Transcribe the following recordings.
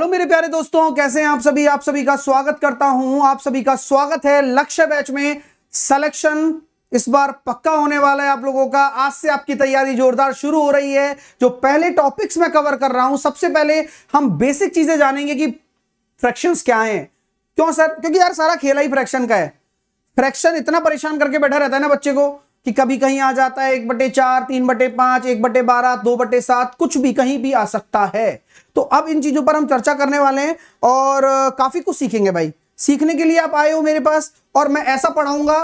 Hello मेरे प्यारे दोस्तों कैसे हैं आप सभी आप सभी का स्वागत करता हूं आप सभी का स्वागत है लक्ष्य बैच में सिलेक्शन इस बार पक्का होने वाला है आप लोगों का आज से आपकी तैयारी जोरदार शुरू हो रही है जो पहले टॉपिक्स मैं कवर कर रहा हूं सबसे पहले हम बेसिक चीजें जानेंगे कि फ्रैक्शन क्या है क्यों सर क्योंकि यार सारा खेला ही फ्रैक्शन का है फ्रैक्शन इतना परेशान करके बैठा रहता है ना बच्चे को कि कभी कहीं आ जाता है एक बटे चार तीन बटे पांच एक बटे बारह दो बटे सात कुछ भी कहीं भी आ सकता है तो अब इन चीजों पर हम चर्चा करने वाले हैं और काफी कुछ सीखेंगे भाई सीखने के लिए आप आए हो मेरे पास और मैं ऐसा पढ़ाऊंगा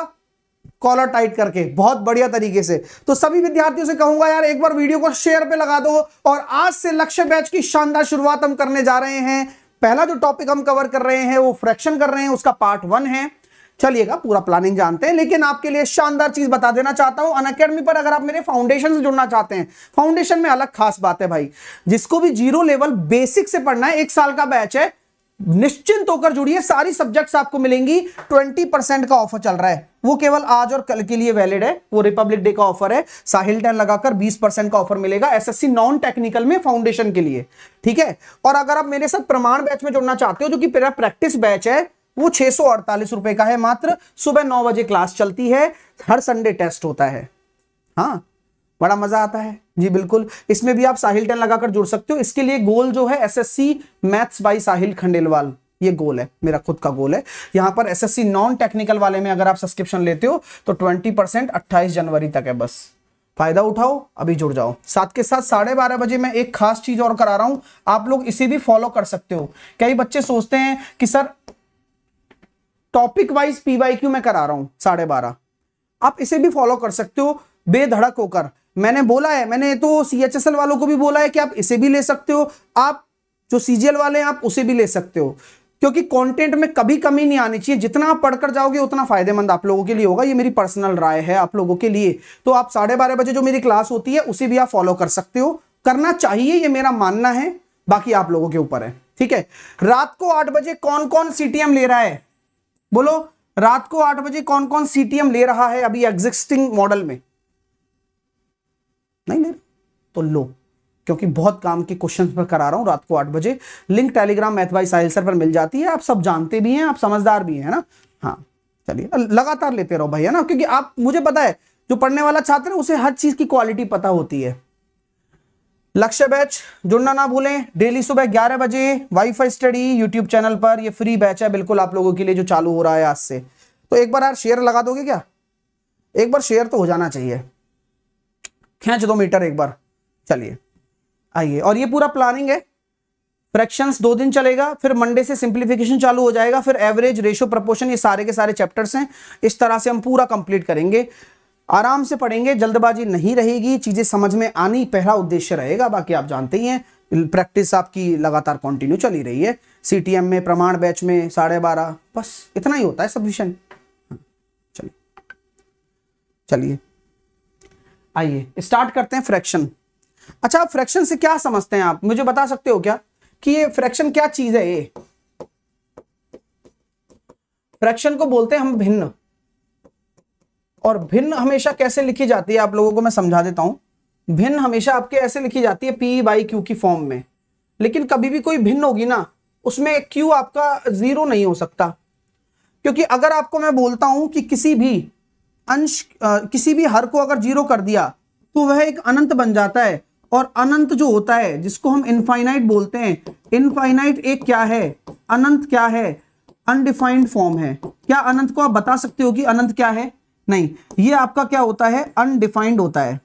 कॉलर टाइट करके बहुत बढ़िया तरीके से तो सभी विद्यार्थियों से कहूंगा यार एक बार वीडियो को शेयर पे लगा दो और आज से लक्ष्य बैच की शानदार शुरुआत हम करने जा रहे हैं पहला जो टॉपिक हम कवर कर रहे हैं वो फ्रैक्शन कर रहे हैं उसका पार्ट वन है चलिएगा पूरा प्लानिंग जानते हैं लेकिन आपके लिए शानदार चीज बता देना चाहता हूं अन अकेडमी पर अगर आप मेरे फाउंडेशन से जुड़ना चाहते हैं फाउंडेशन में अलग खास बात है भाई जिसको भी जीरो लेवल बेसिक से पढ़ना है एक साल का बैच है निश्चिंत होकर जुड़िए सारी सब्जेक्ट्स आपको मिलेंगी 20 परसेंट का ऑफर चल रहा है वो केवल आज और कल के लिए वैलिड है वो रिपब्लिक डे का ऑफर है साहिल टेन लगाकर 20 परसेंट का ऑफर मिलेगा एसएससी नॉन टेक्निकल में फाउंडेशन के लिए ठीक है और अगर आप मेरे साथ प्रमाण बैच में जुड़ना चाहते हो जो कि मेरा प्रैक्टिस बैच है वो छह सौ अड़तालीस रुपए का है मात्र सुबह नौ बजे क्लास चलती है हर संडे टेस्ट होता है हाँ बड़ा मजा आता है जी बिल्कुल इसमें भी आप साहिल टेन लगाकर जुड़ सकते हो इसके लिए गोल जो है SSC maths by Sahil Khandelwal ये गोल है मेरा खुद का गोल है यहां पर एसएससी नॉन टेक्निकल वाले में अगर आप सब्सक्रिप्शन लेते हो तो ट्वेंटी परसेंट अट्ठाईस जनवरी तक है बस फायदा उठाओ अभी जुड़ जाओ साथ के साथ साढ़े बारह बजे मैं एक खास चीज और करा रहा हूं आप लोग इसे भी फॉलो कर सकते हो कई बच्चे सोचते हैं कि सर टॉपिक वाइज पीवाईक्यू मैं करा रहा हूं साढ़े बारह आप इसे भी फॉलो कर सकते हो बेधड़क होकर मैंने बोला है मैंने तो सीएचएसएल वालों को भी बोला है कि आप इसे भी ले सकते हो आप जो सीजीएल वाले हैं आप उसे भी ले सकते हो क्योंकि कंटेंट में कभी कमी नहीं आनी चाहिए जितना आप पढ़कर जाओगे उतना फायदेमंद आप लोगों के लिए होगा ये मेरी पर्सनल राय है आप लोगों के लिए तो आप साढ़े बारह बजे जो मेरी क्लास होती है उसे भी आप फॉलो कर सकते हो करना चाहिए ये मेरा मानना है बाकी आप लोगों के ऊपर है ठीक है रात को आठ बजे कौन कौन सीटीएम ले रहा है बोलो रात को आठ बजे कौन कौन सीटीएम ले रहा है अभी एग्जिस्टिंग मॉडल में नहीं ले रहा तो लो क्योंकि बहुत काम के क्वेश्चन पर करा रहा हूं रात को आठ बजे link Telegram math by Sahil sir पर मिल जाती है आप सब जानते भी हैं आप समझदार भी हैं ना हाँ चलिए लगातार लेते रहो भाई है ना क्योंकि आप मुझे पता है जो पढ़ने वाला छात्र है उसे हर चीज की क्वालिटी पता होती है लक्ष्य बैच जुड़ना ना भूलें डेली सुबह 11 बजे वाईफाई स्टडी यूट्यूब चैनल पर ये फ्री बैच है बिल्कुल आप लोगों के लिए जो चालू हो रहा है आज से तो एक बार यार शेयर लगा दोगे क्या एक बार शेयर तो हो जाना चाहिए खेच दो मीटर एक बार चलिए आइए और ये पूरा प्लानिंग है फ्रैक्शंस दो दिन चलेगा फिर मंडे से सिंप्लीफिकेशन चालू हो जाएगा फिर एवरेज रेशो प्रपोर्शन ये सारे के सारे चैप्टर्स हैं इस तरह से हम पूरा कंप्लीट करेंगे आराम से पढ़ेंगे जल्दबाजी नहीं रहेगी चीज़ें समझ में आनी पहला उद्देश्य रहेगा बाकी आप जानते ही हैं प्रैक्टिस आपकी लगातार कंटिन्यू चली रही है सीटीएम में प्रमाण बैच में साढ़े बारह बस इतना ही होता है सबमिशन हाँ, चलिए चलिए आइए स्टार्ट करते हैं फ्रैक्शन अच्छा आप फ्रैक्शन से क्या समझते हैं आप मुझे बता सकते हो क्या कि ये फ्रैक्शन क्या चीज है ये फ्रैक्शन को बोलते हैं हम भिन्न और भिन्न हमेशा कैसे लिखी जाती है आप लोगों को मैं समझा देता हूं भिन्न हमेशा आपके ऐसे लिखी जाती है पी बाई क्यू की फॉर्म में लेकिन कभी भी कोई भिन्न होगी ना उसमें क्यू आपका जीरो नहीं हो सकता क्योंकि अगर आपको मैं बोलता हूं कि किसी भी अंश किसी भी हर को अगर जीरो कर दिया तो वह एक अनंत बन जाता है और अनंत जो होता है जिसको हम इनफाइनाइट बोलते हैं इनफाइनाइट एक क्या है अनंत क्या है अनडिफाइंड फॉर्म है क्या अनंत को आप बता सकते हो कि अनंत क्या है नहीं ये आपका क्या होता है अनडिफाइंड होता है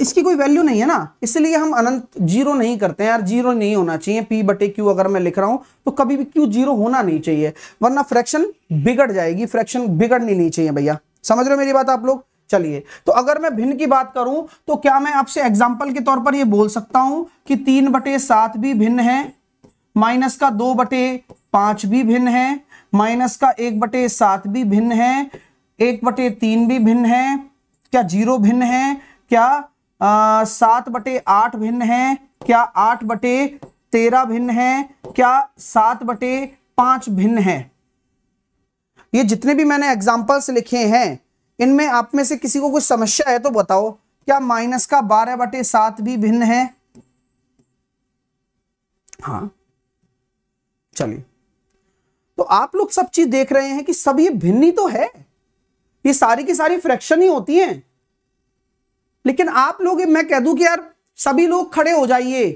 इसकी कोई वैल्यू नहीं है ना इसलिए हम अनंत जीरो नहीं करते हैं यार जीरो नहीं होना चाहिए पी बटे क्यू अगर मैं लिख रहा हूं तो कभी भी क्यू जीरो होना नहीं चाहिए वरना फ्रैक्शन बिगड़ जाएगी फ्रैक्शन बिगड़नी नहीं चाहिए भैया समझ रहे हो मेरी बात आप लोग चलिए तो अगर मैं भिन्न की बात करूं तो क्या मैं आपसे एग्जाम्पल के तौर पर यह बोल सकता हूं कि तीन बटे सात भी भिन्न है माइनस का दो बटे पांच भी भिन्न है माइनस का एक बटे सात भी भिन्न है एक बटे तीन भी भिन्न है क्या जीरो भिन्न है क्या सात बटे आठ भिन्न है क्या आठ बटे तेरह भिन्न है क्या सात बटे पांच भिन्न है ये जितने भी मैंने एग्जाम्पल्स लिखे हैं इनमें आप में से किसी को कुछ समस्या है तो बताओ क्या माइनस का बारह बटे सात भी भिन्न है हाँ चलिए तो आप लोग सब चीज देख रहे हैं कि सब ये भिन्नी तो है ये सारी की सारी फ्रैक्शन ही होती हैं लेकिन आप लोग मैं कह दूं कि यार सभी लोग खड़े हो जाइए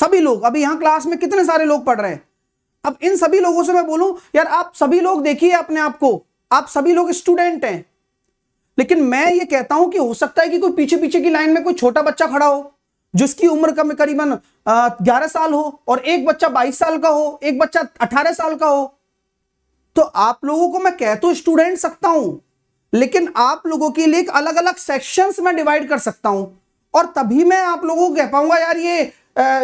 सभी लोग अभी यहां क्लास में कितने सारे लोग पढ़ रहे हैं अब इन सभी लोगों से मैं बोलूं यार आप सभी लोग देखिए अपने आप को आप सभी लोग स्टूडेंट हैं लेकिन मैं ये कहता हूं कि हो सकता है कि कोई पीछे पीछे की लाइन में कोई छोटा बच्चा खड़ा हो जिसकी उम्र कम करीबन ग्यारह साल हो और एक बच्चा बाईस साल का हो एक बच्चा अठारह साल का हो तो आप लोगों को मैं कह तो स्टूडेंट सकता हूं लेकिन आप लोगों के लिए अलग अलग सेक्शंस में डिवाइड कर सकता हूं और तभी मैं आप लोगों को कह पाऊंगा यार ये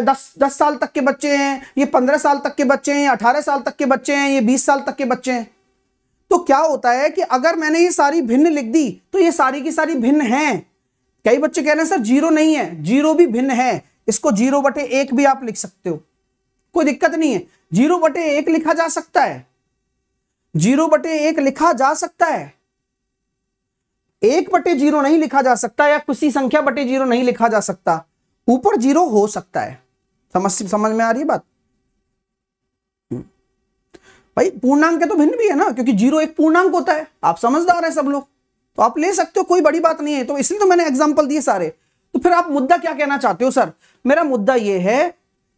दस दस साल तक के बच्चे हैं ये पंद्रह साल तक के बच्चे हैं अठारह साल तक के बच्चे हैं ये बीस साल तक के बच्चे हैं तो क्या होता है कि अगर मैंने ये सारी भिन्न लिख दी तो ये सारी की सारी भिन्न हैं कई बच्चे कह रहे हैं सर जीरो नहीं है जीरो भी भिन्न है इसको जीरो बटे एक भी आप लिख सकते हो कोई दिक्कत नहीं है जीरो बटे एक लिखा जा सकता है जीरो बटे एक लिखा जा सकता है एक बटे जीरो नहीं लिखा जा सकता या किसी संख्या बटे जीरो नहीं लिखा जा सकता ऊपर जीरो हो सकता है समझ समझ में आ रही है बात हम्म। भाई पूर्णांक के तो भिन्न भी है ना क्योंकि जीरो एक पूर्णांक होता है आप समझदार हैं सब लोग तो आप ले सकते हो कोई बड़ी बात नहीं है तो इसलिए तो मैंने एग्जाम्पल दिए सारे तो फिर आप मुद्दा क्या कहना चाहते हो सर मेरा मुद्दा यह है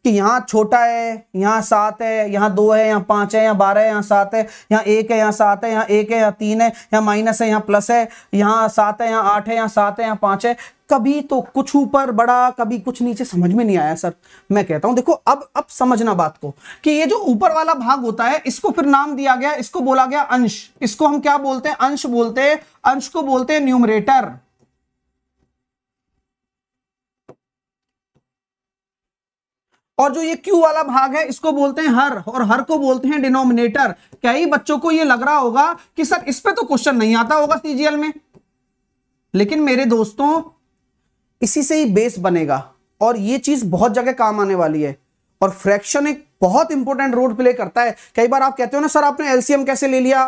कि यहाँ छोटा है यहाँ सात है यहाँ दो है यहाँ पांच है यहाँ बारह है यहाँ सात है यहाँ एक है यहाँ सात है यहाँ एक है यहाँ तीन है यहाँ माइनस है यहाँ प्लस है यहाँ सात है यहाँ आठ है यहाँ सात है यहाँ पांच है कभी तो कुछ ऊपर बड़ा कभी कुछ नीचे समझ में नहीं आया सर मैं कहता हूं देखो अब अब समझना बात को कि ये जो ऊपर वाला भाग होता है इसको फिर नाम दिया गया इसको बोला गया अंश इसको हम क्या बोलते हैं अंश बोलते हैं अंश को बोलते हैं न्यूमरेटर और जो ये क्यू वाला भाग है इसको बोलते हैं हर और हर को बोलते हैं डिनोमिनेटर क्या ही बच्चों को ये लग रहा होगा कि सर इस पे तो क्वेश्चन नहीं आता होगा सीजीएल में लेकिन मेरे दोस्तों इसी से ही बेस बनेगा और ये चीज़ बहुत जगह काम आने वाली है और फ्रैक्शन एक बहुत इंपॉर्टेंट रोल प्ले करता है कई बार आप कहते हो ना सर आपने एलसीएम कैसे ले लिया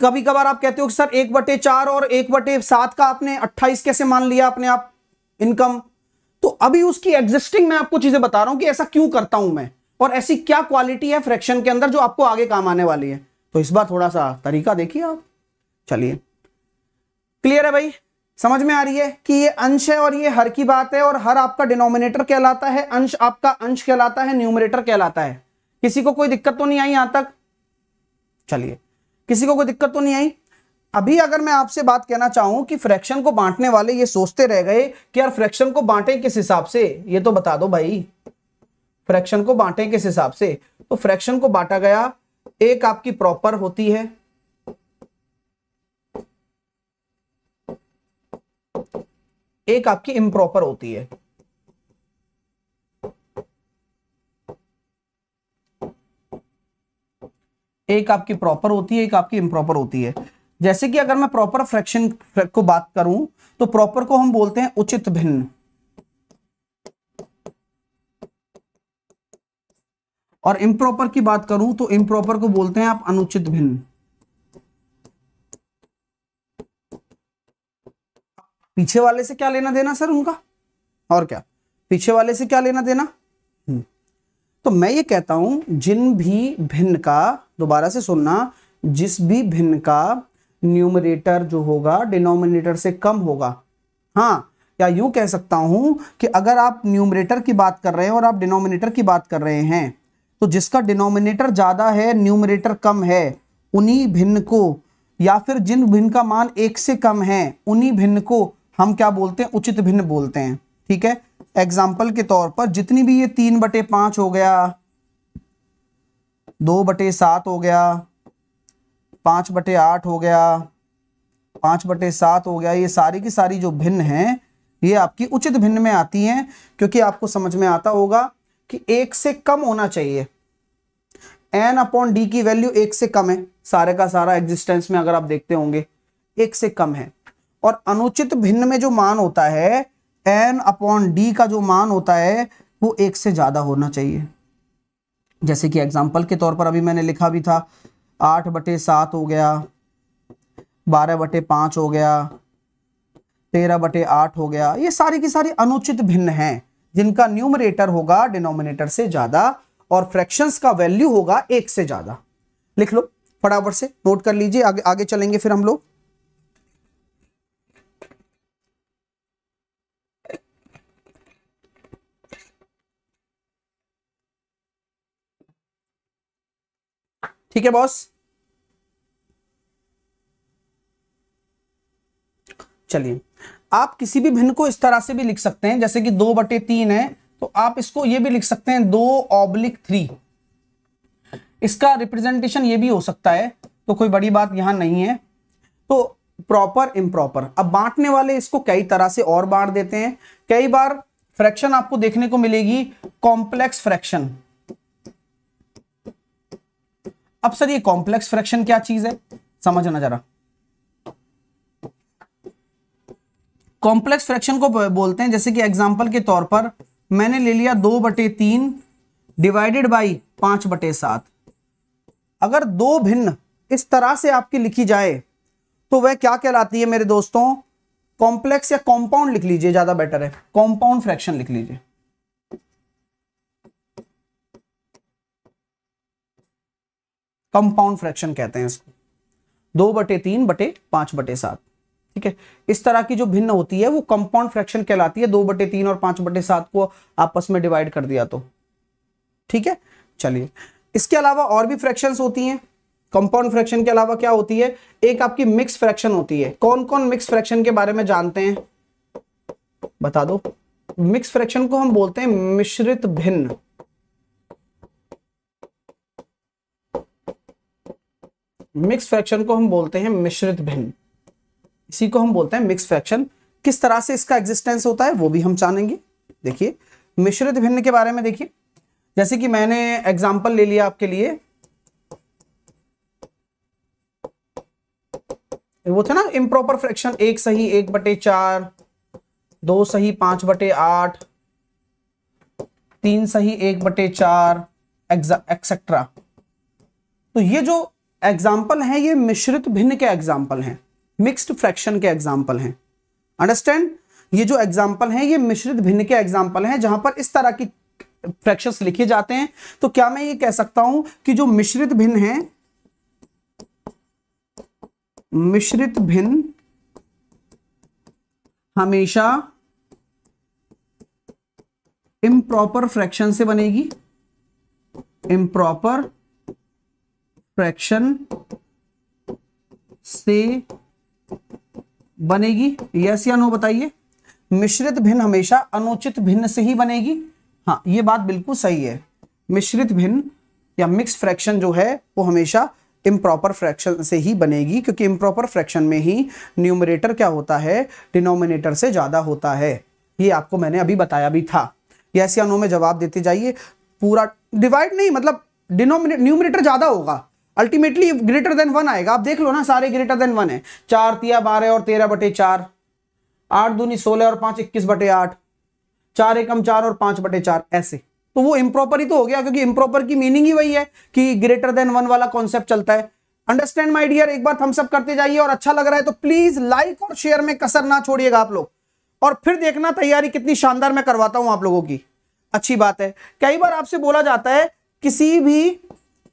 कभी कभार आप कहते हो कि सर एक बटे चार और एक बटे सात का आपने अट्ठाईस कैसे मान लिया अपने आप इनकम तो अभी उसकी एग्जिस्टिंग मैं आपको चीजें बता रहा हूं कि ऐसा क्यों करता हूं मैं और ऐसी क्या क्वालिटी है फ्रैक्शन के अंदर जो आपको आगे काम आने वाली है तो इस बार थोड़ा सा तरीका देखिए आप चलिए क्लियर है भाई समझ में आ रही है कि ये अंश है और ये हर की बात है और हर आपका डिनोमिनेटर कहलाता है अंश आपका अंश कहलाता है न्यूमरेटर कहलाता है किसी को कोई दिक्कत तो नहीं आई यहां तक चलिए किसी को कोई दिक्कत तो नहीं आई अभी अगर मैं आपसे बात कहना चाहूं कि फ्रैक्शन को बांटने वाले ये सोचते रह गए कि यार फ्रैक्शन को बांटे किस हिसाब से ये तो बता दो भाई फ्रैक्शन को बांटे किस हिसाब से तो फ्रैक्शन को बांटा गया एक आपकी प्रॉपर होती है एक आपकी इम्प्रॉपर होती है एक आपकी प्रॉपर होती है एक आपकी इम्प्रॉपर होती है जैसे कि अगर मैं प्रॉपर फ्रैक्शन को बात करूं तो प्रॉपर को हम बोलते हैं उचित भिन्न और इम्प्रॉपर की बात करूं तो इम्प्रॉपर को बोलते हैं आप अनुचित भिन्न पीछे वाले से क्या लेना देना सर उनका और क्या पीछे वाले से क्या लेना देना हम्म। तो मैं ये कहता हूं जिन भी भिन्न का दोबारा से सुनना जिस भी भिन्न का न्यूमरेटर जो होगा डिनोमिनेटर से कम होगा हाँ या यूं कह सकता हूं कि अगर आप न्यूमरेटर की बात कर रहे हैं और आप डिनोमिनेटर की बात कर रहे हैं तो जिसका डिनोमिनेटर ज़्यादा है न्यूमरेटर कम है उन्हीं भिन्न को या फिर जिन भिन्न का मान एक से कम है उन्हीं भिन्न को हम क्या बोलते हैं उचित भिन्न बोलते हैं ठीक है एग्जाम्पल के तौर पर जितनी भी ये तीन बटे पांच हो गया दो बटे सात हो गया पांच बटे आठ हो गया पांच बटे सात हो गया ये सारी की सारी जो भिन्न हैं ये आपकी उचित भिन्न में आती हैं क्योंकि आपको समझ में आता होगा कि एक से कम होना चाहिए एन अपॉन डी की वैल्यू एक से कम है सारे का सारा एग्जिस्टेंस में अगर आप देखते होंगे एक से कम है और अनुचित भिन्न में जो मान होता है एन अपॉन डी का जो मान होता है वो एक से ज़्यादा होना चाहिए जैसे कि एग्जाम्पल के तौर पर अभी मैंने लिखा भी था आठ बटे सात हो गया बारह बटे पांच हो गया तेरह बटे आठ हो गया ये सारी की सारी अनुचित भिन्न हैं जिनका न्यूमरेटर होगा डिनोमिनेटर से ज़्यादा और फ्रैक्शंस का वैल्यू होगा एक से ज़्यादा लिख लो फटाफट से नोट कर लीजिए आगे आगे चलेंगे फिर हम लोग ठीक है बॉस चलिए आप किसी भी भिन्न को इस तरह से भी लिख सकते हैं जैसे कि दो बटे तीन है तो आप इसको ये भी लिख सकते हैं दो ऑब्लिक थ्री इसका रिप्रेजेंटेशन ये भी हो सकता है तो कोई बड़ी बात यहां नहीं है तो प्रॉपर इम्प्रॉपर अब बांटने वाले इसको कई तरह से और बांट देते हैं कई बार फ्रैक्शन आपको देखने को मिलेगी कॉम्प्लेक्स फ्रैक्शन अब सर ये कॉम्प्लेक्स फ्रैक्शन क्या चीज है समझना जरा कॉम्प्लेक्स फ्रैक्शन को बोलते हैं जैसे कि एग्जाम्पल के तौर पर मैंने ले लिया दो बटे तीन डिवाइडेड बाई पांच बटे सात अगर दो भिन्न इस तरह से आपकी लिखी जाए तो वह क्या कहलाती है मेरे दोस्तों कॉम्प्लेक्स या कॉम्पाउंड लिख लीजिए ज्यादा बेटर है कॉम्पाउंड फ्रैक्शन लिख लीजिए कंपाउंड फ्रैक्शन कहते हैं इसको दो बटे तीन बटे पांच बटे सात ठीक है इस तरह की जो भिन्न होती है वो कंपाउंड फ्रैक्शन कहलाती है दो बटे तीन और पांच बटे सात को आपस में डिवाइड कर दिया तो ठीक है चलिए इसके अलावा और भी फ्रैक्शंस होती हैं कंपाउंड फ्रैक्शन के अलावा क्या होती है एक आपकी मिक्स फ्रैक्शन होती है कौन कौन मिक्स फ्रैक्शन के बारे में जानते हैं बता दो मिक्स फ्रैक्शन को हम बोलते हैं मिश्रित भिन्न मिक्स फ्रैक्शन को हम बोलते हैं मिश्रित भिन्न इसी को हम बोलते हैं मिक्स फ्रैक्शन किस तरह से इसका एग्जिस्टेंस होता है वो भी हम जानेंगे देखिए मिश्रित भिन्न के बारे में देखिए जैसे कि मैंने एग्जाम्पल ले लिया आपके लिए वो थे ना इम्प्रॉपर फ्रैक्शन एक सही एक बटे चार दो सही पांच बटे आठ तीन सही एक बटे चार एक्सेट्रा तो ये जो एग्जाम्पल हैं ये मिश्रित भिन्न के एग्जाम्पल हैं मिक्स्ड फ्रैक्शन के एग्जाम्पल हैं अंडरस्टैंड ये जो एग्जाम्पल हैं ये मिश्रित भिन्न के एग्जाम्पल हैं जहां पर इस तरह की फ्रैक्शंस लिखे जाते हैं तो क्या मैं ये कह सकता हूं कि जो मिश्रित भिन्न हैं मिश्रित भिन्न हमेशा इम्प्रॉपर फ्रैक्शन से बनेगी इम्प्रॉपर फ्रैक्शन से बनेगी यस या नो बताइए मिश्रित भिन्न हमेशा अनुचित भिन्न से ही बनेगी हाँ ये बात बिल्कुल सही है मिश्रित भिन्न या मिक्स फ्रैक्शन जो है वो हमेशा इम्प्रॉपर फ्रैक्शन से ही बनेगी क्योंकि इम्प्रॉपर फ्रैक्शन में ही न्यूमरेटर क्या होता है डिनोमिनेटर से ज़्यादा होता है ये आपको मैंने अभी बताया भी था यस या नो में जवाब देते जाइए पूरा डिवाइड नहीं मतलब डिनोमिनेट न्यूमरेटर ज़्यादा होगा अल्टीमेटली ग्रेटर देन वन आएगा आप देख लो ना सारे ग्रेटर देन वन है चार तिया बारह और तेरह बटे चार आठ दूनी सोलह और पांच इक्कीस बटे आठ चार एकम चार और पांच बटे चार ऐसे तो वो इम्प्रॉपर ही तो हो गया क्योंकि इम्प्रॉपर की मीनिंग ही वही है कि ग्रेटर देन वन वाला कॉन्सेप्ट चलता है अंडरस्टैंड माई डियर एक बार थम्सअप करते जाइए और अच्छा लग रहा है तो प्लीज लाइक और शेयर में कसर ना छोड़िएगा आप लोग और फिर देखना तैयारी कितनी शानदार मैं करवाता हूं आप लोगों की अच्छी बात है कई बार आपसे बोला जाता है किसी भी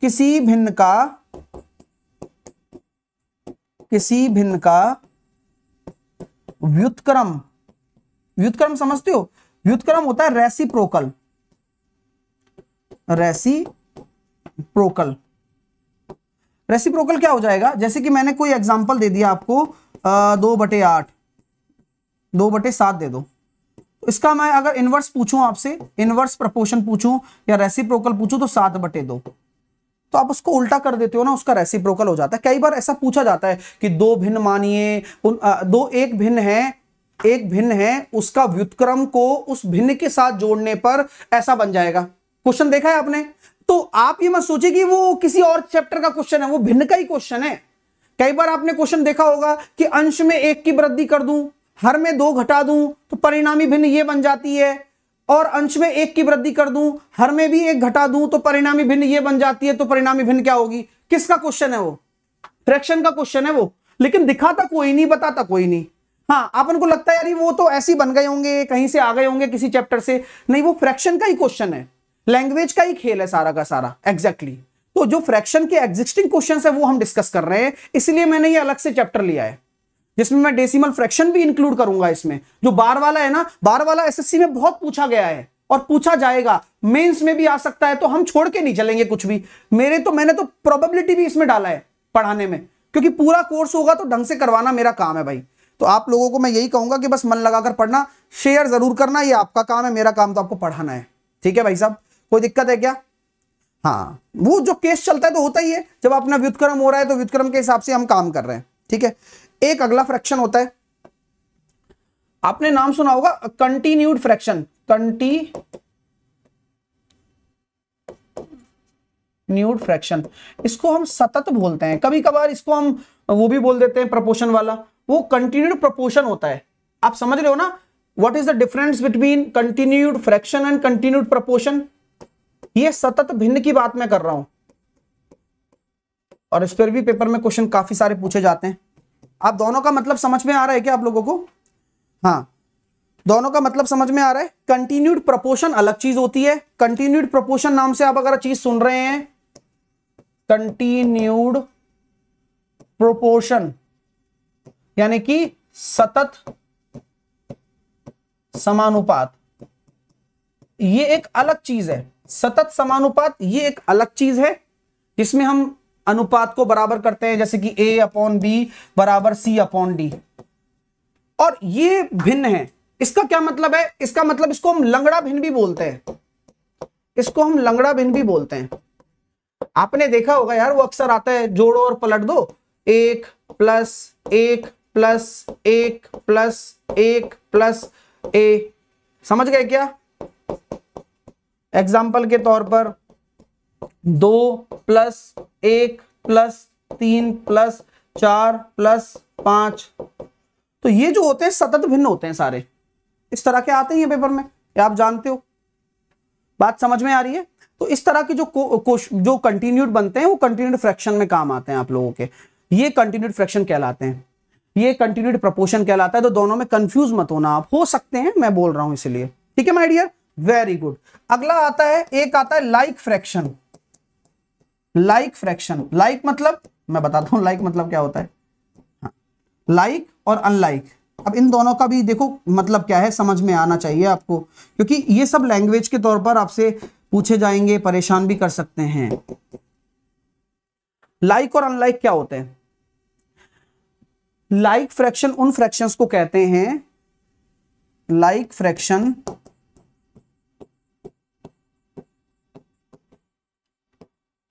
किसी भिन्न का किसी भिन्न का व्युतक्रम व्युतक्रम समझते हो व्युतक्रम होता है प्रोकल प्रोकल रेसी रेसिप्रोकल क्या हो जाएगा जैसे कि मैंने कोई एग्जांपल दे दिया आपको आ, दो बटे आठ दो बटे सात दे दो इसका मैं अगर इनवर्स पूछूं आपसे इनवर्स प्रपोर्शन पूछूं या रेसिप्रोकल पूछूं तो सात बटे दो तो आप उसको उल्टा कर देते हो ना उसका रेसिप्रोकल हो जाता है कई बार ऐसा पूछा जाता है कि दो भिन्न मानिए दो एक भिन्न है एक भिन्न है उसका व्युतक्रम को उस भिन्न के साथ जोड़ने पर ऐसा बन जाएगा क्वेश्चन देखा है आपने तो आप ये मत सोचिए कि वो किसी और चैप्टर का क्वेश्चन है वो भिन्न का ही क्वेश्चन है कई बार आपने क्वेश्चन देखा होगा कि अंश में एक की वृद्धि कर दूं हर में दो घटा दूं तो परिणामी भिन्न ये बन जाती है और अंश में एक की वृद्धि कर दूं हर में भी एक घटा दूं तो परिणामी भिन्न ये बन जाती है तो परिणामी भिन्न क्या होगी किसका क्वेश्चन है वो फ्रैक्शन का क्वेश्चन है वो लेकिन दिखाता कोई नहीं बताता कोई नहीं हाँ अपन को लगता है यार वो तो ऐसे बन गए होंगे कहीं से आ गए होंगे किसी चैप्टर से नहीं वो फ्रैक्शन का ही क्वेश्चन है लैंग्वेज का ही खेल है सारा का सारा एग्जैक्टली exactly. तो जो फ्रैक्शन के एग्जिस्टिंग क्वेश्चन है वो हम डिस्कस कर रहे हैं इसलिए मैंने ये अलग से चैप्टर लिया है जिसमें मैं डेसिमल फ्रैक्शन भी इंक्लूड करूंगा इसमें जो बार वाला है ना बार वाला एसएससी में बहुत पूछा गया है और पूछा जाएगा मेंस में भी आ सकता है तो हम छोड़ के नहीं चलेंगे कुछ भी मेरे तो मैंने तो प्रोबेबिलिटी भी इसमें डाला है पढ़ाने में क्योंकि पूरा कोर्स होगा तो ढंग से करवाना मेरा काम है भाई तो आप लोगों को मैं यही कहूंगा कि बस मन लगाकर पढ़ना शेयर जरूर करना यह आपका काम है मेरा काम तो आपको पढ़ाना है ठीक है भाई साहब कोई दिक्कत है क्या हाँ वो जो केस चलता है तो होता ही है जब अपना व्युतक्रम हो रहा है तो व्युतक्रम के हिसाब से हम काम कर रहे हैं ठीक है एक अगला फ्रैक्शन होता है आपने नाम सुना होगा continued fraction continued fraction इसको हम सतत बोलते हैं कभी कभार इसको हम वो भी बोल देते हैं प्रपोशन वाला वो कंटिन्यूड प्रपोशन होता है आप समझ रहे हो ना what is the difference between continued fraction and continued proportion ये सतत भिन्न की बात मैं कर रहा हूं और इस पर भी पेपर में क्वेश्चन काफी सारे पूछे जाते हैं आप दोनों का मतलब समझ में आ रहा है क्या आप लोगों को हाँ दोनों का मतलब समझ में आ रहा है कंटिन्यूड प्रपोर्शन अलग चीज होती है कंटिन्यूड प्रपोर्शन नाम से आप अगर चीज सुन रहे हैं कंटिन्यूड प्रोपोर्शन यानी कि सतत समानुपात ये एक अलग चीज है सतत समानुपात ये एक अलग चीज है जिसमें हम अनुपात को बराबर करते हैं जैसे कि ए अपॉन बी बराबर सी अपॉन डी और ये भिन्न है इसका क्या मतलब है इसका मतलब इसको हम लंगड़ा भिन्न भी बोलते हैं इसको हम लंगड़ा भिन्न भी बोलते हैं आपने देखा होगा यार वो अक्सर आता है जोड़ो और पलट दो एक प्लस एक प्लस एक प्लस एक प्लस ए समझ गए क्या एग्जाम्पल के तौर पर दो प्लस एक प्लस तीन प्लस चार प्लस पांच तो ये जो होते हैं सतत भिन्न होते हैं सारे इस तरह के आते हैं ये पेपर में ये आप जानते हो बात समझ में आ रही है तो इस तरह के जो को, जो कंटिन्यूड बनते हैं वो कंटिन्यूड फ्रैक्शन में काम आते हैं आप लोगों के ये कंटिन्यूड फ्रैक्शन कहलाते हैं ये कंटिन्यूड प्रपोर्शन कहलाता है तो दोनों में कंफ्यूज मत होना आप हो सकते हैं मैं बोल रहा हूं इसलिए ठीक है माइडियर वेरी गुड अगला आता है एक आता है like like fraction like fraction like मतलब मैं बताता हूं लाइक मतलब क्या होता है लाइक हाँ। और अनलाइक अब इन दोनों का भी देखो मतलब क्या है समझ में आना चाहिए आपको क्योंकि ये सब लैंग्वेज के तौर पर आपसे पूछे जाएंगे परेशान भी कर सकते हैं लाइक like और अनलाइक क्या होते हैं लाइक like फ्रैक्शन उन फ्रैक्शंस को कहते हैं लाइक like फ्रैक्शन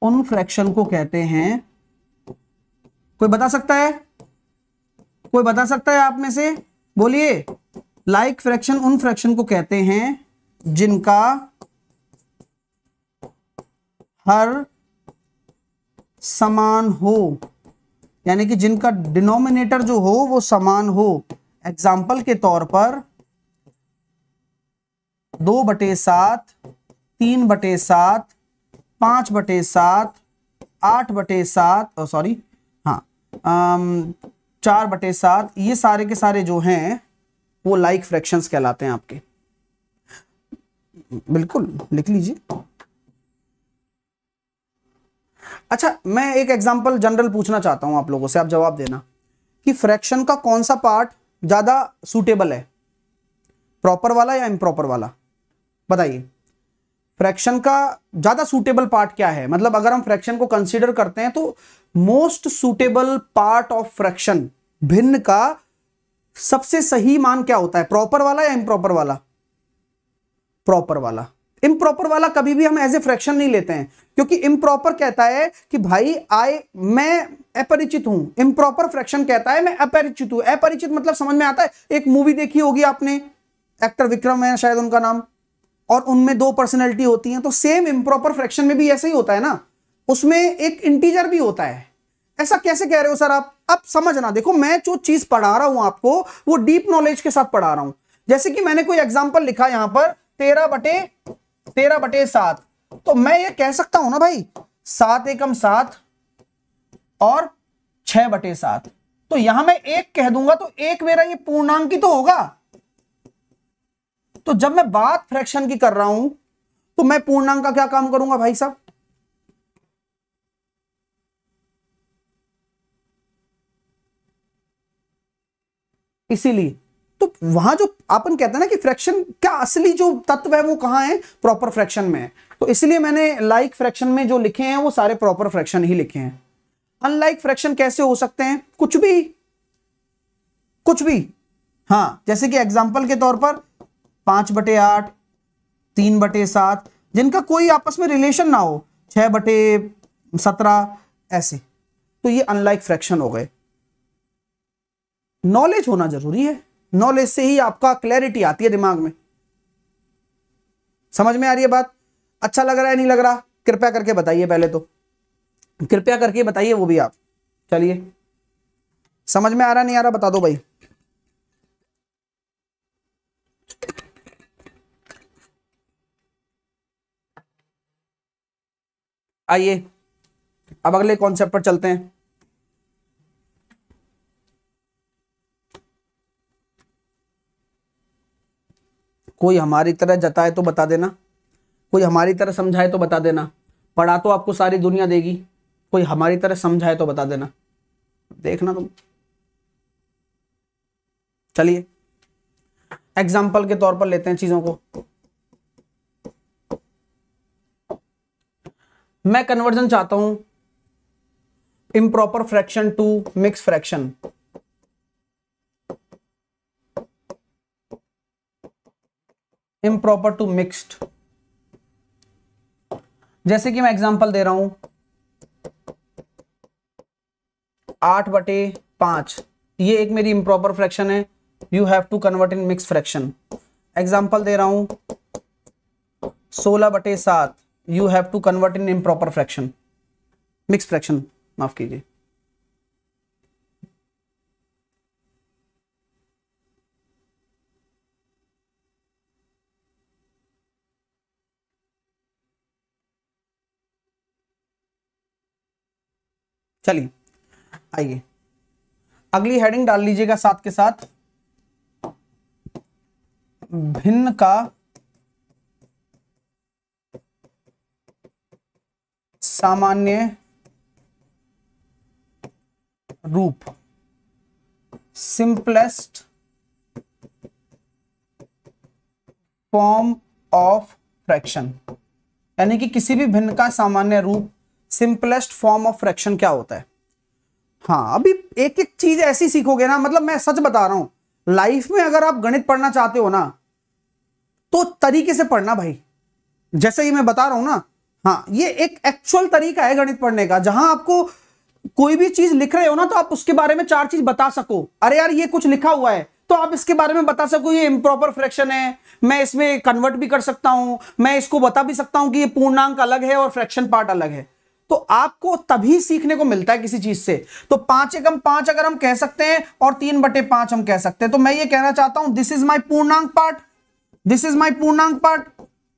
उन फ्रैक्शन को कहते हैं कोई बता सकता है कोई बता सकता है आप में से बोलिए लाइक फ्रैक्शन उन फ्रैक्शन को कहते हैं जिनका हर समान हो यानी कि जिनका डिनोमिनेटर जो हो वो समान हो एग्जाम्पल के तौर पर दो बटे सात तीन बटे सात पाँच बटे सात आठ बटे सात सॉरी हाँ चार बटे सात ये सारे के सारे जो हैं वो लाइक फ्रैक्शंस कहलाते हैं आपके बिल्कुल लिख लीजिए अच्छा मैं एक एग्जांपल जनरल पूछना चाहता हूं आप लोगों से आप जवाब देना कि फ्रैक्शन का कौन सा पार्ट ज़्यादा सूटेबल है प्रॉपर वाला या इम्प्रॉपर वाला बताइए फ्रैक्शन का ज़्यादा सूटेबल पार्ट क्या है मतलब अगर हम फ्रैक्शन को कंसिडर करते हैं तो most suitable part of fraction भिन्न का सबसे सही मान क्या होता है प्रॉपर वाला या इम्प्रॉपर वाला प्रॉपर वाला इम्प्रॉपर वाला कभी भी हम एज ए फ्रैक्शन नहीं लेते हैं क्योंकि इम्प्रॉपर कहता है कि भाई आई मैं अपरिचित हूं इम्प्रॉपर फ्रैक्शन कहता है मैं अपरिचित हूं अपरिचित मतलब समझ में आता है एक मूवी देखी होगी आपने एक्टर विक्रम है शायद उनका नाम और उनमें दो पर्सनैलिटी होती हैं तो सेम इम्प्रॉपर फ्रैक्शन में भी ऐसा ही होता है ना उसमें एक इंटीजर भी होता है ऐसा कैसे कह रहे हो सर आप अब समझना देखो मैं जो चीज पढ़ा रहा हूं आपको वो डीप नॉलेज के साथ पढ़ा रहा हूं जैसे कि मैंने कोई एग्जाम्पल लिखा यहां पर तेरह बटे तेरह बटे सात तो मैं ये कह सकता हूं ना भाई सात एकम सात और छह बटे सात तो यहां मैं एक कह दूंगा तो एक मेरा ये पूर्णांकित तो होगा तो जब मैं बात फ्रैक्शन की कर रहा हूं तो मैं पूर्णांक का क्या काम करूंगा भाई साहब इसीलिए तो वहां जो अपन कहते हैं ना कि फ्रैक्शन क्या असली जो तत्व है वो कहां है प्रॉपर फ्रैक्शन में है तो इसलिए मैंने लाइक like फ्रैक्शन में जो लिखे हैं वो सारे प्रॉपर फ्रैक्शन ही लिखे हैं अनलाइक फ्रैक्शन कैसे हो सकते हैं कुछ भी कुछ भी हाँ जैसे कि एग्जाम्पल के तौर पर पांच बटे आठ तीन बटे सात जिनका कोई आपस में रिलेशन ना हो छह बटे सत्रह ऐसे तो ये अनलाइक फ्रैक्शन हो गए नॉलेज होना जरूरी है नॉलेज से ही आपका क्लैरिटी आती है दिमाग में समझ में आ रही है बात अच्छा लग रहा है नहीं लग रहा कृपया करके बताइए पहले तो कृपया करके बताइए वो भी आप चलिए समझ में आ रहा नहीं आ रहा बता दो भाई आइए अब अगले कॉन्सेप्ट पर चलते हैं कोई हमारी तरह जताए तो बता देना कोई हमारी तरह समझाए तो बता देना पढ़ा तो आपको सारी दुनिया देगी कोई हमारी तरह समझाए तो बता देना देखना तुम चलिए एग्जाम्पल के तौर पर लेते हैं चीज़ों को मैं कन्वर्जन चाहता हूं improper fraction to mix fraction proper to mixed जैसे कि मैं एग्जांपल दे रहा हूं आठ बटे पांच ये एक मेरी इम्प्रॉपर फ्रैक्शन है you have to convert in mix fraction example दे रहा हूं सोलह बटे सात you have to convert in improper fraction mix fraction माफ कीजिए चलिए आइए अगली हेडिंग डाल लीजिएगा साथ के साथ भिन्न का सामान्य रूप सिंपलेस्ट फॉर्म ऑफ फ्रैक्शन यानी कि किसी भी भिन्न का सामान्य रूप सिंपलेस्ट फॉर्म ऑफ फ्रैक्शन क्या होता है हाँ अभी एक एक चीज ऐसी सीखोगे ना मतलब मैं सच बता रहा हूं लाइफ में अगर आप गणित पढ़ना चाहते हो ना तो तरीके से पढ़ना भाई जैसे ही मैं बता रहा हूं ना हाँ ये एक एक्चुअल तरीका है गणित पढ़ने का जहां आपको कोई भी चीज लिख रहे हो ना तो आप उसके बारे में चार चीज बता सको अरे यार ये कुछ लिखा हुआ है तो आप इसके बारे में बता सको ये इम्प्रॉपर फ्रैक्शन है मैं इसमें कन्वर्ट भी कर सकता हूं मैं इसको बता भी सकता हूं कि ये पूर्णांक अलग है और फ्रैक्शन पार्ट अलग है तो आपको तभी सीखने को मिलता है किसी चीज से तो पांच एकम पांच अगर हम कह सकते हैं और तीन बटे पांच हम कह सकते हैं तो मैं ये कहना चाहता हूं दिस इज माई पूर्णांक पार्ट दिस इज माई पूर्णांक पार्ट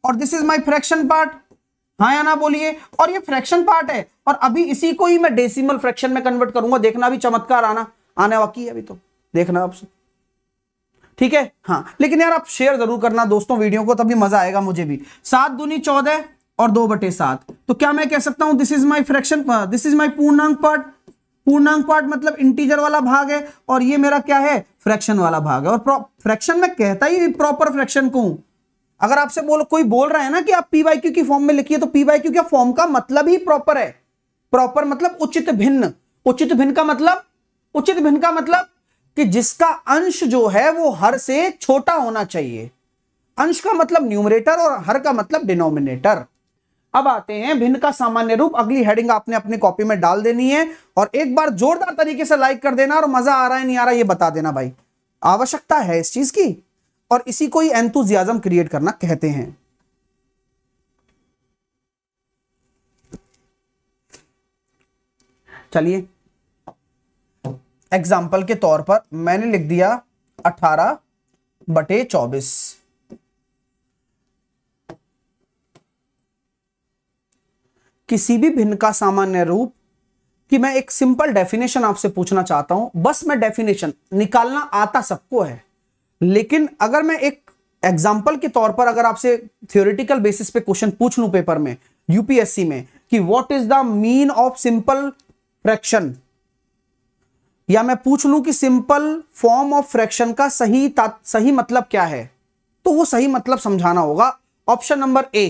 और this is my fraction part हाँ या ना बोलिए और ये फ्रैक्शन पार्ट है और अभी इसी को ही मैं डेसिमल फ्रैक्शन में कन्वर्ट करूंगा देखना भी चमत्कार आना आने वाकई है अभी तो देखना आपसे ठीक है हाँ लेकिन यार आप शेयर जरूर करना दोस्तों वीडियो को तभी मजा आएगा मुझे भी सात दूनी चौदह और दो बटे सात तो क्या मैं कह सकता हूं this is my fraction this is my पूर्णांक पार्ट पूर्णांक पार्ट मतलब इंटीजर वाला भाग है और ये मेरा क्या है फ्रैक्शन वाला भाग है और फ्रैक्शन में कहता ही प्रॉपर फ्रैक्शन को हूं अगर आपसे बोल कोई बोल रहा है ना कि आप पी वाई क्यू की फॉर्म में लिखिए तो पी वाई क्यू के फॉर्म का मतलब ही प्रॉपर है प्रॉपर मतलब उचित भिन्न उचित भिन्न का मतलब उचित भिन्न का मतलब कि जिसका अंश जो है वो हर से छोटा होना चाहिए अंश का मतलब न्यूमरेटर और हर का मतलब डिनोमिनेटर अब आते हैं भिन्न का सामान्य रूप अगली हेडिंग आपने अपने कॉपी में डाल देनी है और एक बार जोरदार तरीके से लाइक कर देना और मजा आ रहा है नहीं आ रहा है ये बता देना भाई आवश्यकता है इस चीज की और इसी को ही एंथुजियाज्म क्रिएट करना कहते हैं चलिए एग्जाम्पल के तौर पर मैंने लिख दिया अठारह बटे चौबीस किसी भी भिन्न का सामान्य रूप कि मैं एक सिंपल डेफिनेशन आपसे पूछना चाहता हूं बस मैं डेफिनेशन निकालना आता सबको है लेकिन अगर मैं एक एग्जाम्पल के तौर पर अगर आपसे थियोरिटिकल बेसिस पे क्वेश्चन पूछ लू पेपर में यूपीएससी में कि what is the mean of simple fraction या मैं पूछ लू कि सिंपल फॉर्म ऑफ फ्रैक्शन का सही सही मतलब क्या है तो वो सही मतलब समझाना होगा ऑप्शन नंबर ए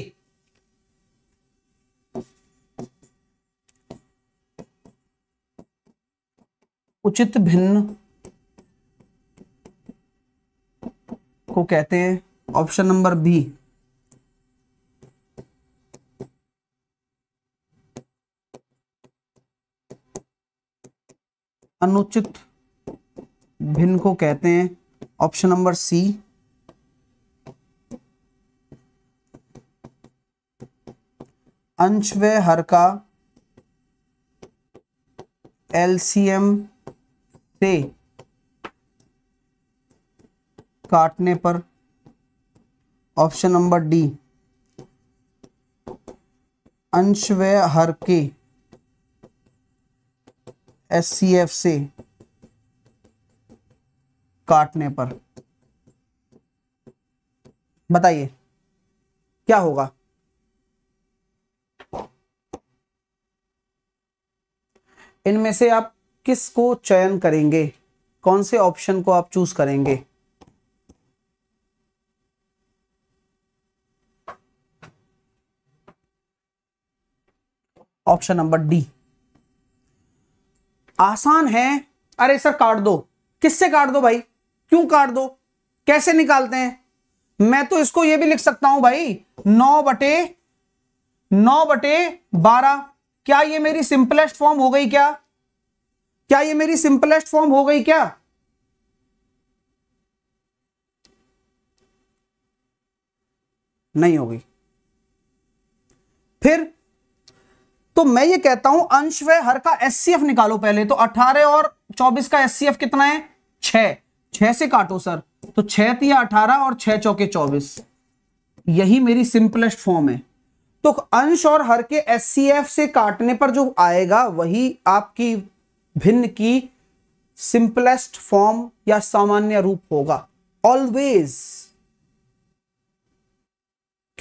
उचित भिन्न को कहते हैं ऑप्शन नंबर बी अनुचित भिन्न को कहते हैं ऑप्शन नंबर सी अंश व हर का एलसीएम से काटने पर ऑप्शन नंबर डी अंश व हर के एस सी एफ से काटने पर बताइए क्या होगा इनमें से आप किसको चयन करेंगे कौन से ऑप्शन को आप चूज करेंगे ऑप्शन नंबर डी आसान है अरे सर काट दो किससे काट दो भाई क्यों काट दो कैसे निकालते हैं मैं तो इसको यह भी लिख सकता हूं भाई नौ बटे नौ बटे बारह क्या ये मेरी सिंपलेस्ट फॉर्म हो गई क्या क्या ये मेरी सिंपलेस्ट फॉर्म हो गई क्या नहीं होगी फिर तो मैं ये कहता हूं अंश व हर का एस निकालो पहले तो 18 और 24 का एस कितना है छह छह से काटो सर तो छह अठारह और छह चौके चौबीस यही मेरी सिंपलेस्ट फॉर्म है तो अंश और हर के एस से काटने पर जो आएगा वही आपकी भिन्न की सिंपलेस्ट फॉर्म या सामान्य रूप होगा ऑलवेज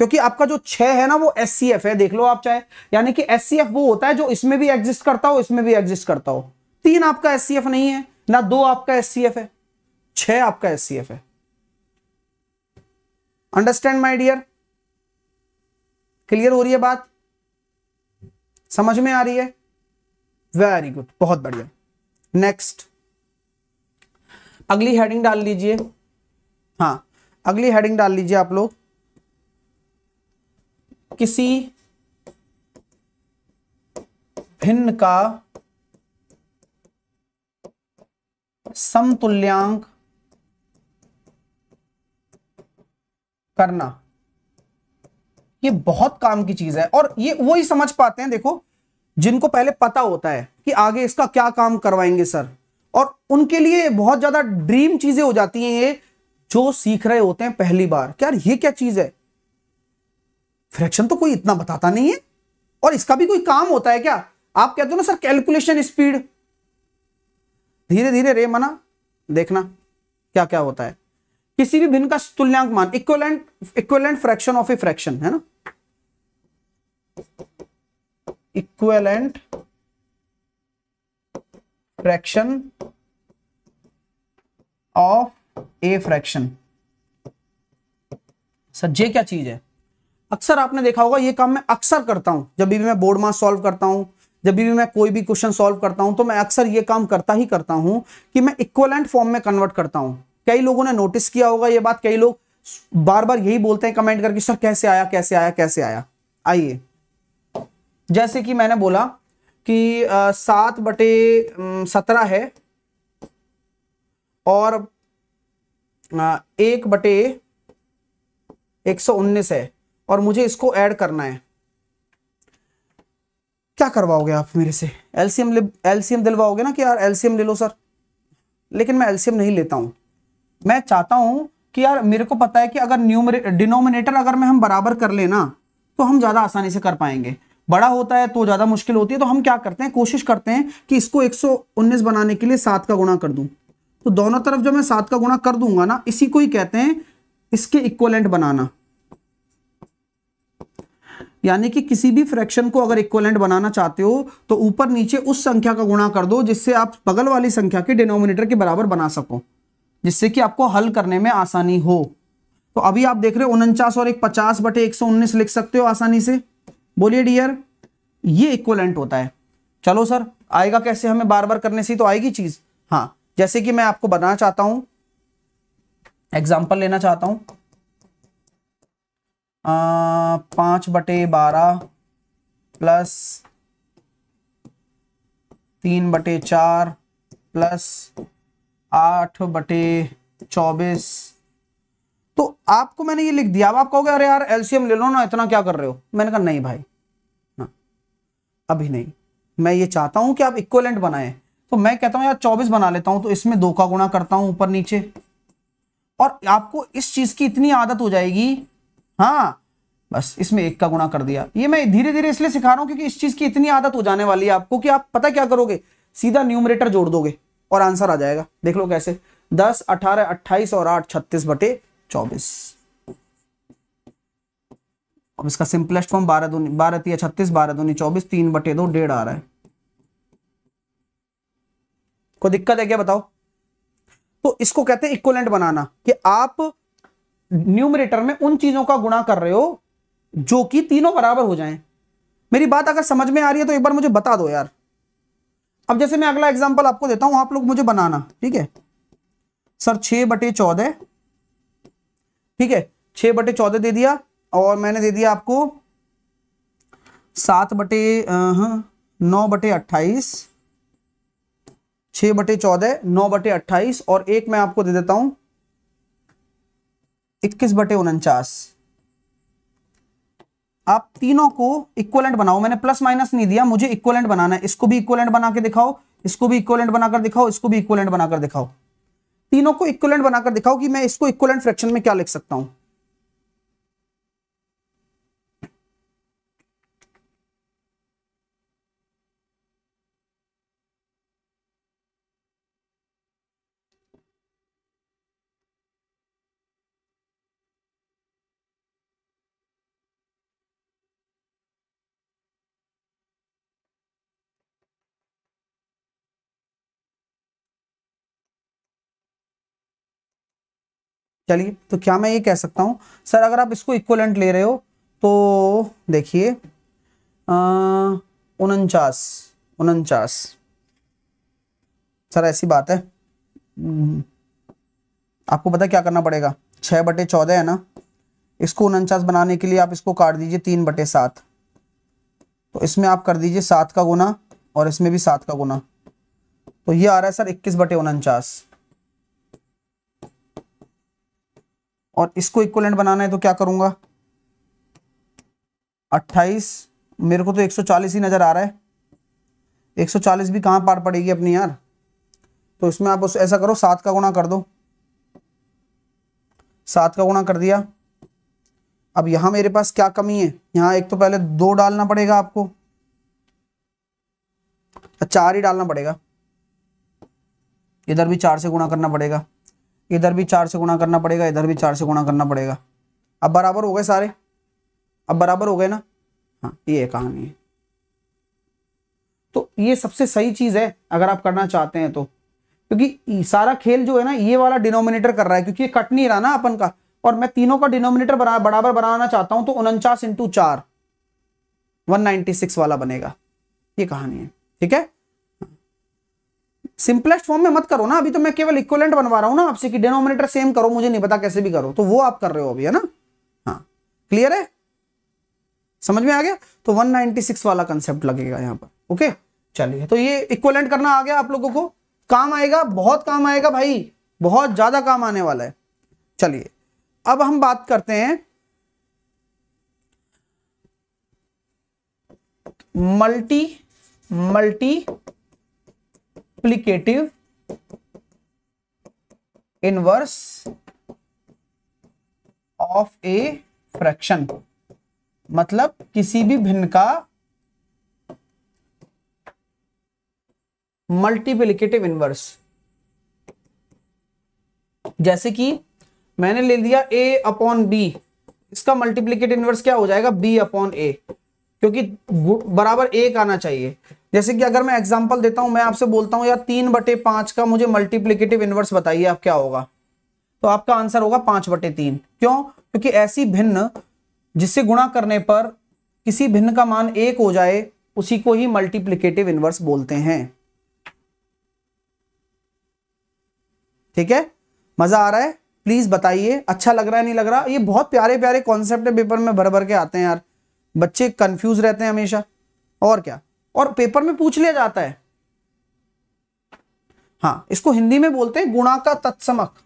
क्योंकि आपका जो छह है ना वो एस है देख लो आप चाहे यानी कि एस वो होता है जो इसमें भी एग्जिस्ट करता हो इसमें भी एग्जिस्ट करता हो तीन आपका एस नहीं है ना दो आपका एस है छह आपका एस है अंडरस्टैंड माई डियर क्लियर हो रही है बात समझ में आ रही है वेरी गुड बहुत बढ़िया नेक्स्ट अगली हेडिंग डाल लीजिए हाँ अगली हेडिंग डाल लीजिए आप लोग किसी भिन्न का समतुल्यांक करना ये बहुत काम की चीज है और ये वो ही समझ पाते हैं देखो जिनको पहले पता होता है कि आगे इसका क्या काम करवाएंगे सर और उनके लिए बहुत ज्यादा ड्रीम चीजें हो जाती हैं ये जो सीख रहे होते हैं पहली बार यार ये क्या चीज है फ्रैक्शन तो कोई इतना बताता नहीं है और इसका भी कोई काम होता है क्या आप कहते हो ना सर कैलकुलेशन स्पीड धीरे धीरे रे मना देखना क्या क्या होता है किसी भी भिन्न का तुल्यांक मान equivalent equivalent fraction of a fraction है ना equivalent fraction of a fraction sir जे क्या चीज है अक्सर आपने देखा होगा ये काम मैं अक्सर करता हूं जब भी मैं बोर्ड मास सॉल्व करता हूं जब भी मैं कोई भी क्वेश्चन सॉल्व करता हूं तो मैं अक्सर ये काम करता ही करता हूं कि मैं इक्वलेंट फॉर्म में कन्वर्ट करता हूं कई लोगों ने नोटिस किया होगा ये बात कई लोग बार बार यही बोलते हैं कमेंट करके सर कैसे आया कैसे आया कैसे आया आइए जैसे कि मैंने बोला कि सात बटे सत्रह है और आ, एक बटे एक सौ उन्नीस है और मुझे इसको ऐड करना है क्या करवाओगे आप मेरे से एलसीएम एलसीएम दिलवाओगे ना कि यार एलसीएम ले लो सर लेकिन मैं एलसीएम नहीं लेता हूं मैं चाहता हूं कि यार मेरे को पता है कि अगर न्यूमरे डिनोमिनेटर अगर मैं हम बराबर कर लेना तो हम ज्यादा आसानी से कर पाएंगे बड़ा होता है तो ज्यादा मुश्किल होती है तो हम क्या करते हैं कोशिश करते हैं कि इसको 119 बनाने के लिए सात का गुणा कर दूं तो दोनों तरफ जो मैं सात का गुणा कर दूंगा ना इसी को ही कहते हैं इसके इक्वलेंट बनाना यानी कि किसी भी फ्रैक्शन को अगर इक्वलेंट बनाना चाहते हो तो ऊपर नीचे उस संख्या का गुणा कर दो जिससे आप बगल वाली संख्या के डिनोमिनेटर के बराबर बना सको जिससे कि आपको हल करने में आसानी हो तो अभी आप देख रहे हो उनचास और एक पचास बटे एक सौ उन्नीस लिख सकते हो आसानी से बोलिए डियर ये इक्वलेंट होता है चलो सर आएगा कैसे हमें बार बार करने से तो आएगी चीज हाँ जैसे कि मैं आपको बनाना चाहता हूं एग्जाम्पल लेना चाहता हूं पांच बटे बारह प्लस तीन बटे चार प्लस आठ बटे चौबीस तो आपको मैंने ये लिख दिया अब आप कहोगे अरे यार एलसीएम ले लो ना इतना क्या कर रहे हो मैंने कहा नहीं भाई ना अभी नहीं मैं ये चाहता हूं कि आप इक्वलेंट बनाए तो मैं कहता हूं यार चौबीस बना लेता हूं तो इसमें दो का गुणा करता हूं ऊपर नीचे और आपको इस चीज की इतनी आदत हो जाएगी हाँ बस इसमें एक का गुणा कर दिया ये मैं धीरे धीरे इसलिए सिखा रहा हूं क्योंकि इस चीज की इतनी आदत हो जाने वाली है आपको कि आप पता क्या करोगे सीधा न्यूमरेटर जोड़ दोगे और आंसर आ जाएगा देख लो कैसे दस अठारह अट्ठाईस और आठ छत्तीस बटे चौबीस अब इसका सिंपलेस्ट फॉर्म बारह दूनी बारह तीन छत्तीस बारह दूनी चौबीस तीन बटे दो डेढ़ आ रहा है कोई दिक्कत है क्या बताओ तो इसको कहते हैं इक्वलेंट बनाना कि आप न्यूमरेटर में उन चीजों का गुणा कर रहे हो जो कि तीनों बराबर हो जाएं मेरी बात अगर समझ में आ रही है तो एक बार मुझे बता दो यार अब जैसे मैं अगला एग्जाम्पल आपको देता हूं आप लोग मुझे बनाना ठीक है सर छ बटे चौदह ठीक है छ बटे चौदह दे दिया और मैंने दे दिया आपको सात बटे नौ बटे अट्ठाईस छ बटे चौदह नौ बटे अट्ठाईस और एक मैं आपको दे देता हूं इक्कीस बटे उनचास आप तीनों को इक्वलेंट बनाओ मैंने प्लस माइनस नहीं दिया मुझे इक्वलेंट बनाना है इसको भी इक्वलेंट बना के दिखाओ इसको भी इक्वलेंट बनाकर दिखाओ इसको भी इक्वलेंट बनाकर दिखाओ तीनों को इक्वलेंट बनाकर दिखाओ कि मैं इसको इक्वलेंट फ्रैक्शन में क्या लिख सकता हूं चलिए तो क्या मैं ये कह सकता हूँ सर अगर आप इसको इक्वलेंट ले रहे हो तो देखिए उनचास उनचास सर ऐसी बात है हम्म। आपको पता क्या करना पड़ेगा छः बटे चौदह है ना इसको उनचास बनाने के लिए आप इसको काट दीजिए तीन बटे सात तो इसमें आप कर दीजिए सात का गुना और इसमें भी सात का गुना तो ये आ रहा है सर इक्कीस बटे उनचास और इसको इक्वलेंट बनाना है तो क्या करूंगा अट्ठाईस मेरे को तो 140 ही नज़र आ रहा है 140 भी कहां पार पड़ेगी अपनी यार तो इसमें आप उस ऐसा करो सात का गुणा कर दो सात का गुणा कर दिया अब यहां मेरे पास क्या कमी है यहां एक तो पहले दो डालना पड़ेगा आपको चार ही डालना पड़ेगा इधर भी चार से गुणा करना पड़ेगा इधर भी चार से गुणा करना पड़ेगा इधर भी चार से गुणा करना पड़ेगा अब बराबर हो गए सारे अब बराबर हो गए ना हाँ ये कहानी है तो ये सबसे सही चीज़ है अगर आप करना चाहते हैं तो क्योंकि सारा खेल जो है ना ये वाला डिनोमिनेटर कर रहा है क्योंकि ये कट नहीं रहा ना अपन का और मैं तीनों का डिनोमिनेटर बराबर बनाना चाहता हूं तो उनचास इंटू चार वन वाला बनेगा ये कहानी है ठीक है सिंपलेस्ट फॉर्म में मत करो ना अभी तो मैं केवल इक्वलेंट बनवा रहा हूं ना आपसे कि डिनोमिनेटर सेम करो मुझे नहीं पता कैसे भी करो तो वो आप कर रहे हो अभी है ना हाँ क्लियर है समझ में आ गया तो 196 वाला कंसेप्ट लगेगा यहाँ पर ओके चलिए तो ये इक्वलेंट करना आ गया आप लोगों को काम आएगा बहुत काम आएगा भाई बहुत ज्यादा काम आने वाला है चलिए अब हम बात करते हैं multi multi multiplicative inverse of a fraction मतलब किसी भी भिन्न का मल्टीप्लीकेटिव इनवर्स जैसे कि मैंने ले लिया a अपॉन बी इसका मल्टीप्लीकेटिव इनवर्स क्या हो जाएगा b अपॉन a क्योंकि बराबर एक आना चाहिए जैसे कि अगर मैं एग्जाम्पल देता हूं मैं आपसे बोलता हूं यार तीन बटे पांच का मुझे मल्टीप्लीकेटिव इनवर्स बताइए आप क्या होगा तो आपका आंसर होगा पांच बटे तीन क्यों क्योंकि ऐसी भिन्न जिससे गुणा करने पर किसी भिन्न का मान एक हो जाए उसी को ही मल्टीप्लीकेटिव इनवर्स बोलते हैं ठीक है मजा आ रहा है प्लीज बताइए अच्छा लग रहा है नहीं लग रहा ये बहुत प्यारे प्यारे कॉन्सेप्ट पेपर में भर भर के आते हैं यार बच्चे कंफ्यूज रहते हैं हमेशा और क्या और पेपर में पूछ लिया जाता है हाँ इसको हिंदी में बोलते हैं गुणा का तत्समक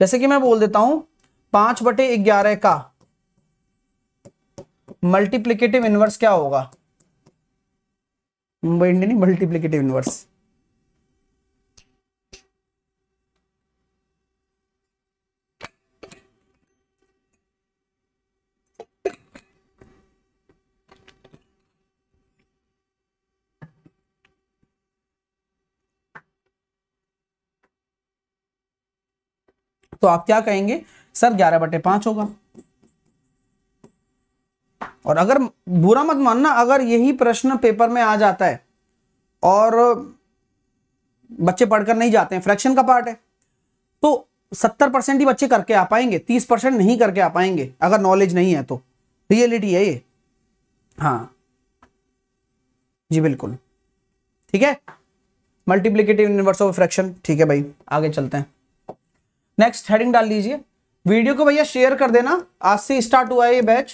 जैसे कि मैं बोल देता हूं पांच बटे ग्यारह का मल्टीप्लीकेटिव इनवर्स क्या होगा मुंबई नहीं मल्टीप्लीकेटिव इनवर्स तो आप क्या कहेंगे सर ग्यारह बटे पांच होगा और अगर बुरा मत मानना अगर यही प्रश्न पेपर में आ जाता है और बच्चे पढ़कर नहीं जाते हैं फ्रैक्शन का पार्ट है तो सत्तर परसेंट ही बच्चे करके आ पाएंगे तीस परसेंट नहीं करके आ पाएंगे अगर नॉलेज नहीं है तो रियलिटी है ये हाँ जी बिल्कुल ठीक है मल्टीप्लीकेटिव इनवर्स ऑफ फ्रैक्शन ठीक है भाई आगे चलते हैं नेक्स्ट हेडिंग डाल लीजिए वीडियो को भैया शेयर कर देना आज से स्टार्ट हुआ है ये बैच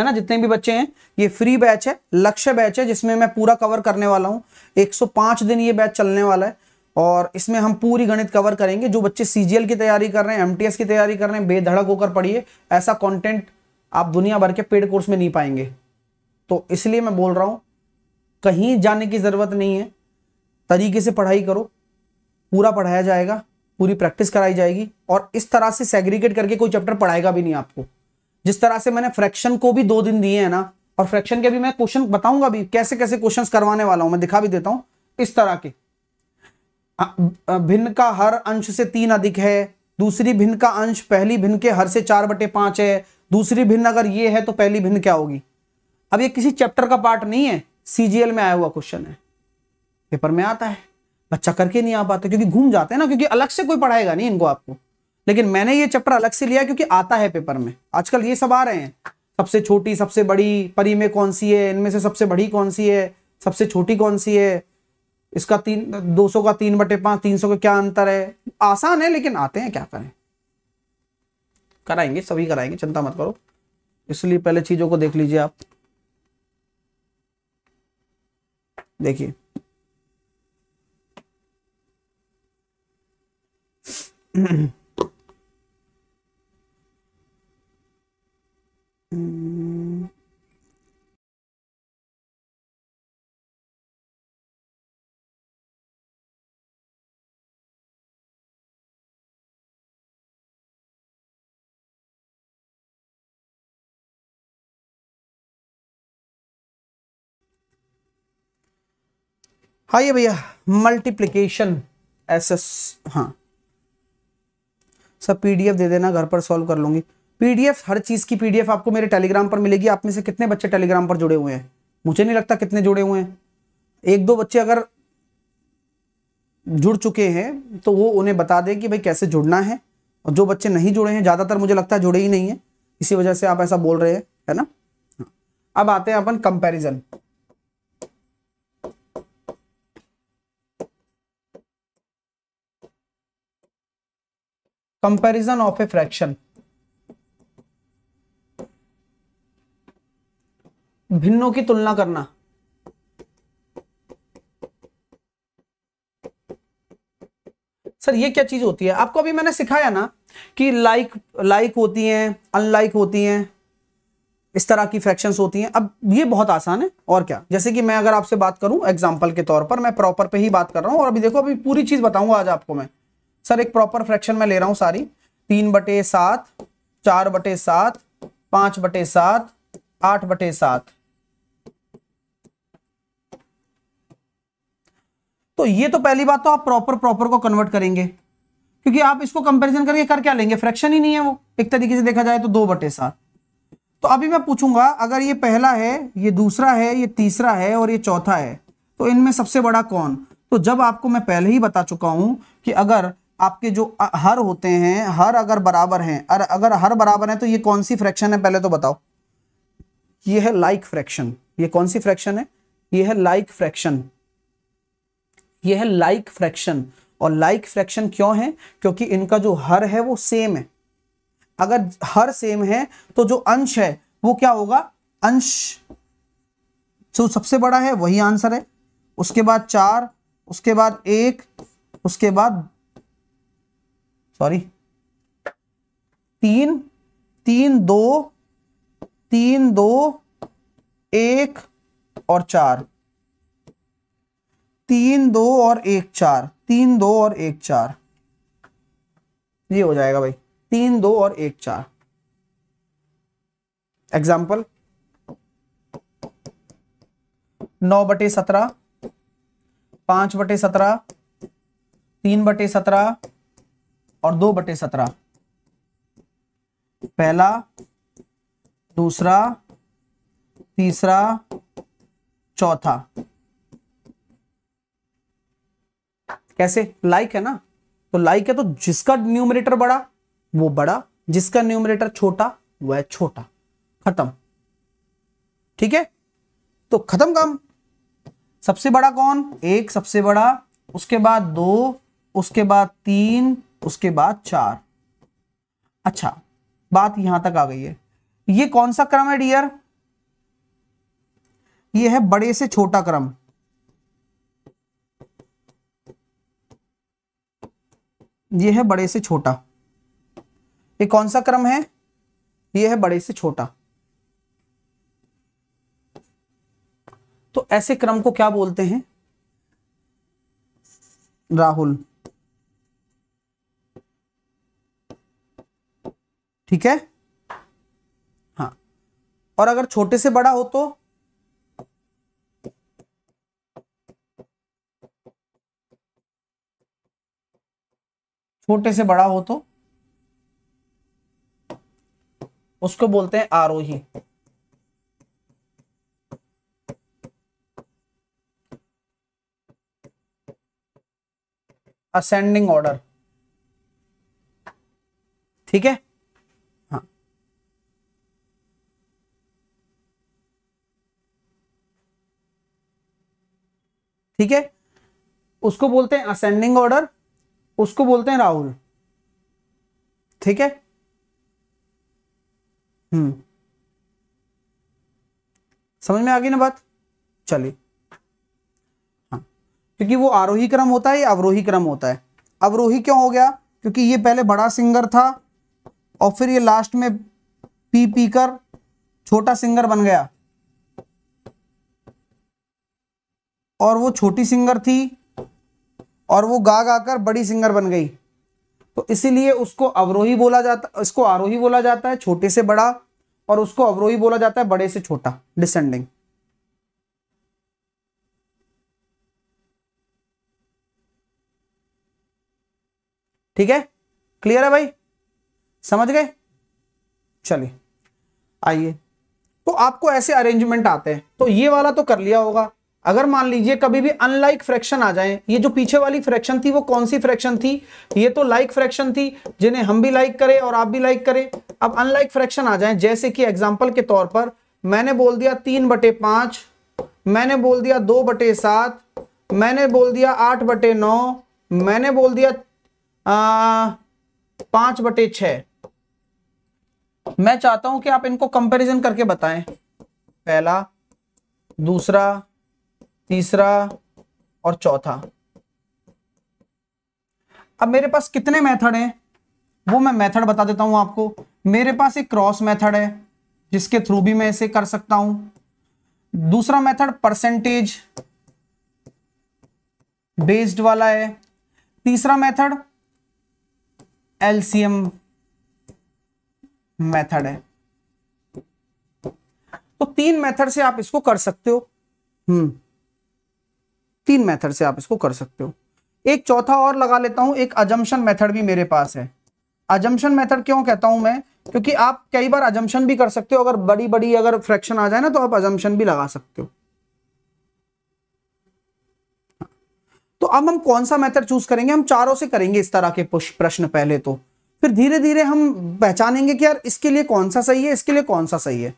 है ना जितने भी बच्चे हैं ये फ्री बैच है लक्ष्य बैच है जिसमें मैं पूरा कवर करने वाला हूँ 105 दिन ये बैच चलने वाला है और इसमें हम पूरी गणित कवर करेंगे जो बच्चे सी की तैयारी कर रहे हैं एम की तैयारी कर रहे हैं बेधड़क होकर पढ़िए ऐसा कॉन्टेंट आप दुनिया भर के पेड कोर्स में नहीं पाएंगे तो इसलिए मैं बोल रहा हूँ कहीं जाने की ज़रूरत नहीं है तरीके से पढ़ाई करो पूरा पढ़ाया जाएगा पूरी प्रैक्टिस कराई जाएगी और इस तरह से सेग्रीगेट करके कोई चैप्टर पढ़ाएगा भी नहीं आपको जिस तरह से मैंने फ्रैक्शन को भी दो दिन दिए हैं ना और फ्रैक्शन के भी मैं क्वेश्चन बताऊंगा भी कैसे कैसे क्वेश्चंस करवाने वाला हूं मैं दिखा भी देता हूं इस तरह के भिन्न का हर अंश से तीन अधिक है दूसरी भिन्न का अंश पहली भिन्न के हर से चार बटे पांच है दूसरी भिन्न अगर ये है तो पहली भिन्न क्या होगी अब ये किसी चैप्टर का पार्ट नहीं है सीजीएल में आया हुआ क्वेश्चन है पेपर में आता है बच्चा करके नहीं आ पाता क्योंकि घूम जाते हैं ना क्योंकि अलग से कोई पढ़ाएगा नहीं इनको आपको लेकिन मैंने ये चैप्टर अलग से लिया क्योंकि आता है पेपर में आजकल ये सब आ रहे हैं सबसे छोटी सबसे बड़ी परी में कौन सी है इनमें से सबसे बड़ी कौन सी है सबसे छोटी कौन सी है इसका तीन दो सौ का तीन बटे पांच तीन सौ का क्या अंतर है आसान है लेकिन आते हैं क्या करें कराएंगे सभी कराएंगे चिंता मत करो इसलिए पहले चीजों को देख लीजिए आप देखिए हाँ ये भैया मल्टीप्लिकेशन एस एस हाँ सब पीडीएफ दे देना घर पर सॉल्व कर लूंगी पीडीएफ हर चीज की पीडीएफ आपको मेरे टेलीग्राम पर मिलेगी आप में से कितने बच्चे टेलीग्राम पर जुड़े हुए हैं मुझे नहीं लगता कितने जुड़े हुए हैं एक दो बच्चे अगर जुड़ चुके हैं तो वो उन्हें बता दें कि भाई कैसे जुड़ना है और जो बच्चे नहीं जुड़े हैं ज़्यादातर मुझे लगता है जुड़े ही नहीं है इसी वजह से आप ऐसा बोल रहे हैं है ना हाँ। अब आते हैं अपन comparison comparison of a fraction भिन्नों की तुलना करना सर ये क्या चीज होती है आपको अभी मैंने सिखाया ना कि लाइक लाइक होती हैं अनलाइक होती हैं इस तरह की फ्रैक्शंस होती हैं अब ये बहुत आसान है और क्या जैसे कि मैं अगर आपसे बात करूं एग्जांपल के तौर पर मैं प्रॉपर पे ही बात कर रहा हूं और अभी देखो अभी पूरी चीज बताऊंगा आज आपको मैं सर एक प्रॉपर फ्रैक्शन में ले रहा हूं सारी तीन बटे सात चार बटे सात पांच बटे सात आठ बटे सात तो ये तो पहली बात तो आप प्रॉपर प्रॉपर को कन्वर्ट करेंगे क्योंकि आप इसको कंपैरिजन करके कर क्या लेंगे फ्रैक्शन ही नहीं है वो एक तरीके से देखा जाए तो दो बटे सात तो अभी मैं पूछूंगा अगर ये पहला है ये दूसरा है ये तीसरा है और ये चौथा है तो इनमें सबसे बड़ा कौन तो जब आपको मैं पहले ही बता चुका हूं कि अगर आपके जो हर होते हैं हर अगर बराबर हैं और अगर हर बराबर है तो ये कौन सी फ्रैक्शन है पहले तो बताओ ये है लाइक फ्रैक्शन ये कौन सी फ्रैक्शन है ये है लाइक फ्रैक्शन ये है लाइक फ्रैक्शन और लाइक फ्रैक्शन क्यों है क्योंकि इनका जो हर है वो सेम है अगर हर सेम है तो जो अंश है वो क्या होगा अंश जो सबसे बड़ा है वही आंसर है उसके बाद चार उसके बाद एक उसके बाद सॉरी तीन तीन दो तीन दो एक और चार तीन दो और एक चार तीन दो और एक चार ये हो जाएगा भाई तीन दो और एक चार एग्जाम्पल नौ बटे सत्रह पांच बटे सत्रह तीन बटे सत्रह और दो बटे सत्रह पहला दूसरा तीसरा चौथा कैसे लाइक है ना तो लाइक है तो जिसका न्यूमरेटर बड़ा वो बड़ा जिसका न्यूमरेटर छोटा वह छोटा खत्म ठीक है तो खत्म काम सबसे बड़ा कौन एक सबसे बड़ा उसके बाद दो उसके बाद तीन उसके बाद चार अच्छा बात यहां तक आ गई है ये कौन सा क्रम है डियर ये है बड़े से छोटा क्रम ये है बड़े से छोटा ये कौन सा क्रम है ये है बड़े से छोटा तो ऐसे क्रम को क्या बोलते हैं राहुल ठीक है हाँ और अगर छोटे से बड़ा हो तो छोटे से बड़ा हो तो उसको बोलते हैं आरोही असेंडिंग ऑर्डर ठीक है ठीक है उसको बोलते हैं असेंडिंग ऑर्डर उसको बोलते हैं राहुल ठीक है हम्म समझ में आ गई ना बात चलिए हाँ क्योंकि वो आरोही क्रम होता है या अवरोही क्रम होता है अवरोही क्यों हो गया क्योंकि ये पहले बड़ा सिंगर था और फिर ये लास्ट में पी पी कर छोटा सिंगर बन गया और वो छोटी सिंगर थी और वो गा गा कर बड़ी सिंगर बन गई तो इसीलिए उसको अवरोही बोला जाता इसको आरोही बोला जाता है छोटे से बड़ा और उसको अवरोही बोला जाता है बड़े से छोटा डिसेंडिंग ठीक है क्लियर है भाई समझ गए चलिए आइए तो आपको ऐसे अरेंजमेंट आते हैं तो ये वाला तो कर लिया होगा अगर मान लीजिए कभी भी अनलाइक फ्रैक्शन आ जाए ये जो पीछे वाली फ्रैक्शन थी वो कौन सी फ्रैक्शन थी ये तो लाइक फ्रैक्शन थी जिन्हें हम भी लाइक करें और आप भी लाइक करें अब अनलाइक फ्रैक्शन आ जाए जैसे कि एग्जाम्पल के तौर पर मैंने बोल दिया तीन बटे पांच मैंने बोल दिया दो बटे सात मैंने बोल दिया आठ बटे नौ मैंने बोल दिया पांच बटे छ मैं चाहता हूं कि आप इनको कंपैरिजन करके बताएं पहला दूसरा तीसरा और चौथा अब मेरे पास कितने मेथड हैं वो मैं मेथड बता देता हूं आपको मेरे पास एक क्रॉस मेथड है जिसके थ्रू भी मैं इसे कर सकता हूं दूसरा मेथड परसेंटेज बेस्ड वाला है तीसरा मेथड एलसीएम मेथड है तो तीन मेथड से आप इसको कर सकते हो हम्म तीन मेथड से आप इसको कर सकते हो एक चौथा और लगा लेता हूं एक अजम्पन मेथड भी मेरे पास है अजम्पन मेथड क्यों कहता हूं मैं क्योंकि आप कई बार अजम्पन भी कर सकते हो अगर बड़ी बड़ी अगर फ्रैक्शन आ जाए ना तो आप अजम्पन भी लगा सकते हो तो अब हम कौन सा मेथड चूज करेंगे हम चारों से करेंगे इस तरह के प्रश्न पहले तो फिर धीरे धीरे हम पहचानेंगे कि यार इसके लिए कौन सा सही है इसके लिए कौन सा सही है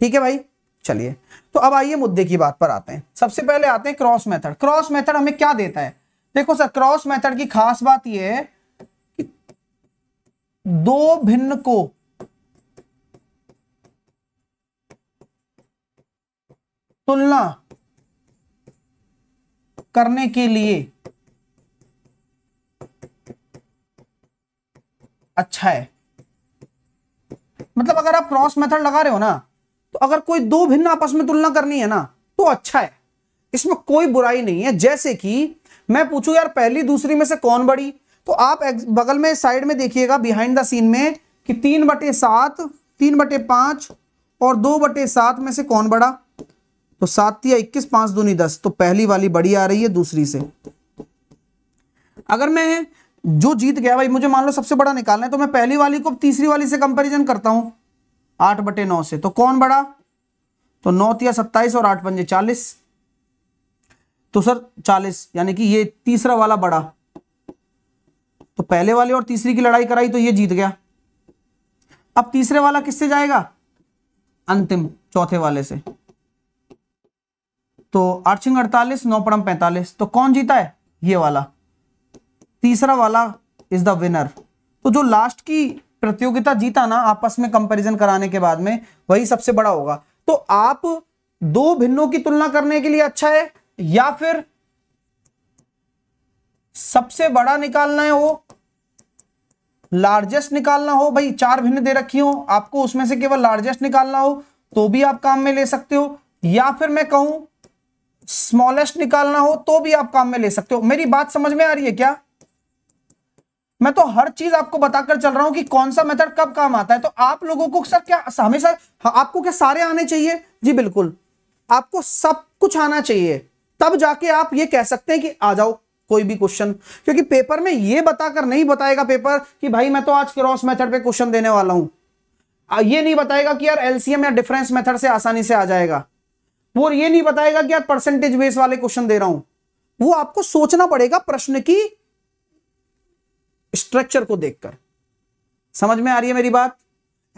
ठीक है भाई चलिए तो अब आइए मुद्दे की बात पर आते हैं सबसे पहले आते हैं क्रॉस मेथड क्रॉस मेथड हमें क्या देता है देखो सर क्रॉस मेथड की खास बात यह है कि दो भिन्न को तुलना करने के लिए अच्छा है मतलब अगर आप क्रॉस मेथड लगा रहे हो ना तो अगर कोई दो भिन्न आपस में तुलना करनी है ना तो अच्छा है इसमें कोई बुराई नहीं है जैसे कि मैं पूछूं यार पहली दूसरी में से कौन बड़ी तो आप बगल में साइड में देखिएगा बिहाइंड द सीन में कि तीन बटे सात तीन बटे पांच और दो बटे सात में से कौन बड़ा तो सात या इक्कीस पांच दूनी दस तो पहली वाली बड़ी आ रही है दूसरी से अगर मैं जो जीत गया भाई मुझे मान लो सबसे बड़ा निकालना है तो मैं पहली वाली को तीसरी वाली से कंपैरिजन करता हूं आठ बटे नौ से तो कौन बड़ा तो नौ तिया सत्ताईस और आठ पंजे चालीस तो सर चालीस यानी कि ये तीसरा वाला बड़ा तो पहले वाले और तीसरी की लड़ाई कराई तो ये जीत गया अब तीसरे वाला किससे जाएगा अंतिम चौथे वाले से तो आठ छिंग अड़तालीस नौ पड़म पैंतालीस तो कौन जीता है ये वाला तीसरा वाला इज द विनर तो जो लास्ट की प्रतियोगिता जीता ना आपस में कंपैरिजन कराने के बाद में वही सबसे बड़ा होगा तो आप दो भिन्नों की तुलना करने के लिए अच्छा है या फिर सबसे बड़ा निकालना है वो लार्जेस्ट निकालना हो भाई चार भिन्न दे रखी हो आपको उसमें से केवल लार्जेस्ट निकालना हो तो भी आप काम में ले सकते हो या फिर मैं कहूं स्मॉलेस्ट निकालना हो तो भी आप काम में ले सकते हो मेरी बात समझ में आ रही है क्या मैं तो हर चीज आपको बताकर चल रहा हूं कि कौन सा मेथड कब काम आता है तो आप लोगों को सर क्या हमेशा हाँ, आपको क्या सारे आने चाहिए जी बिल्कुल आपको सब कुछ आना चाहिए तब जाके आप ये कह सकते हैं कि आ जाओ कोई भी क्वेश्चन क्योंकि पेपर में ये बताकर नहीं बताएगा पेपर कि भाई मैं तो आज क्रॉस मेथड पे क्वेश्चन देने वाला हूं ये नहीं बताएगा कि यार एलसीएम या डिफरेंस मेथड से आसानी से आ जाएगा वो ये नहीं बताएगा कि यार परसेंटेज बेस वाले क्वेश्चन दे रहा हूं वो आपको सोचना पड़ेगा प्रश्न की स्ट्रक्चर को देखकर समझ में आ रही है मेरी बात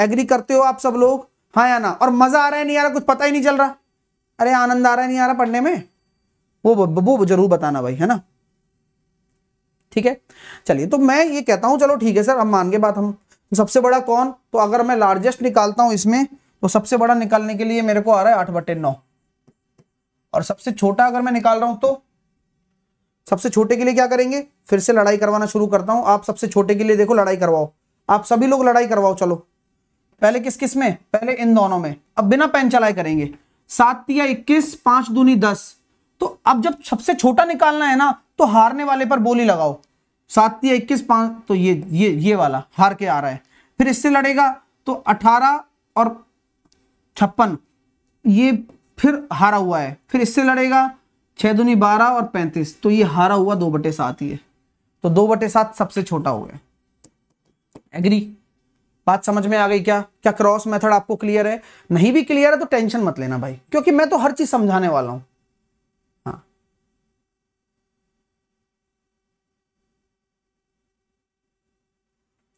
एग्री करते हो आप सब लोग हाँ या ना और मजा आ रहा है नहीं आ रहा कुछ पता ही नहीं चल रहा अरे आनंद आ रहा है नहीं आ रहा पढ़ने में वो वो जरूर बताना भाई है ना ठीक है चलिए तो मैं ये कहता हूं चलो ठीक है सर हम मान के बात हम तो सबसे बड़ा कौन तो अगर मैं लार्जेस्ट निकालता हूं इसमें तो सबसे बड़ा निकालने के लिए मेरे को आ रहा है आठ बटे नौ और सबसे छोटा अगर मैं निकाल रहा हूं तो सबसे छोटे के लिए क्या करेंगे फिर से लड़ाई करवाना शुरू करता हूं आप सबसे छोटे के लिए देखो लड़ाई करवाओ आप सभी लोग लड़ाई करवाओ चलो पहले किस किस में पहले इन दोनों में अब बिना पेन चलाए करेंगे सात या इक्कीस पांच दूनी दस तो अब जब सबसे छोटा निकालना है ना तो हारने वाले पर बोली लगाओ सात या इक्कीस पांच तो ये ये ये वाला हार के आ रहा है फिर इससे लड़ेगा तो अठारह और छप्पन ये फिर हारा हुआ है फिर इससे लड़ेगा छः दुनी बारह और पैंतीस तो ये हारा हुआ दो बटे सात ही है तो दो बटे सात सबसे छोटा हुआ एग्री बात समझ में आ गई क्या क्या क्रॉस मेथड आपको क्लियर है नहीं भी क्लियर है तो टेंशन मत लेना भाई क्योंकि मैं तो हर चीज समझाने वाला हूं हाँ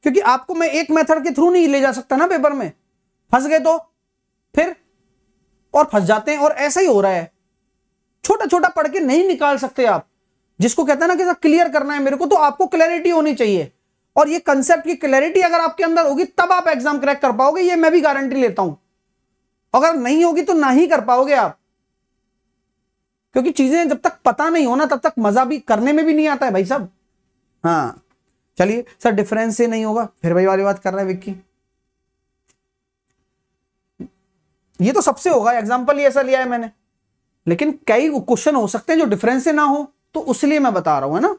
क्योंकि आपको मैं एक मेथड के थ्रू नहीं ले जा सकता ना पेपर में फंस गए तो फिर और फंस जाते हैं और ऐसा ही हो रहा है छोटा छोटा पढ़ के नहीं निकाल सकते आप जिसको कहते हैं ना कि सर क्लियर करना है मेरे को तो आपको क्लैरिटी होनी चाहिए और ये कंसेप्ट की क्लैरिटी अगर आपके अंदर होगी तब आप एग्जाम क्रैक कर पाओगे ये मैं भी गारंटी लेता हूं अगर नहीं होगी तो ना ही कर पाओगे आप क्योंकि चीजें जब तक पता नहीं होना तब तक मजा भी करने में भी नहीं आता है भाई साहब हाँ चलिए सर डिफरेंस से नहीं होगा फिर भाई वाली बात कर रहे हैं विक्की ये तो सबसे होगा एग्जाम्पल ही ऐसा लिया है मैंने लेकिन कई क्वेश्चन हो सकते हैं जो डिफरेंस से ना हो तो उसलिए मैं बता रहा हूं है ना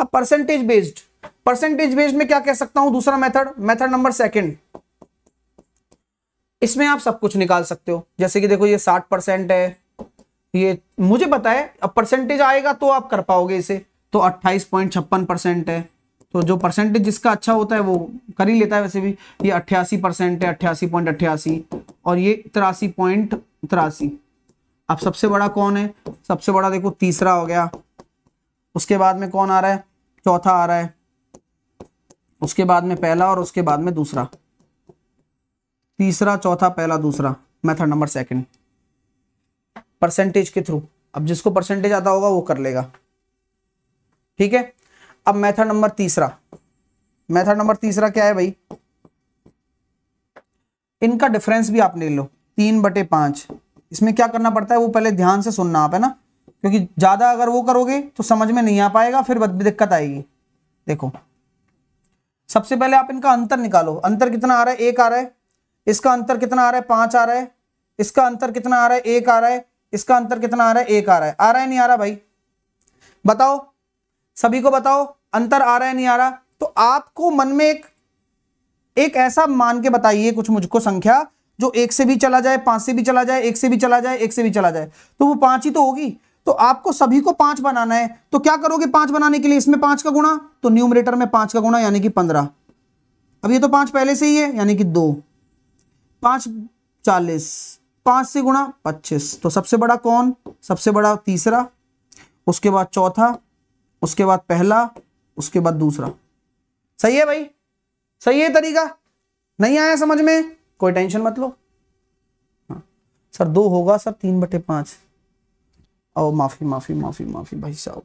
अब परसेंटेज बेस्ड परसेंटेज बेस्ड में क्या कह सकता हूं दूसरा मेथड मेथड नंबर सेकंड इसमें आप सब कुछ निकाल सकते हो जैसे कि देखो ये साठ परसेंट है ये मुझे बताए अब परसेंटेज आएगा तो आप कर पाओगे इसे तो अट्ठाईस पॉइंट छप्पन परसेंट है तो जो परसेंटेज जिसका अच्छा होता है वो कर ही लेता है वैसे भी ये अट्ठासी परसेंट है अट्ठासी पॉइंट अट्ठासी और ये तिरासी पॉइंट तिरासी अब सबसे बड़ा कौन है सबसे बड़ा देखो तीसरा हो गया उसके बाद में कौन आ रहा है चौथा आ रहा है उसके बाद में पहला और उसके बाद में दूसरा तीसरा चौथा पहला दूसरा मेथड नंबर सेकंड परसेंटेज के थ्रू अब जिसको परसेंटेज आता होगा वो कर लेगा ठीक है अब मेथड नंबर तीसरा मेथड नंबर तीसरा क्या है भाई इनका डिफरेंस भी आप ले लो तीन बटे पांच इसमें क्या करना पड़ता है वो पहले ध्यान से सुनना आप है ना क्योंकि ज़्यादा अगर वो करोगे तो समझ में नहीं आ पाएगा फिर दिक्कत आएगी देखो सबसे पहले आप इनका अंतर निकालो अंतर कितना आ रहा है एक आ रहा है इसका अंतर कितना आ रहा है पांच आ रहा है इसका अंतर कितना आ रहा है एक आ रहा है इसका अंतर कितना आ रहा है एक आ रहा है आ रहा है नहीं आ रहा भाई बताओ सभी को बताओ अंतर आ रहा है नहीं आ रहा तो आपको मन में एक एक ऐसा मान के बताइए कुछ मुझको संख्या जो एक से भी चला जाए पांच से भी चला जाए एक से भी चला जाए एक से भी चला जाए तो वो पांच ही तो होगी तो आपको सभी को पांच बनाना है तो क्या करोगे पांच बनाने के लिए इसमें पांच का गुणा तो न्यूमरेटर में पांच का गुणा यानी कि पंद्रह अब ये तो पांच पहले से ही है यानी कि दो पांच चालीस पांच से गुणा पच्चीस तो सबसे बड़ा कौन सबसे बड़ा तीसरा उसके बाद चौथा उसके बाद पहला उसके बाद दूसरा सही है भाई सही है तरीका नहीं आया समझ में कोई टेंशन मत लो हाँ सर दो होगा सर तीन बटे पाँच ओ माफ़ी माफ़ी माफ़ी माफ़ी भाई साहब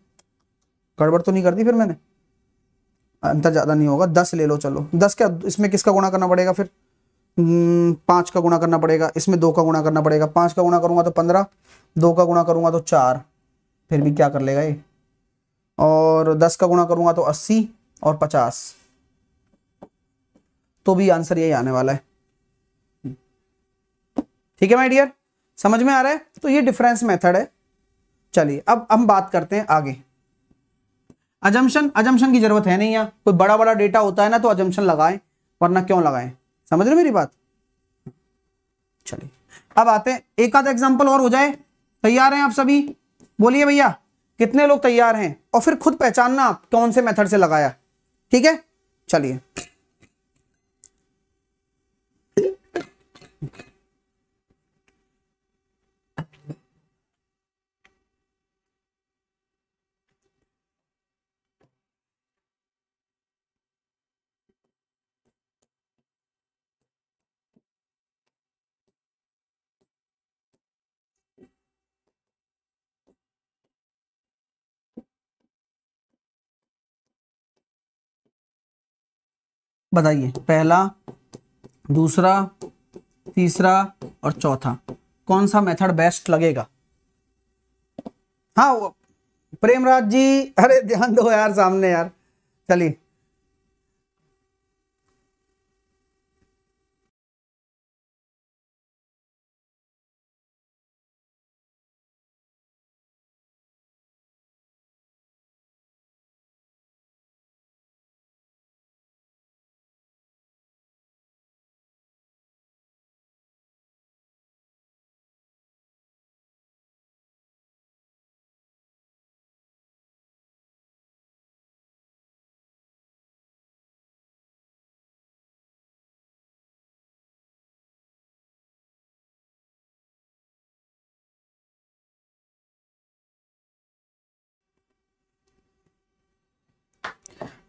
गड़बड़ तो नहीं कर दी फिर मैंने अंतर ज़्यादा नहीं होगा दस ले लो चलो दस क्या इसमें किसका गुणा करना पड़ेगा फिर हम्म, पाँच का गुणा करना पड़ेगा इसमें दो का गुणा करना पड़ेगा पाँच का गुणा करूँगा तो पंद्रह दो का गुणा करूँगा तो चार फिर भी क्या कर लेगा ये और दस का गुणा करूँगा तो अस्सी और पचास तो भी आंसर यही आने वाला है ठीक है माय डियर समझ में आ रहा है तो ये डिफरेंस मेथड है चलिए अब हम बात करते हैं आगे अजम्पन अजम्पन की जरूरत है नहीं यहाँ कोई बड़ा बड़ा डेटा होता है ना तो अजम्पन लगाएं वरना क्यों लगाएं समझ रहे मेरी बात चलिए अब आते हैं एक आध एग्जाम्पल और हो जाए तैयार हैं आप सभी बोलिए भैया कितने लोग तैयार हैं और फिर खुद पहचानना आप कौन से मेथड से लगाया ठीक है चलिए बताइए पहला दूसरा तीसरा और चौथा कौन सा मेथड बेस्ट लगेगा हाँ प्रेमराज जी अरे ध्यान दो यार सामने यार चलिए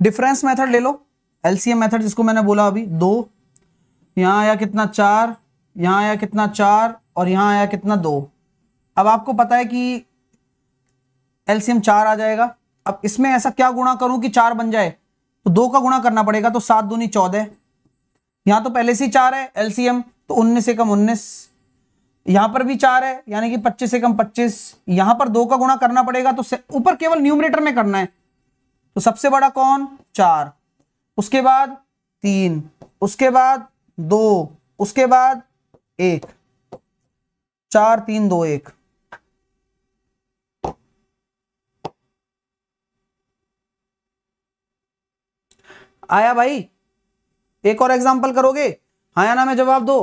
डिफरेंस मेथड ले लो एलसीएम मेथड जिसको मैंने बोला अभी दो यहां आया कितना चार यहां आया कितना चार और यहां आया कितना दो अब आपको पता है कि एलसीएम चार आ जाएगा अब इसमें ऐसा क्या गुणा करूं कि चार बन जाए तो दो का गुणा करना पड़ेगा तो सात दूनी चौदह यहां तो पहले से चार है एलसीएम तो उन्नीस एकम कम उन्नीस यहां पर भी चार है यानी कि पच्चीस से कम पच्चीस यहां पर दो का गुणा करना पड़ेगा तो ऊपर केवल न्यूमरेटर में करना है तो सबसे बड़ा कौन चार उसके बाद तीन उसके बाद दो उसके बाद एक चार तीन दो एक आया भाई एक और एग्जाम्पल करोगे हाँ या ना में जवाब दो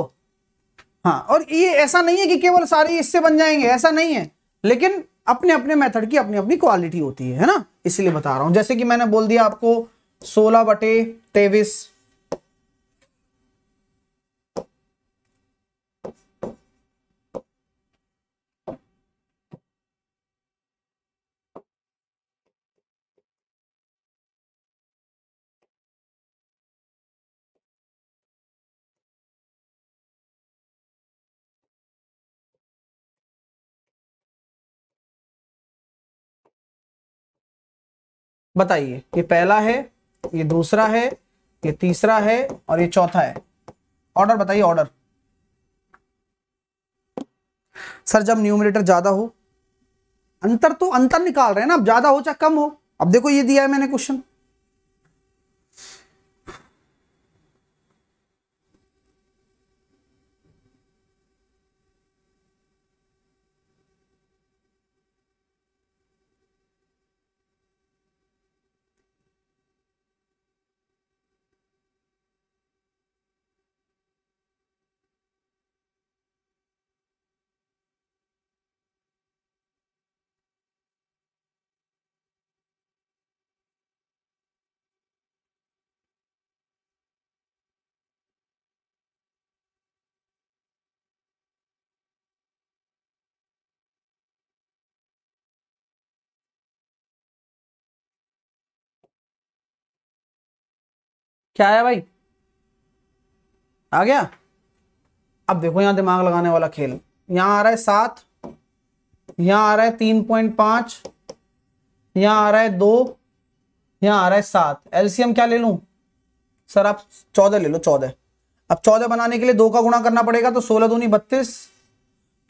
हाँ और ये ऐसा नहीं है कि केवल सारी इससे बन जाएंगे ऐसा नहीं है लेकिन अपने अपने मेथड की अपनी अपनी क्वालिटी होती है ना इसलिए बता रहा हूं जैसे कि मैंने बोल दिया आपको सोलह बटे तेविस बताइए ये पहला है ये दूसरा है ये तीसरा है और ये चौथा है ऑर्डर बताइए ऑर्डर सर जब न्यूमिनेटर ज्यादा हो अंतर तो अंतर निकाल रहे हैं ना अब ज्यादा हो चाहे कम हो अब देखो ये दिया है मैंने क्वेश्चन क्या आया भाई आ गया अब देखो यहां दिमाग लगाने वाला खेल यहां आ रहा है सात यहां आ रहा है तीन पॉइंट पांच यहां आ रहा है दो यहां आ रहा है सात एलसीएम क्या ले लू सर आप चौदह ले लो चौदह अब चौदह बनाने के लिए दो का गुणा करना पड़ेगा तो सोलह दूनी बत्तीस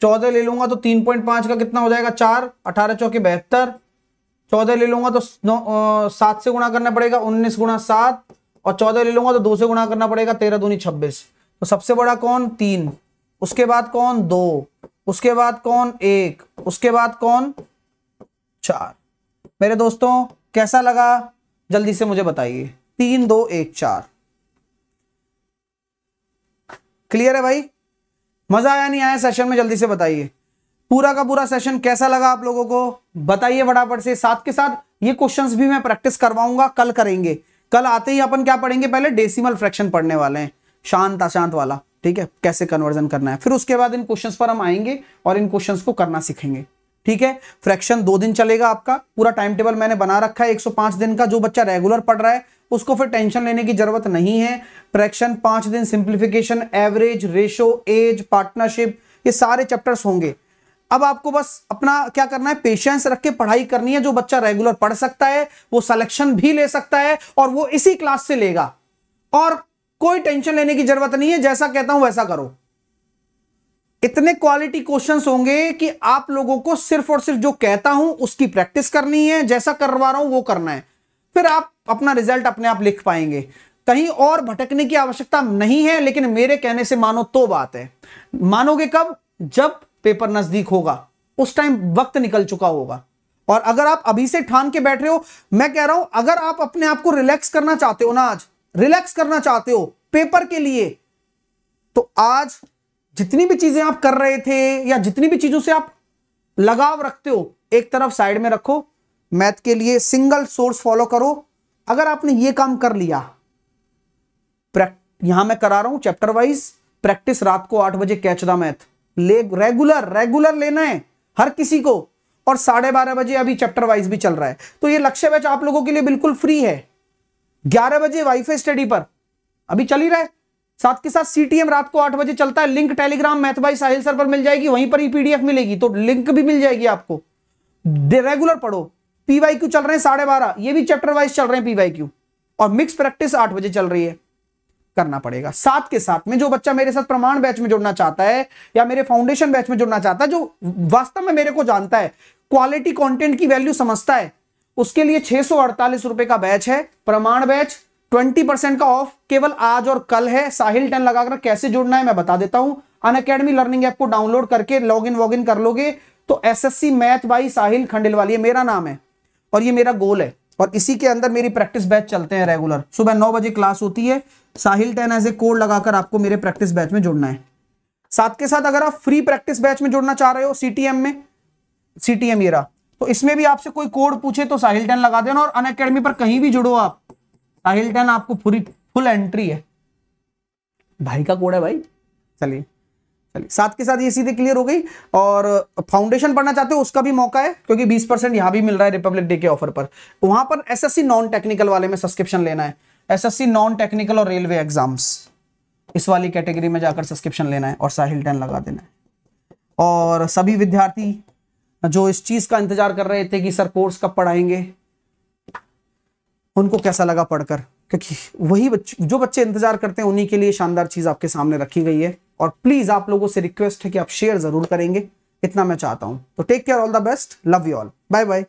चौदह ले लूंगा तो तीन पॉइंट पांच का कितना हो जाएगा चार अठारह चौके बहत्तर चौदह ले लूंगा तो नौ सात से गुणा करना पड़ेगा उन्नीस गुणा सात और चौदह ले लूंगा तो दो से गुणा करना पड़ेगा तेरह दूनी छब्बीस तो सबसे बड़ा कौन तीन उसके बाद कौन दो उसके बाद कौन एक उसके बाद कौन चार मेरे दोस्तों कैसा लगा जल्दी से मुझे बताइए तीन दो एक चार क्लियर है भाई मजा आया नहीं आया सेशन में जल्दी से बताइए पूरा का पूरा सेशन कैसा लगा आप लोगों को बताइए फटाफट से साथ के साथ ये क्वेश्चंस भी मैं प्रैक्टिस करवाऊंगा कल करेंगे कल आते ही अपन क्या पढ़ेंगे पहले डेसिमल फ्रैक्शन पढ़ने वाले हैं शांत अशांत वाला ठीक है कैसे कन्वर्जन करना है फिर उसके बाद इन क्वेश्चंस पर हम आएंगे और इन क्वेश्चंस को करना सीखेंगे ठीक है फ्रैक्शन दो दिन चलेगा आपका पूरा टाइम टेबल मैंने बना रखा है 105 दिन का जो बच्चा रेगुलर पढ़ रहा है उसको फिर टेंशन लेने की जरूरत नहीं है फ्रैक्शन पांच दिन simplification average ratio age partnership ये सारे चैप्टर्स होंगे अब आपको बस अपना क्या करना है पेशेंस रख के पढ़ाई करनी है जो बच्चा रेगुलर पढ़ सकता है वो सिलेक्शन भी ले सकता है और वो इसी क्लास से लेगा और कोई टेंशन लेने की जरूरत नहीं है जैसा कहता हूं वैसा करो इतने क्वालिटी क्वेश्चंस होंगे कि आप लोगों को सिर्फ और सिर्फ जो कहता हूं उसकी प्रैक्टिस करनी है जैसा करवा रहा हूं वो करना है फिर आप अपना रिजल्ट अपने आप लिख पाएंगे कहीं और भटकने की आवश्यकता नहीं है लेकिन मेरे कहने से मानो तो बात है मानोगे कब जब पेपर नजदीक होगा उस टाइम वक्त निकल चुका होगा और अगर आप अभी से ठान के बैठ रहे हो मैं कह रहा हूं अगर आप अपने आप को रिलैक्स करना चाहते हो ना आज रिलैक्स करना चाहते हो पेपर के लिए तो आज जितनी भी चीजें आप कर रहे थे या जितनी भी चीजों से आप लगाव रखते हो एक तरफ साइड में रखो मैथ के लिए सिंगल सोर्स फॉलो करो अगर आपने ये काम कर लिया यहां मैं करा रहा हूं चैप्टर वाइज प्रैक्टिस रात को आठ बजे कैच द मैथ ले रेगुलर रेगुलर लेना है हर किसी को और साढ़े बारह बजे अभी चैप्टर वाइज भी चल रहा है तो ये लक्ष्य बैच आप लोगों के लिए बिल्कुल फ्री है ग्यारह बजे वाईफाई स्टडी पर अभी चल ही रहा है साथ के साथ सी रात को आठ बजे चलता है link Telegram math by Sahil sir पर मिल जाएगी वहीं पर ही पीडीएफ मिलेगी तो लिंक भी मिल जाएगी आपको रेगुलर पढ़ो पीवाई क्यू चल रहे हैं साढ़े बारह ये भी चैप्टर वाइज चल रहे हैं पीवाई क्यू और मिक्स प्रैक्टिस आठ बजे चल रही है करना पड़ेगा साथ के साथ में जो बच्चा मेरे साथ प्रमाण बैच में जुड़ना चाहता है या मेरे फाउंडेशन बैच में जुड़ना चाहता है जो वास्तव में मेरे को जानता है क्वालिटी कंटेंट की वैल्यू समझता है उसके लिए छह रुपए का बैच है प्रमाण बैच 20% का ऑफ केवल आज और कल है साहिल टेन लगाकर कैसे जुड़ना है मैं बता देता हूं अन अकेडमी लर्निंग ऐप को डाउनलोड करके लॉग इन वॉग इन कर लोगे तो SSC math by Sahil Khandelwal मेरा नाम है और ये मेरा गोल है और इसी के अंदर मेरी प्रैक्टिस बैच चलते हैं रेगुलर सुबह नौ बजे क्लास होती है Sahil ten as a code लगाकर आपको मेरे प्रैक्टिस बैच में जुड़ना है साथ के साथ अगर आप फ्री प्रैक्टिस बैच में जुड़ना चाह रहे हो सीटीएम में सीटीएम टी तो इसमें भी आपसे कोई कोड पूछे तो साहिल टेन लगा देना और अन अकेडमी पर कहीं भी जुड़ो आप साहिल टेन आपको पूरी फुल एंट्री है भाई का कोड है भाई चलिए चलिए साथ के साथ ये सीधे क्लियर हो गई और फाउंडेशन पढ़ना चाहते हो उसका भी मौका है क्योंकि 20 परसेंट यहां भी मिल रहा है रिपब्लिक डे के ऑफर पर वहां पर एसएससी नॉन टेक्निकल वाले में सब्सक्रिप्शन लेना है एसएससी नॉन टेक्निकल और रेलवे एग्जाम्स इस वाली कैटेगरी में जाकर सब्सक्रिप्शन लेना है और साहिल टेन लगा देना है और सभी विद्यार्थी जो इस चीज़ का इंतजार कर रहे थे कि सर कोर्स कब पढ़ाएंगे उनको कैसा लगा पढ़कर क्योंकि वही बच्चे जो बच्चे इंतजार करते हैं उन्हीं के लिए शानदार चीज़ आपके सामने रखी गई है और प्लीज़ आप लोगों से रिक्वेस्ट है कि आप शेयर ज़रूर करेंगे इतना मैं चाहता हूँ तो take care all the best love you all bye bye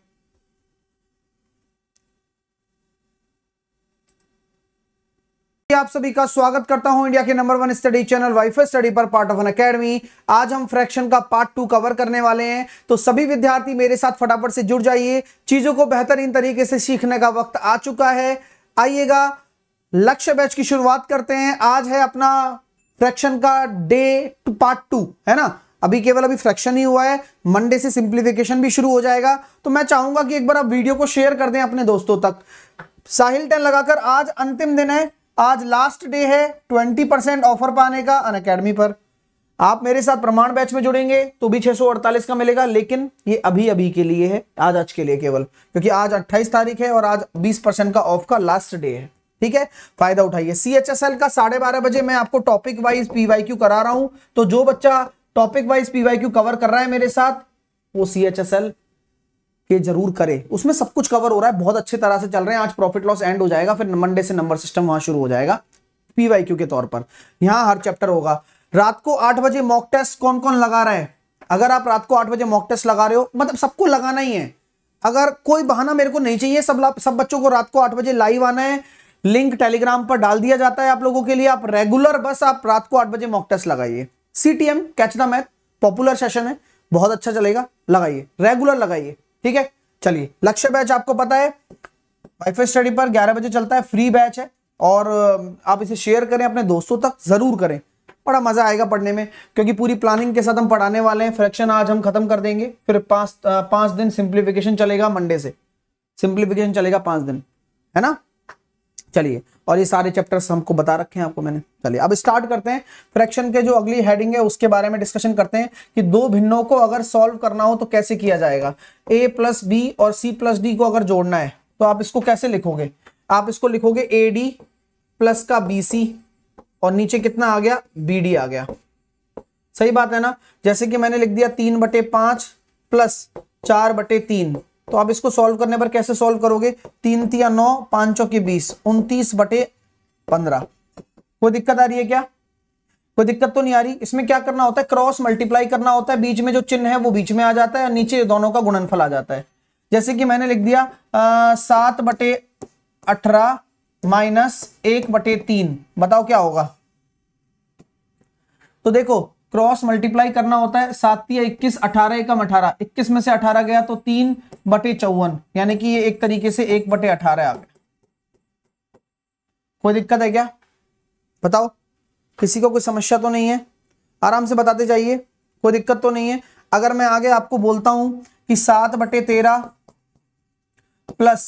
आप सभी का स्वागत करता हूं इंडिया के number one study channel WiFi study पर पार्ट ऑफ एन अकेडमी आज हम फ्रैक्शन का पार्ट टू कवर करने वाले हैं तो सभी विद्यार्थी मेरे साथ फटाफट से जुड़ जाइए चीजों को बेहतरीन तरीके से सीखने का वक्त आ चुका है आइएगा लक्ष्य बैच की शुरुआत करते हैं आज है अपना फ्रैक्शन का डे पार्ट टू है ना अभी केवल अभी फ्रैक्शन ही हुआ है मंडे से सिंप्लीफिकेशन भी शुरू हो जाएगा तो मैं चाहूंगा कि एक बार आप वीडियो को शेयर कर दें अपने दोस्तों तक साहिल टेन लगाकर आज अंतिम दिन है आज लास्ट डे है ट्वेंटी परसेंट ऑफर पाने का अन अकेडमी पर आप मेरे साथ प्रमाण बैच में जुड़ेंगे तो भी 648 का मिलेगा लेकिन ये अभी अभी के लिए है आज आज के लिए केवल क्योंकि आज 28 तारीख है और आज 20 परसेंट का ऑफ का लास्ट डे है ठीक है फायदा उठाइए सी एच एस एल का साढ़े बारह बजे मैं आपको टॉपिक वाइज पीवाई क्यू करा रहा हूं तो जो बच्चा topic wise P Y Q cover कर रहा है मेरे साथ वो सी एच एस एल के जरूर करें उसमें सब कुछ कवर हो रहा है बहुत अच्छे तरह से चल रहे हैं आज प्रॉफिट लॉस एंड हो जाएगा फिर मंडे से नंबर सिस्टम वहां शुरू हो जाएगा पीवाई के तौर पर यहां हर चैप्टर होगा रात को आठ बजे मॉक टेस्ट कौन कौन लगा रहा है अगर आप रात को आठ बजे मॉक टेस्ट लगा रहे हो मतलब सबको लगाना ही है अगर कोई बहाना मेरे को नहीं चाहिए सब सब बच्चों को रात को आठ बजे लाइव आना है लिंक टेलीग्राम पर डाल दिया जाता है आप लोगों के लिए आप रेगुलर बस आप रात को आठ बजे मॉक टेस्ट लगाइए C T M catch the math popular session है बहुत अच्छा चलेगा लगाइए रेगुलर लगाइए ठीक है चलिए लक्ष्य बैच आपको पता है वाइफ स्टडी पर 11 बजे चलता है फ्री बैच है और आप इसे शेयर करें अपने दोस्तों तक जरूर करें बड़ा मजा आएगा पढ़ने में क्योंकि पूरी प्लानिंग के साथ हम पढ़ाने वाले हैं फ्रैक्शन आज हम खत्म कर देंगे फिर पांच पांच दिन सिंप्लीफिकेशन चलेगा मंडे से सिंप्लीफिकेशन चलेगा पांच दिन है ना चलिए और ये सारे चैप्टर्स हमको बता रखे हैं आपको मैंने चलिए अब स्टार्ट करते हैं फ्रैक्शन के जो अगली हेडिंग है उसके बारे में डिस्कशन करते हैं कि दो भिन्नों को अगर सॉल्व करना हो तो कैसे किया जाएगा ए प्लस बी और सी प्लस डी को अगर जोड़ना है तो आप इसको कैसे लिखोगे आप इसको लिखोगे ए डी प्लस का बी सी और नीचे कितना आ गया बी डी आ गया सही बात है ना जैसे कि मैंने लिख दिया तीन बटे पांच प्लस चार बटे तीन तो आप इसको सॉल्व करने पर कैसे सॉल्व करोगे तीन तिया नौ पांच चौके बीस उनतीस बटे पंद्रह कोई दिक्कत आ रही है क्या कोई दिक्कत तो नहीं आ रही इसमें क्या करना होता है क्रॉस मल्टीप्लाई करना होता है बीच में जो चिन्ह है वो बीच में आ जाता है और नीचे दोनों का गुणनफल आ जाता है जैसे कि मैंने लिख दिया सात बटे अठारह माइनस एक बटे तीन बताओ क्या होगा तो देखो क्रॉस मल्टीप्लाई करना होता है सात या इक्कीस अठारह एकम अठारह इक्कीस में से अठारह गया तो तीन बटे चौवन यानी कि ये एक तरीके से एक बटे अठारह आ गया कोई दिक्कत है क्या बताओ किसी को कोई समस्या तो नहीं है आराम से बताते जाइए कोई दिक्कत तो नहीं है अगर मैं आगे आपको बोलता हूं कि सात बटे तेरह प्लस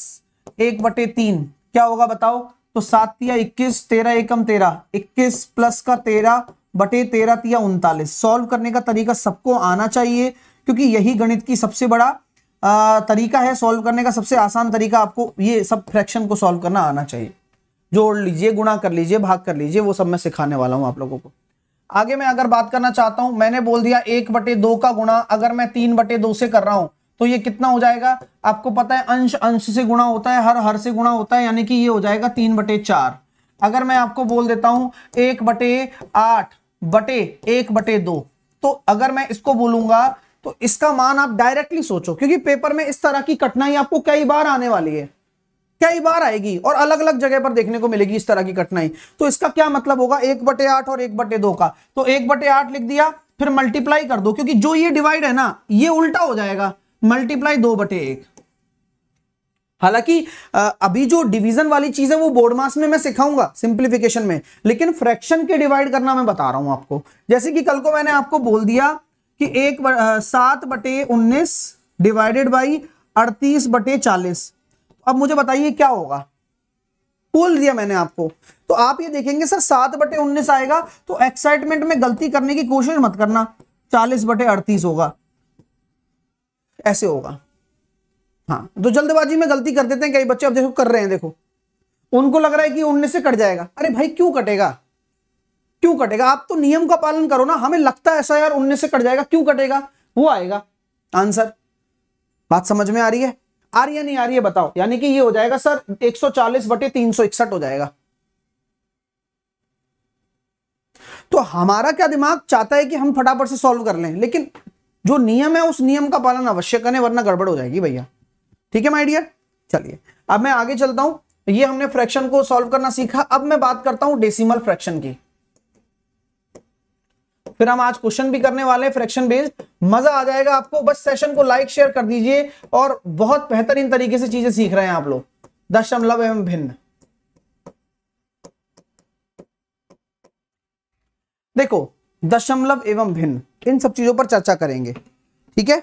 एक बटे तीन क्या होगा बताओ तो सात या इक्कीस तेरह एकम तेरह इक्कीस प्लस का तेरह बटे तेरह तिया उनतालीस सॉल्व करने का तरीका सबको आना चाहिए क्योंकि यही गणित की सबसे बड़ा आ, तरीका है सॉल्व करने का सबसे आसान तरीका आपको ये सब फ्रैक्शन को सॉल्व करना आना चाहिए जोड़ लीजिए गुणा कर लीजिए भाग कर लीजिए वो सब मैं सिखाने वाला हूँ आप लोगों को आगे मैं अगर बात करना चाहता हूं मैंने बोल दिया एक बटे दो का गुणा अगर मैं तीन बटे दो से कर रहा हूं तो ये कितना हो जाएगा आपको पता है अंश अंश से गुणा होता है हर हर से गुणा होता है यानी कि ये हो जाएगा तीन बटे चार अगर मैं आपको बोल देता हूँ एक बटे आठ बटे एक बटे दो तो अगर मैं इसको बोलूंगा तो इसका मान आप डायरेक्टली सोचो क्योंकि पेपर में इस तरह की कठिनाई आपको कई बार आने वाली है कई बार आएगी और अलग अलग जगह पर देखने को मिलेगी इस तरह की कठिनाई तो इसका क्या मतलब होगा एक बटे आठ और एक बटे दो का तो एक बटे आठ लिख दिया फिर मल्टीप्लाई कर दो क्योंकि जो ये डिवाइड है ना ये उल्टा हो जाएगा मल्टीप्लाई दो बटे एक हालांकि अभी जो डिवीजन वाली चीज है वो बोर्ड मास में मैं सिखाऊंगा सिंप्लीफिकेशन में लेकिन फ्रैक्शन के डिवाइड करना मैं बता रहा हूं आपको जैसे कि कल को मैंने आपको बोल दिया कि एक सात बटे उन्नीस डिवाइडेड बाई अड़तीस बटे चालीस अब मुझे बताइए क्या होगा बोल दिया मैंने आपको तो आप ये देखेंगे सर सात बटे उन्नीस आएगा तो एक्साइटमेंट में गलती करने की कोशिश मत करना चालीस बटे अड़तीस होगा ऐसे होगा हाँ तो जल्दबाजी में गलती कर देते हैं कई बच्चे अब देखो कर रहे हैं देखो उनको लग रहा है कि उनने से कट जाएगा अरे भाई क्यों कटेगा क्यों कटेगा आप तो नियम का पालन करो ना हमें लगता है ऐसा यार उनने से कट जाएगा क्यों कटेगा वो आएगा आंसर बात समझ में आ रही है आ रही है नहीं आ रही है बताओ यानी कि ये हो जाएगा सर 140 बटे तीन हो जाएगा तो हमारा क्या दिमाग चाहता है कि हम फटाफट से सॉल्व कर लें लेकिन जो नियम है उस नियम का पालन अवश्य करें वरना गड़बड़ हो जाएगी भैया ठीक है माय डियर चलिए अब मैं आगे चलता हूं ये हमने फ्रैक्शन को सॉल्व करना सीखा अब मैं बात करता हूं डेसिमल फ्रैक्शन की फिर हम आज क्वेश्चन भी करने वाले हैं फ्रैक्शन बेस्ड मजा आ जाएगा आपको बस सेशन को लाइक शेयर कर दीजिए और बहुत बेहतरीन तरीके से चीजें सीख रहे हैं आप लोग दशमलव एवं भिन्न देखो दशमलव एवं भिन्न इन सब चीजों पर चर्चा करेंगे ठीक है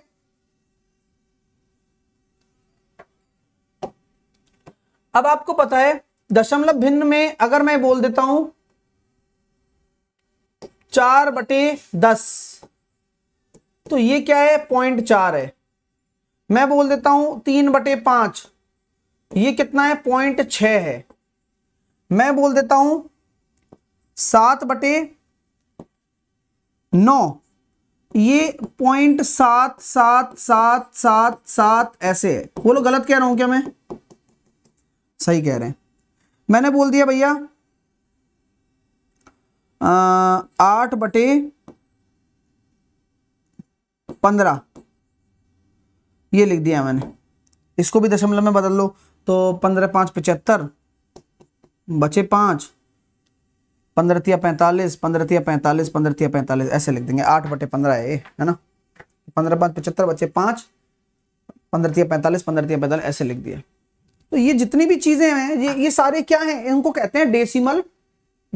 अब आपको पता है दशमलव भिन्न में अगर मैं बोल देता हूं चार बटे दस तो ये क्या है पॉइंट चार है मैं बोल देता हूं तीन बटे पांच ये कितना है पॉइंट छ है मैं बोल देता हूं सात बटे नौ ये पॉइंट सात सात सात सात सात ऐसे है बोलो गलत कह रहा हूं क्या मैं सही कह रहे हैं मैंने बोल दिया भैया आठ बटे पंद्रह ये लिख दिया मैंने इसको भी दशमलव में बदल लो तो पंद्रह पाँच पचहत्तर बचे पाँच या पैंतालीस पंद्रह या पैंतालीस पंद्रह या पैंतालीस ऐसे लिख देंगे आठ बटे पंद्रह है है ना पंद्रह पाँच पचहत्तर बचे पाँच या पैंतालीस पंद्रह या पैंतालीस ऐसे लिख दिया तो ये जितनी भी चीजें हैं ये ये सारे क्या हैं इनको कहते हैं डेसिमल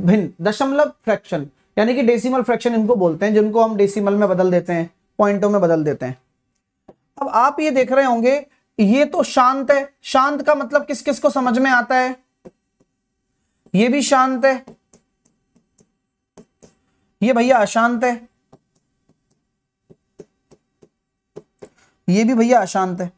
भिन्न दशमलव फ्रैक्शन यानी कि डेसिमल फ्रैक्शन इनको बोलते हैं जिनको हम डेसिमल में बदल देते हैं पॉइंटों में बदल देते हैं अब आप ये देख रहे होंगे ये तो शांत है शांत का मतलब किस किस को समझ में आता है ये भी शांत है ये भैया अशांत है ये भी भैया अशांत है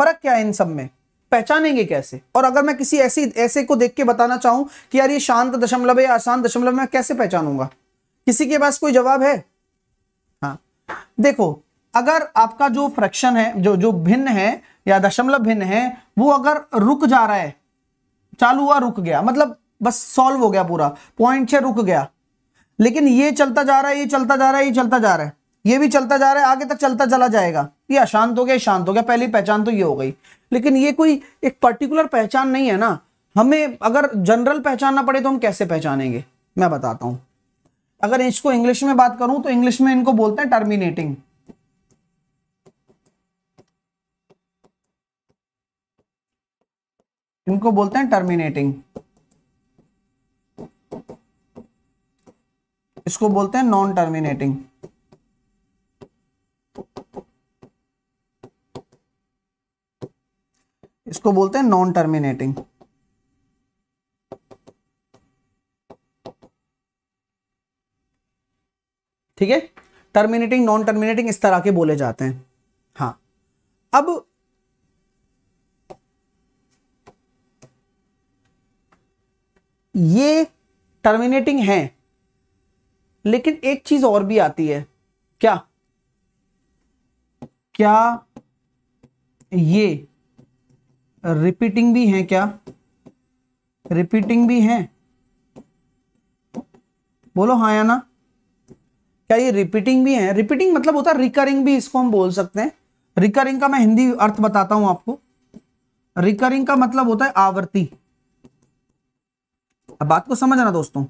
फर्क क्या है इन सब में पहचानेंगे कैसे और अगर मैं किसी ऐसी ऐसे को देख के बताना चाहूं कि यार ये शांत दशमलव है या अशांत दशमलव मैं कैसे पहचानूंगा किसी के पास कोई जवाब है हाँ देखो अगर आपका जो फ्रैक्शन है जो जो भिन्न है या दशमलव भिन्न है वो अगर रुक जा रहा है चालू हुआ रुक गया मतलब बस सॉल्व हो गया पूरा पॉइंट छह रुक गया लेकिन ये चलता जा रहा है ये चलता जा रहा है ये चलता जा रहा है ये भी चलता जा रहा है आगे तक चलता चला जाएगा ये अशांत हो गया शांत हो गया पहली पहचान तो ये हो गई लेकिन ये कोई एक पर्टिकुलर पहचान नहीं है ना हमें अगर जनरल पहचानना पड़े तो हम कैसे पहचानेंगे मैं बताता हूं अगर इसको इंग्लिश में बात करूं तो इंग्लिश में इनको बोलते हैं टर्मिनेटिंग इनको बोलते हैं टर्मिनेटिंग इसको बोलते हैं नॉन टर्मिनेटिंग इसको बोलते हैं नॉन टर्मिनेटिंग ठीक है टर्मिनेटिंग नॉन टर्मिनेटिंग इस तरह के बोले जाते हैं हाँ अब ये टर्मिनेटिंग है लेकिन एक चीज और भी आती है क्या क्या ये रिपीटिंग भी हैं क्या रिपीटिंग भी हैं बोलो हाँ या ना क्या ये रिपीटिंग भी है रिपीटिंग मतलब होता है रिकरिंग भी इसको हम बोल सकते हैं रिकरिंग का मैं हिंदी अर्थ बताता हूं आपको रिकरिंग का मतलब होता है आवर्ती अब बात को समझना दोस्तों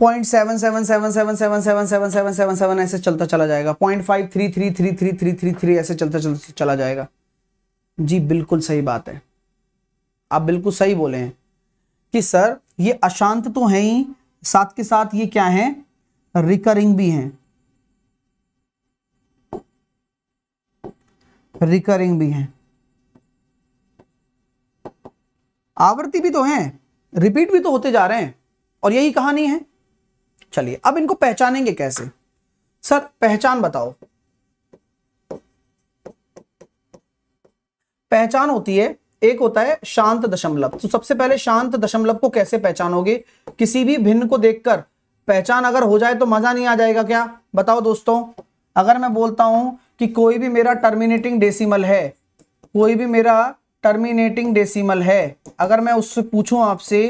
point seven seven seven seven seven seven seven seven seven seven ऐसे चलता चला जाएगा point five three three three three three three three ऐसे चलता चलता चला जाएगा जी बिल्कुल सही बात है आप बिल्कुल सही बोले हैं कि सर ये अशांत तो है ही साथ के साथ ये क्या है रिकरिंग भी है रिकरिंग भी है आवर्ती भी तो है रिपीट भी तो होते जा रहे हैं और यही कहानी है चलिए अब इनको पहचानेंगे कैसे सर पहचान बताओ पहचान होती है एक होता है शांत दशमलव तो सबसे पहले शांत दशमलव को कैसे पहचानोगे किसी भी भिन्न को देखकर पहचान अगर हो जाए तो मजा नहीं आ जाएगा क्या बताओ दोस्तों अगर मैं बोलता हूं कि कोई भी मेरा टर्मिनेटिंग डेसिमल है कोई भी मेरा टर्मिनेटिंग डेसिमल है अगर मैं उससे पूछूं आपसे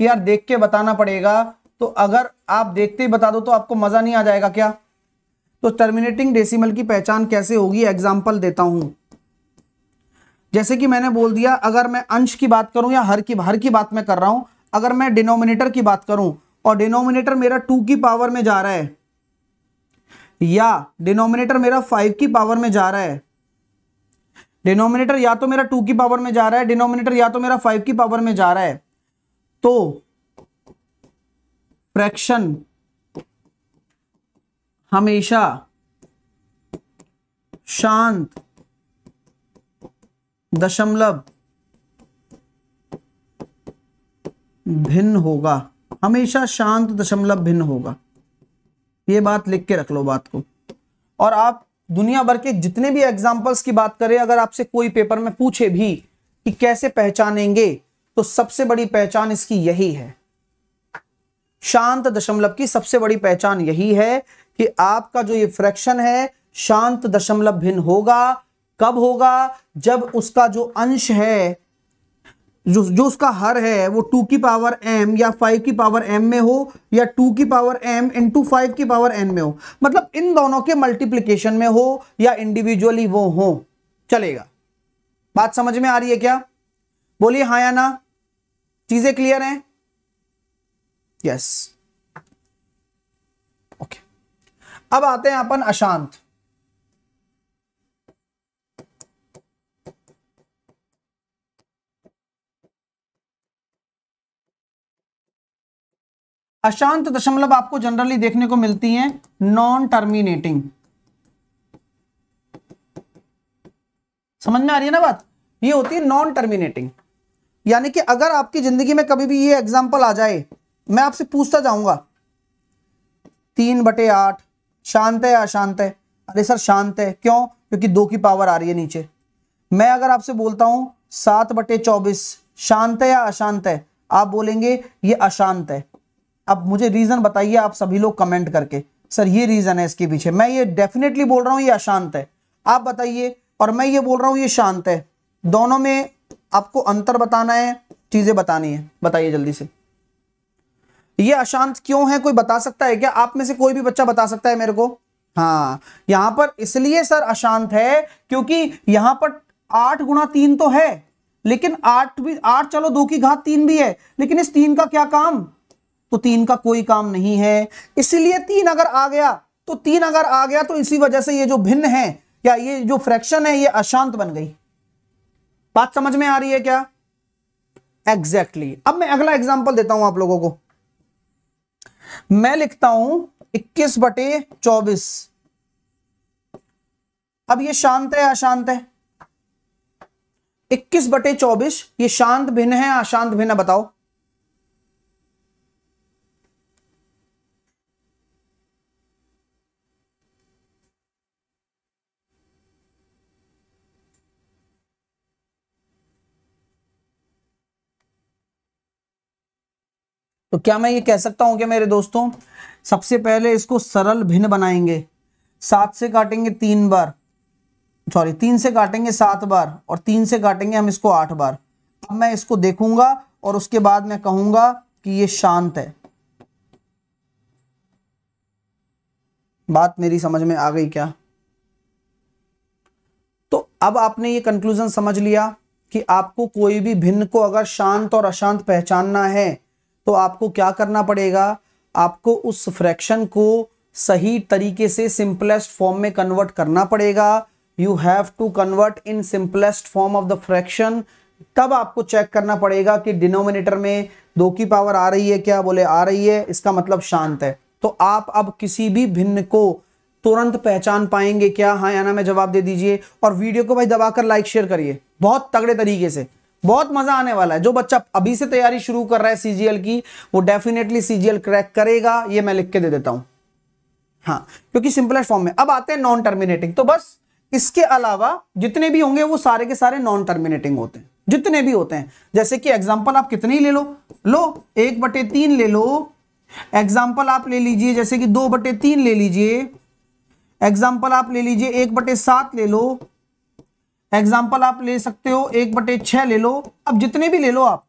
यार देख के बताना पड़ेगा तो अगर आप देखते ही बता दो तो आपको मजा नहीं आ जाएगा क्या तो टर्मिनेटिंग डेसिमल की पहचान कैसे होगी एग्जाम्पल देता हूं जैसे कि मैंने बोल दिया अगर मैं अंश की बात करूं या हर की हर की बात मैं कर रहा हूं अगर मैं डिनोमिनेटर की बात करूं और डिनोमिनेटर मेरा टू की पावर में जा रहा है या डिनोमिनेटर मेरा फाइव की पावर में जा रहा है डिनोमिनेटर या तो मेरा टू की पावर में जा रहा है डिनोमिनेटर या तो मेरा फाइव की पावर में जा रहा है तो फ्रैक्शन हमेशा शांत दशमलव भिन्न होगा हमेशा शांत दशमलव भिन्न होगा ये बात लिख के रख लो बात को और आप दुनिया भर के जितने भी एग्जाम्पल्स की बात करें अगर आपसे कोई पेपर में पूछे भी कि कैसे पहचानेंगे तो सबसे बड़ी पहचान इसकी यही है शांत दशमलव की सबसे बड़ी पहचान यही है कि आपका जो ये फ्रैक्शन है शांत दशमलव भिन्न होगा कब होगा जब उसका जो अंश है जो जो उसका हर है वो टू की पावर एम या फाइव की पावर एम में हो या टू की पावर एम इंटू फाइव की पावर एन में हो मतलब इन दोनों के मल्टीप्लीकेशन में हो या इंडिविजुअली वो हो चलेगा बात समझ में आ रही है क्या बोलिए हाँ या ना चीजें क्लियर हैं यस ओके अब आते हैं अपन अशांत अशांत दशमलव आपको जनरली देखने को मिलती हैं नॉन टर्मिनेटिंग समझ में आ रही है ना बात ये होती है नॉन टर्मिनेटिंग यानी कि अगर आपकी जिंदगी में कभी भी ये एग्जाम्पल आ जाए मैं आपसे पूछता जाऊंगा तीन बटे आठ शांत है अशांत है अरे सर शांत है क्यों क्योंकि दो की पावर आ रही है नीचे मैं अगर आपसे बोलता हूं सात बटे चौबीस शांत है या अशांत है आप बोलेंगे ये अशांत है अब मुझे रीजन बताइए आप सभी लोग कमेंट करके सर ये रीजन है इसके पीछे मैं ये डेफिनेटली बोल रहा हूँ ये अशांत है आप बताइए और मैं ये बोल रहा हूँ ये शांत है दोनों में आपको अंतर बताना है चीजें बतानी है बताइए जल्दी से ये अशांत क्यों है कोई बता सकता है क्या आप में से कोई भी बच्चा बता सकता है मेरे को हाँ यहां पर इसलिए सर अशांत है क्योंकि यहां पर आठ गुणा तीन तो है लेकिन आठ भी आठ चलो दो की घात तीन भी है लेकिन इस तीन का क्या काम तो तीन का कोई काम नहीं है इसलिए तीन अगर आ गया तो तीन अगर आ गया तो इसी वजह से ये जो भिन्न है या ये जो फ्रैक्शन है ये अशांत बन गई बात समझ में आ रही है क्या एग्जैक्टली exactly. अब मैं अगला एग्जाम्पल देता हूं आप लोगों को मैं लिखता हूं इक्कीस बटे चौबीस अब ये शांत है अशांत है इक्कीस बटे चौबीस ये शांत भिन्न है अशांत भिन्न बताओ तो क्या मैं ये कह सकता हूं कि मेरे दोस्तों सबसे पहले इसको सरल भिन्न बनाएंगे सात से काटेंगे तीन बार सॉरी तीन से काटेंगे सात बार और तीन से काटेंगे हम इसको आठ बार अब मैं इसको देखूंगा और उसके बाद मैं कहूंगा कि ये शांत है बात मेरी समझ में आ गई क्या तो अब आपने ये कंक्लूजन समझ लिया कि आपको कोई भी भिन्न को अगर शांत और अशांत पहचानना है तो आपको क्या करना पड़ेगा आपको उस फ्रैक्शन को सही तरीके से सिंपलेस्ट फॉर्म में कन्वर्ट करना पड़ेगा you have to convert in simplest form of the fraction तब आपको चेक करना पड़ेगा कि डिनोमिनेटर में दो की पावर आ रही है क्या बोले आ रही है इसका मतलब शांत है तो आप अब किसी भी भिन्न को तुरंत पहचान पाएंगे क्या हाँ या ना में जवाब दे दीजिए और वीडियो को भाई दबाकर लाइक शेयर करिए बहुत तगड़े तरीके से बहुत मजा आने वाला है जो बच्चा अभी से तैयारी शुरू कर रहा है सीजीएल की वो डेफिनेटली सीजीएल क्रैक करेगा ये मैं लिख के दे देता हूं हाँ क्योंकि सिंपलेस्ट फॉर्म में अब आते हैं नॉन टर्मिनेटिंग तो बस इसके अलावा जितने भी होंगे वो सारे के सारे नॉन टर्मिनेटिंग होते हैं जितने भी होते हैं जैसे कि एग्जाम्पल आप कितने ही ले लो लो एक बटे तीन ले लो एग्जाम्पल आप ले लीजिए जैसे कि दो बटे तीन ले लीजिए एग्जाम्पल आप ले लीजिए एक बटे सात ले लो एग्जाम्पल आप ले सकते हो एक बटे छह ले लो अब जितने भी ले लो आप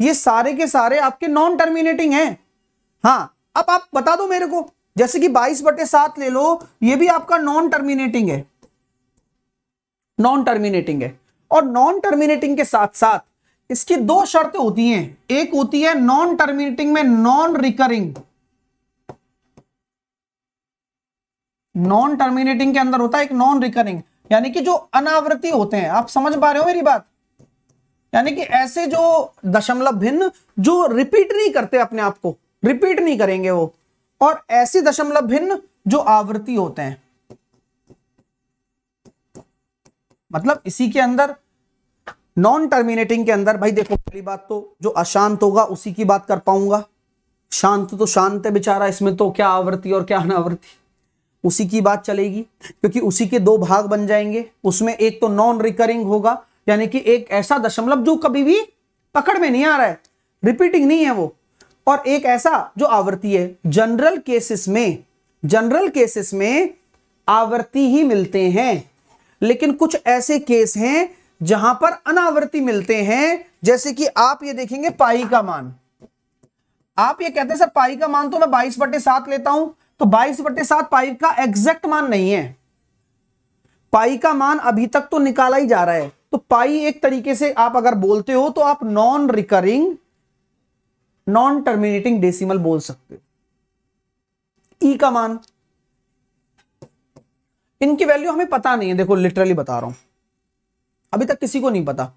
ये सारे के सारे आपके नॉन टर्मिनेटिंग हैं हाँ अब आप बता दो मेरे को जैसे कि बाईस बटे सात ले लो ये भी आपका नॉन टर्मिनेटिंग है नॉन टर्मिनेटिंग है और नॉन टर्मिनेटिंग के साथ साथ इसकी दो शर्तें होती हैं एक होती है नॉन टर्मिनेटिंग में नॉन रिकरिंग नॉन टर्मिनेटिंग के अंदर होता है एक नॉन रिकरिंग यानी कि जो अनावृत्ति होते हैं आप समझ पा रहे हो मेरी बात यानी कि ऐसे जो दशमलव भिन्न जो रिपीट नहीं करते अपने आप को रिपीट नहीं करेंगे वो और ऐसे दशमलव भिन्न जो आवृत्ति होते हैं मतलब इसी के अंदर नॉन टर्मिनेटिंग के अंदर भाई देखो पहली बात तो जो अशांत होगा उसी की बात कर पाऊंगा शांत तो शांत है बेचारा इसमें तो क्या आवृत्ति और क्या अनावृत्ति उसी की बात चलेगी क्योंकि उसी के दो भाग बन जाएंगे उसमें एक तो नॉन रिकरिंग होगा यानी कि एक ऐसा दशमलव जो कभी भी पकड़ में नहीं आ रहा है रिपीटिंग नहीं है वो और एक ऐसा जो आवृत्ति है जनरल केसेस में जनरल केसेस में आवृत्ति ही मिलते हैं लेकिन कुछ ऐसे केस हैं जहां पर अनावृत्ति मिलते हैं जैसे कि आप ये देखेंगे पाई का मान आप ये कहते हैं सर पाई का मान तो मैं बाईस बटे सात लेता हूं तो बाईस बटे सात पाई का एग्जैक्ट मान नहीं है पाई का मान अभी तक तो निकाला ही जा रहा है तो पाई एक तरीके से आप अगर बोलते हो तो आप non recurring non terminating decimal बोल सकते हो ई e का मान इनकी वैल्यू हमें पता नहीं है देखो लिटरली बता रहा हूं अभी तक किसी को नहीं पता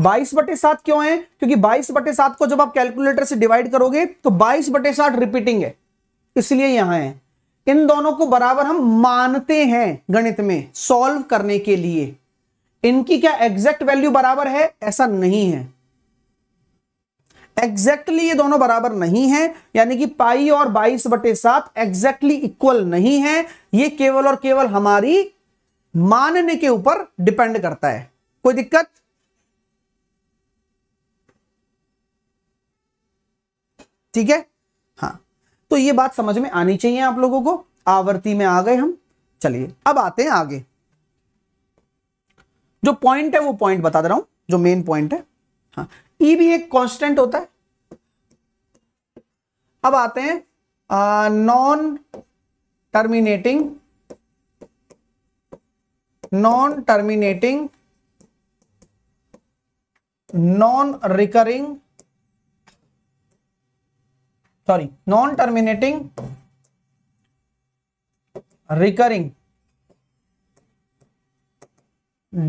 22 बटे सात क्यों है क्योंकि 22 बटे सात को जब आप कैलकुलेटर से डिवाइड करोगे तो 22 बटे सात रिपीटिंग है इसलिए यहां है इन दोनों को बराबर हम मानते हैं गणित में सॉल्व करने के लिए इनकी क्या एग्जैक्ट वैल्यू बराबर है ऐसा नहीं है एग्जैक्टली ये दोनों बराबर नहीं है यानी कि पाई और बाईस बटे सात एग्जैक्टली इक्वल नहीं है ये केवल और केवल हमारी मानने के ऊपर डिपेंड करता है कोई दिक्कत ठीक है तो ये बात समझ में आनी चाहिए आप लोगों को आवर्ती में आ गए हम चलिए अब आते हैं आगे जो पॉइंट है वो पॉइंट बता दे रहा हूं जो मेन पॉइंट है हाँ ई e भी एक कांस्टेंट होता है अब आते हैं non terminating non terminating non recurring sorry non terminating recurring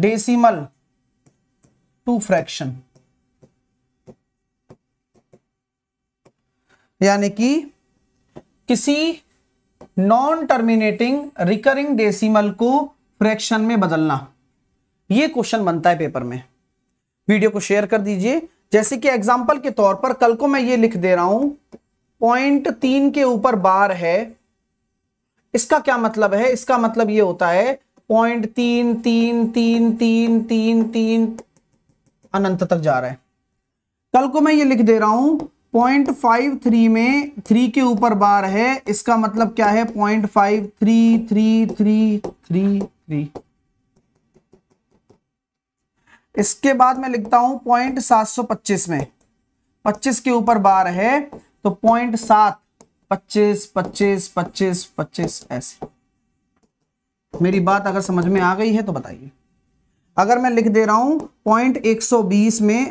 decimal to fraction यानी कि किसी नॉन टर्मिनेटिंग रिकरिंग डेसिमल को फ्रैक्शन में बदलना यह क्वेश्चन बनता है पेपर में वीडियो को शेयर कर दीजिए जैसे कि एग्जाम्पल के तौर पर कल को मैं ये लिख दे रहा हूं पॉइंट तीन के ऊपर बार है इसका क्या मतलब है इसका मतलब ये होता है पॉइंट तीन तीन तीन तीन तीन तीन अनंत तक जा रहा है कल को मैं ये लिख दे रहा हूं पॉइंट फाइव थ्री में थ्री के ऊपर बार है इसका मतलब क्या है point five three three three three three इसके बाद मैं लिखता हूं पॉइंट सात सौ पच्चीस में पच्चीस के ऊपर बार है तो पॉइंट सात पच्चीस पच्चीस पच्चीस पच्चीस ऐसे मेरी बात अगर समझ में आ गई है तो बताइए अगर मैं लिख दे रहा हूं पॉइंट एक सौ बीस में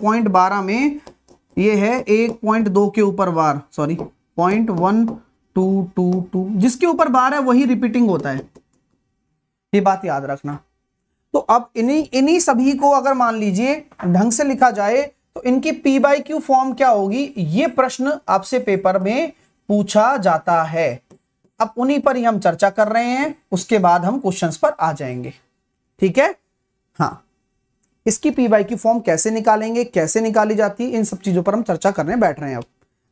पॉइंट बारह में ये है एक पॉइंट दो के ऊपर bar sorry point one two two two जिसके ऊपर बार है वही रिपीटिंग होता है ये बात याद रखना तो अब इन्हीं इन्हीं सभी को अगर मान लीजिए ढंग से लिखा जाए तो इनकी पी बाई क्यू फॉर्म क्या होगी ये प्रश्न आपसे पेपर में पूछा जाता है अब उन्हीं पर ही हम चर्चा कर रहे हैं उसके बाद हम क्वेश्चंस पर आ जाएंगे ठीक है हाँ इसकी पी बाई क्यू फॉर्म कैसे निकालेंगे कैसे निकाली जाती है इन सब चीज़ों पर हम चर्चा करने बैठ रहे हैं अब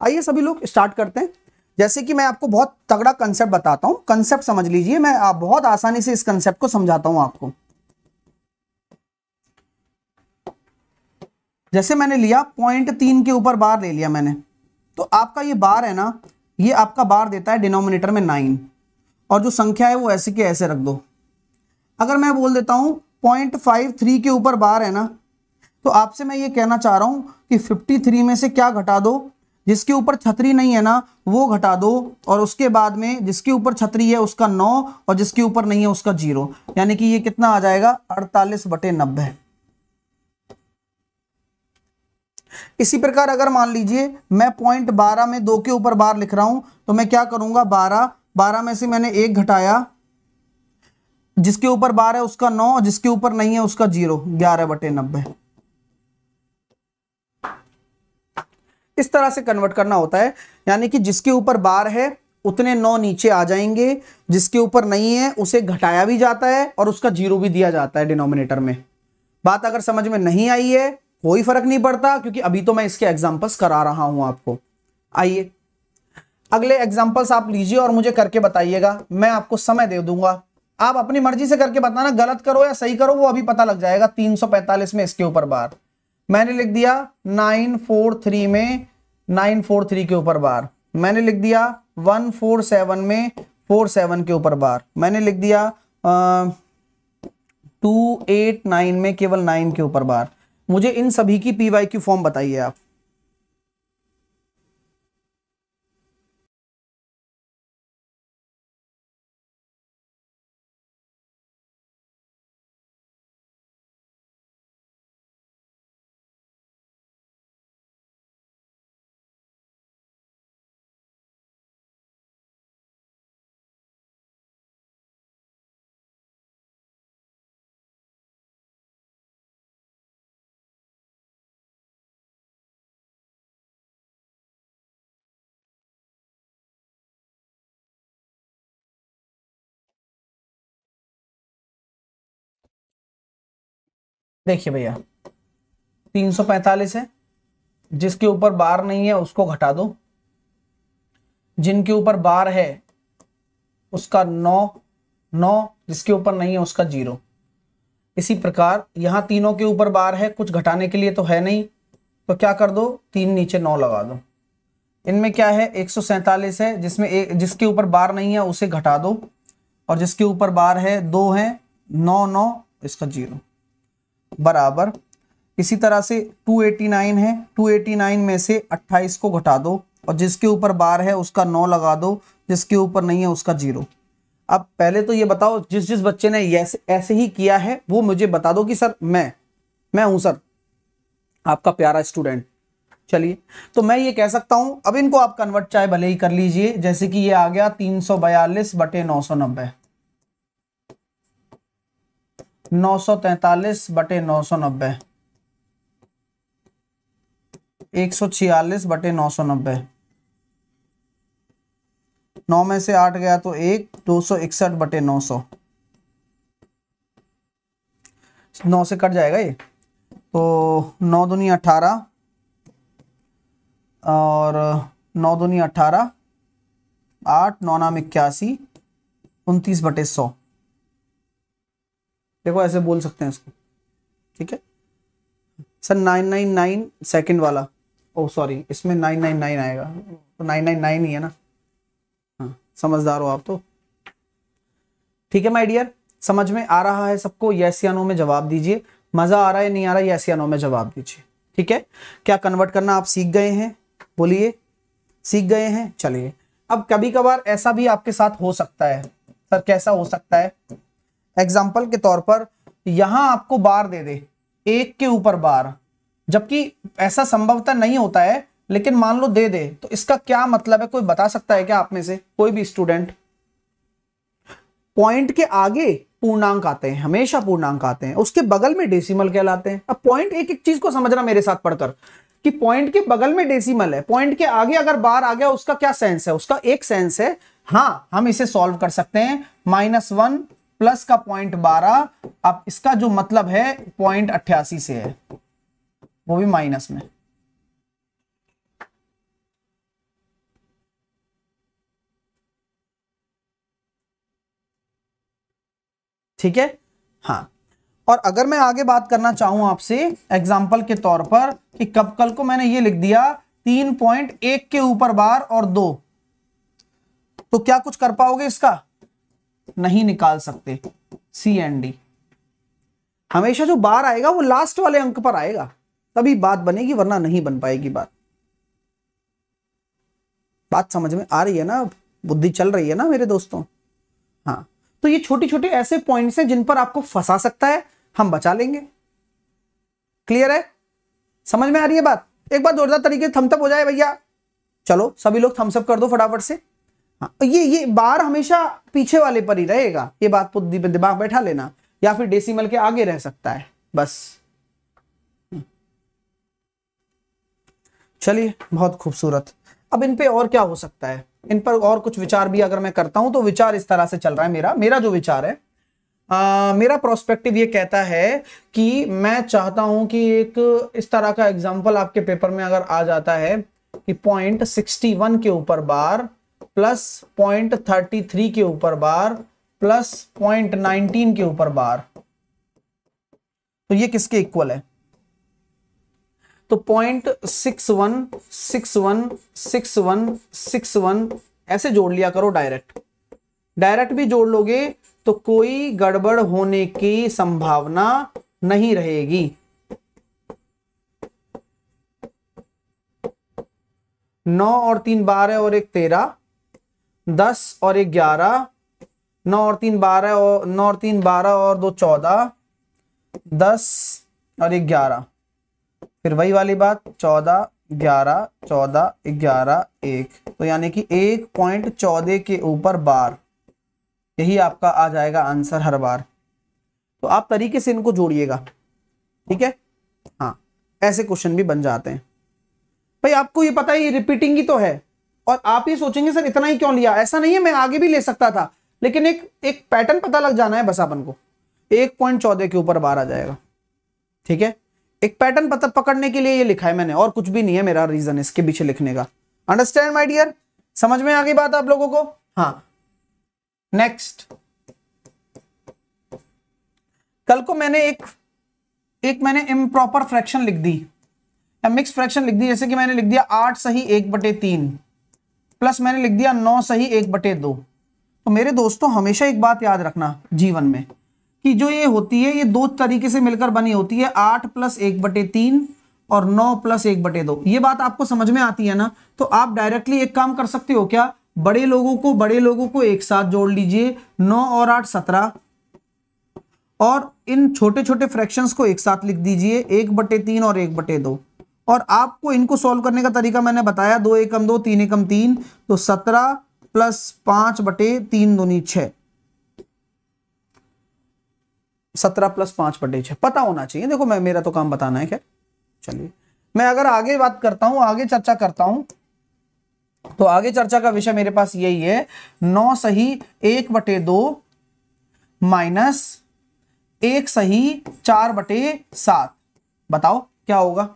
आइए सभी लोग स्टार्ट करते हैं जैसे कि मैं आपको बहुत तगड़ा कंसेप्ट बताता हूँ कंसेप्ट समझ लीजिए मैं आप बहुत आसानी से इस कंसेप्ट को समझाता हूँ आपको जैसे मैंने लिया पॉइंट तीन के ऊपर बार ले लिया मैंने तो आपका ये बार है ना ये आपका बार देता है डिनोमिनेटर में नाइन और जो संख्या है वो ऐसे के ऐसे रख दो अगर मैं बोल देता हूँ पॉइंट फाइव थ्री के ऊपर बार है ना तो आपसे मैं ये कहना चाह रहा हूँ कि फिफ्टी थ्री में से क्या घटा दो जिसके ऊपर छतरी नहीं है ना वो घटा दो और उसके बाद में जिसके ऊपर छतरी है उसका नौ और जिसके ऊपर नहीं है उसका जीरो यानी कि ये कितना आ जाएगा अड़तालीस बटे नब्बे इसी प्रकार अगर मान लीजिए मैं पॉइंट बारह में दो के ऊपर बार लिख रहा हूं तो मैं क्या करूंगा बारह बारह में से मैंने एक घटाया जिसके ऊपर बार है उसका नौ जिसके ऊपर नहीं है उसका जीरो ग्यारह बटे नब्बे इस तरह से कन्वर्ट करना होता है यानी कि जिसके ऊपर बार है उतने नौ नीचे आ जाएंगे जिसके ऊपर नहीं है उसे घटाया भी जाता है और उसका जीरो भी दिया जाता है डिनोमिनेटर में बात अगर समझ में नहीं आई है कोई फर्क नहीं पड़ता क्योंकि अभी तो मैं इसके एग्जाम्पल्स करा रहा हूं आपको आइए अगले एग्जाम्पल्स आप लीजिए और मुझे करके बताइएगा मैं आपको समय दे दूंगा आप अपनी मर्जी से करके बताना गलत करो या सही करो वो अभी पता लग जाएगा 345 में इसके ऊपर बार मैंने लिख दिया 943 में 943 के ऊपर बार मैंने लिख दिया 147 में 47 के ऊपर बार मैंने लिख दिया टू एट नाइन में केवल नाइन के ऊपर बार मुझे इन सभी की पी वाई क्यू फॉर्म बताइए आप देखिए भैया 345 है जिसके ऊपर बार नहीं है उसको घटा दो जिनके ऊपर बार है उसका नौ नौ जिसके ऊपर नहीं है उसका जीरो इसी प्रकार यहाँ तीनों के ऊपर बार है कुछ घटाने के लिए तो है नहीं तो क्या कर दो तीन नीचे नौ लगा दो इनमें क्या है एक है जिसमें एक जिसके ऊपर बार नहीं है उसे घटा दो और जिसके ऊपर बार है दो है नौ नौ इसका जीरो बराबर इसी तरह से 289 है 289 में से 28 को घटा दो और जिसके ऊपर बार है उसका नौ लगा दो जिसके ऊपर नहीं है उसका जीरो अब पहले तो ये बताओ जिस जिस बच्चे ने ऐसे ऐसे ही किया है वो मुझे बता दो कि सर मैं मैं हूं सर आपका प्यारा स्टूडेंट चलिए तो मैं ये कह सकता हूं अब इनको आप कन्वर्ट चाहे भले ही कर लीजिए जैसे कि ये आ गया तीन सौ बयालीस बटे नौ सौ नब्बे नौ सौ तैतालीस बटे नौ सौ नब्बे एक सौ छियालीस बटे नौ सौ नब्बे नौ में से आठ गया तो एक दो सौ इकसठ बटे नौ सौ नौ से कट जाएगा ये तो नौ दुनिया अठारह और नौ दुनिया अठारह आठ नौ नाम इक्यासी उनतीस बटे सौ देखो ऐसे बोल सकते हैं इसको ठीक है sir nine nine nine second वाला ओ सॉरी इसमें नाइन नाइन नाइन आएगा तो नाइन नाइन नाइन ही है ना हाँ समझदार हो आप तो ठीक है माय डियर समझ में आ रहा है सबको यस या नो में जवाब दीजिए मजा आ रहा है नहीं आ रहा है यस या नो में जवाब दीजिए ठीक है क्या कन्वर्ट करना आप सीख गए हैं बोलिए सीख गए हैं चलिए अब कभी कभार ऐसा भी आपके साथ हो सकता है सर कैसा हो सकता है एग्जाम्पल के तौर पर यहां आपको बार दे दे एक के ऊपर बार जबकि ऐसा संभवता नहीं होता है लेकिन मान लो दे दे तो इसका क्या मतलब है कोई बता सकता है क्या आप में से कोई भी स्टूडेंट पॉइंट के आगे पूर्णांक आते हैं हमेशा पूर्णांक आते हैं उसके बगल में डेसिमल कहलाते हैं अब पॉइंट एक एक चीज को समझना मेरे साथ पढ़कर कि पॉइंट के बगल में डेसिमल है पॉइंट के आगे अगर बार आ गया उसका क्या सेंस है उसका एक सेंस है हाँ हम इसे सॉल्व कर सकते हैं माइनस वन प्लस का पॉइंट बारह अब इसका जो मतलब है पॉइंट अट्ठासी से है वो भी माइनस में ठीक है हाँ और अगर मैं आगे बात करना चाहूं आपसे एग्जाम्पल के तौर पर कि कब कल को मैंने ये लिख दिया तीन पॉइंट एक के ऊपर बार और दो तो क्या कुछ कर पाओगे इसका नहीं निकाल सकते सी एन डी हमेशा जो बार आएगा वो लास्ट वाले अंक पर आएगा तभी बात बनेगी वरना नहीं बन पाएगी बात बात समझ में आ रही है ना बुद्धि चल रही है ना मेरे दोस्तों हाँ तो ये छोटी छोटे ऐसे पॉइंट्स हैं जिन पर आपको फंसा सकता है हम बचा लेंगे क्लियर है समझ में आ रही है बात एक बार जोरदार तरीके थम्सअप हो जाए भैया चलो सभी लोग थम्सअप कर दो फटाफट से हाँ, ये ये बार हमेशा पीछे वाले पर ही रहेगा ये बात को दिमाग बैठा लेना या फिर डेसिमल के आगे रह सकता है बस हम्म। चलिए बहुत खूबसूरत अब इन पे और क्या हो सकता है इन पर और कुछ विचार भी अगर मैं करता हूं तो विचार इस तरह से चल रहा है मेरा मेरा जो विचार है आ, मेरा प्रोस्पेक्टिव ये कहता है कि मैं चाहता हूं कि एक इस तरह का एग्जाम्पल आपके पेपर में अगर आ जाता है कि पॉइंट सिक्सटी वन के ऊपर bar plus point thirty three के ऊपर बार प्लस पॉइंट नाइनटीन के ऊपर बार तो ये किसके इक्वल है तो point six one six one six one six one ऐसे जोड़ लिया करो डायरेक्ट डायरेक्ट भी जोड़ लोगे तो कोई गड़बड़ होने की संभावना नहीं रहेगी नौ और तीन बारह और एक तेरह दस और एक ग्यारह नौ और तीन बारह और नौ और तीन बारह और दो चौदह दस और एक ग्यारह फिर वही वाली बात चौदह ग्यारह चौदह ग्यारह एक तो यानी कि एक पॉइंट चौदह के ऊपर बार यही आपका आ जाएगा आंसर हर बार तो आप तरीके से इनको जोड़िएगा ठीक है हाँ ऐसे क्वेश्चन भी बन जाते हैं भाई आपको ये पता है ये रिपीटिंग ही तो है और आप ये सोचेंगे सर इतना ही क्यों लिया ऐसा नहीं है मैं आगे भी ले सकता था लेकिन एक एक पैटर्न पता लग जाना है बस अपन को एक पॉइंट चौदह के ऊपर बार आ जाएगा ठीक है एक पैटर्न पता पकड़ने के लिए ये लिखा है मैंने और कुछ भी नहीं है मेरा रीजन इसके पीछे लिखने का अंडरस्टैंड माई डियर समझ में आ गई बात आप लोगों को हाँ नेक्स्ट कल को मैंने एक एक मैंने इम्प्रॉपर फ्रैक्शन लिख दी मिक्स फ्रैक्शन लिख दी जैसे कि मैंने लिख दिया आठ सही एक बटे तीन प्लस मैंने लिख दिया नौ सही एक बटे दो तो मेरे दोस्तों हमेशा एक बात याद रखना जीवन में कि जो ये होती है ये दो तरीके से मिलकर बनी होती है आठ प्लस एक बटे तीन और नौ प्लस एक बटे दो ये बात आपको समझ में आती है ना तो आप डायरेक्टली एक काम कर सकते हो क्या बड़े लोगों को बड़े लोगों को एक साथ जोड़ लीजिए नौ और आठ सत्रह और इन छोटे छोटे फ्रैक्शंस को एक साथ लिख दीजिए एक बटे तीन और एक बटे दो और आपको इनको सॉल्व करने का तरीका मैंने बताया दो एकम दो तीन एकम तीन तो सत्रह प्लस पांच बटे तीन दूनी छ सत्रह प्लस पांच बटे छ पता होना चाहिए देखो मैं मेरा तो काम बताना है क्या चलिए मैं अगर आगे बात करता हूं आगे चर्चा करता हूं तो आगे चर्चा का विषय मेरे पास यही है नौ सही एक बटे दो माइनस एक सही चार बटे सात बताओ क्या होगा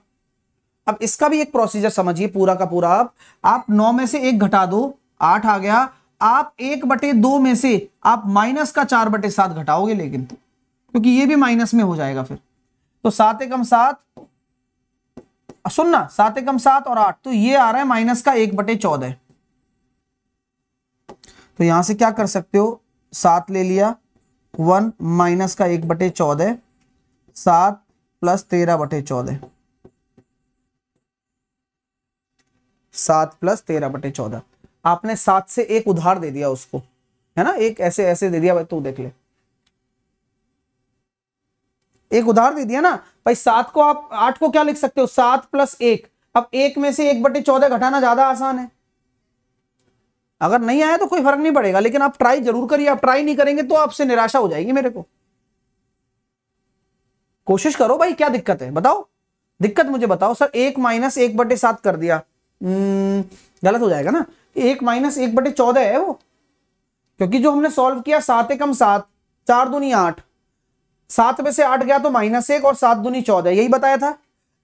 अब इसका भी एक प्रोसीजर समझिए पूरा का पूरा आप आप नौ में से एक घटा दो आठ आ गया आप एक बटे दो में से आप माइनस का चार बटे सात घटाओगे लेकिन तो क्योंकि ये भी माइनस में हो जाएगा फिर तो सात एकम सात सुनना सात एकम सात और आठ तो ये आ रहा है माइनस का एक बटे चौदह तो यहां से क्या कर सकते हो सात ले लिया वन माइनस का एक बटे चौदह सात प्लस तेरह बटे चौदह सात प्लस तेरह बटे चौदह आपने सात से एक उधार दे दिया उसको है ना एक ऐसे ऐसे दे दिया तू तो देख ले एक उधार दे दिया ना भाई सात को आप आठ को क्या लिख सकते हो सात प्लस एक अब एक में से एक बटे चौदह घटाना ज्यादा आसान है अगर नहीं आया तो कोई फर्क नहीं पड़ेगा लेकिन आप ट्राई जरूर करिए आप ट्राई नहीं करेंगे तो आपसे निराशा हो जाएगी मेरे को कोशिश करो भाई क्या दिक्कत है बताओ दिक्कत मुझे बताओ सर एक माइनस एक बटे सात कर दिया हम्म, गलत हो जाएगा ना एक माइनस एक बटे चौदह है वो क्योंकि जो हमने सॉल्व किया सात एकम सात चार दूनी आठ सात में से आठ गया तो माइनस एक और सात दूनी चौदह यही बताया था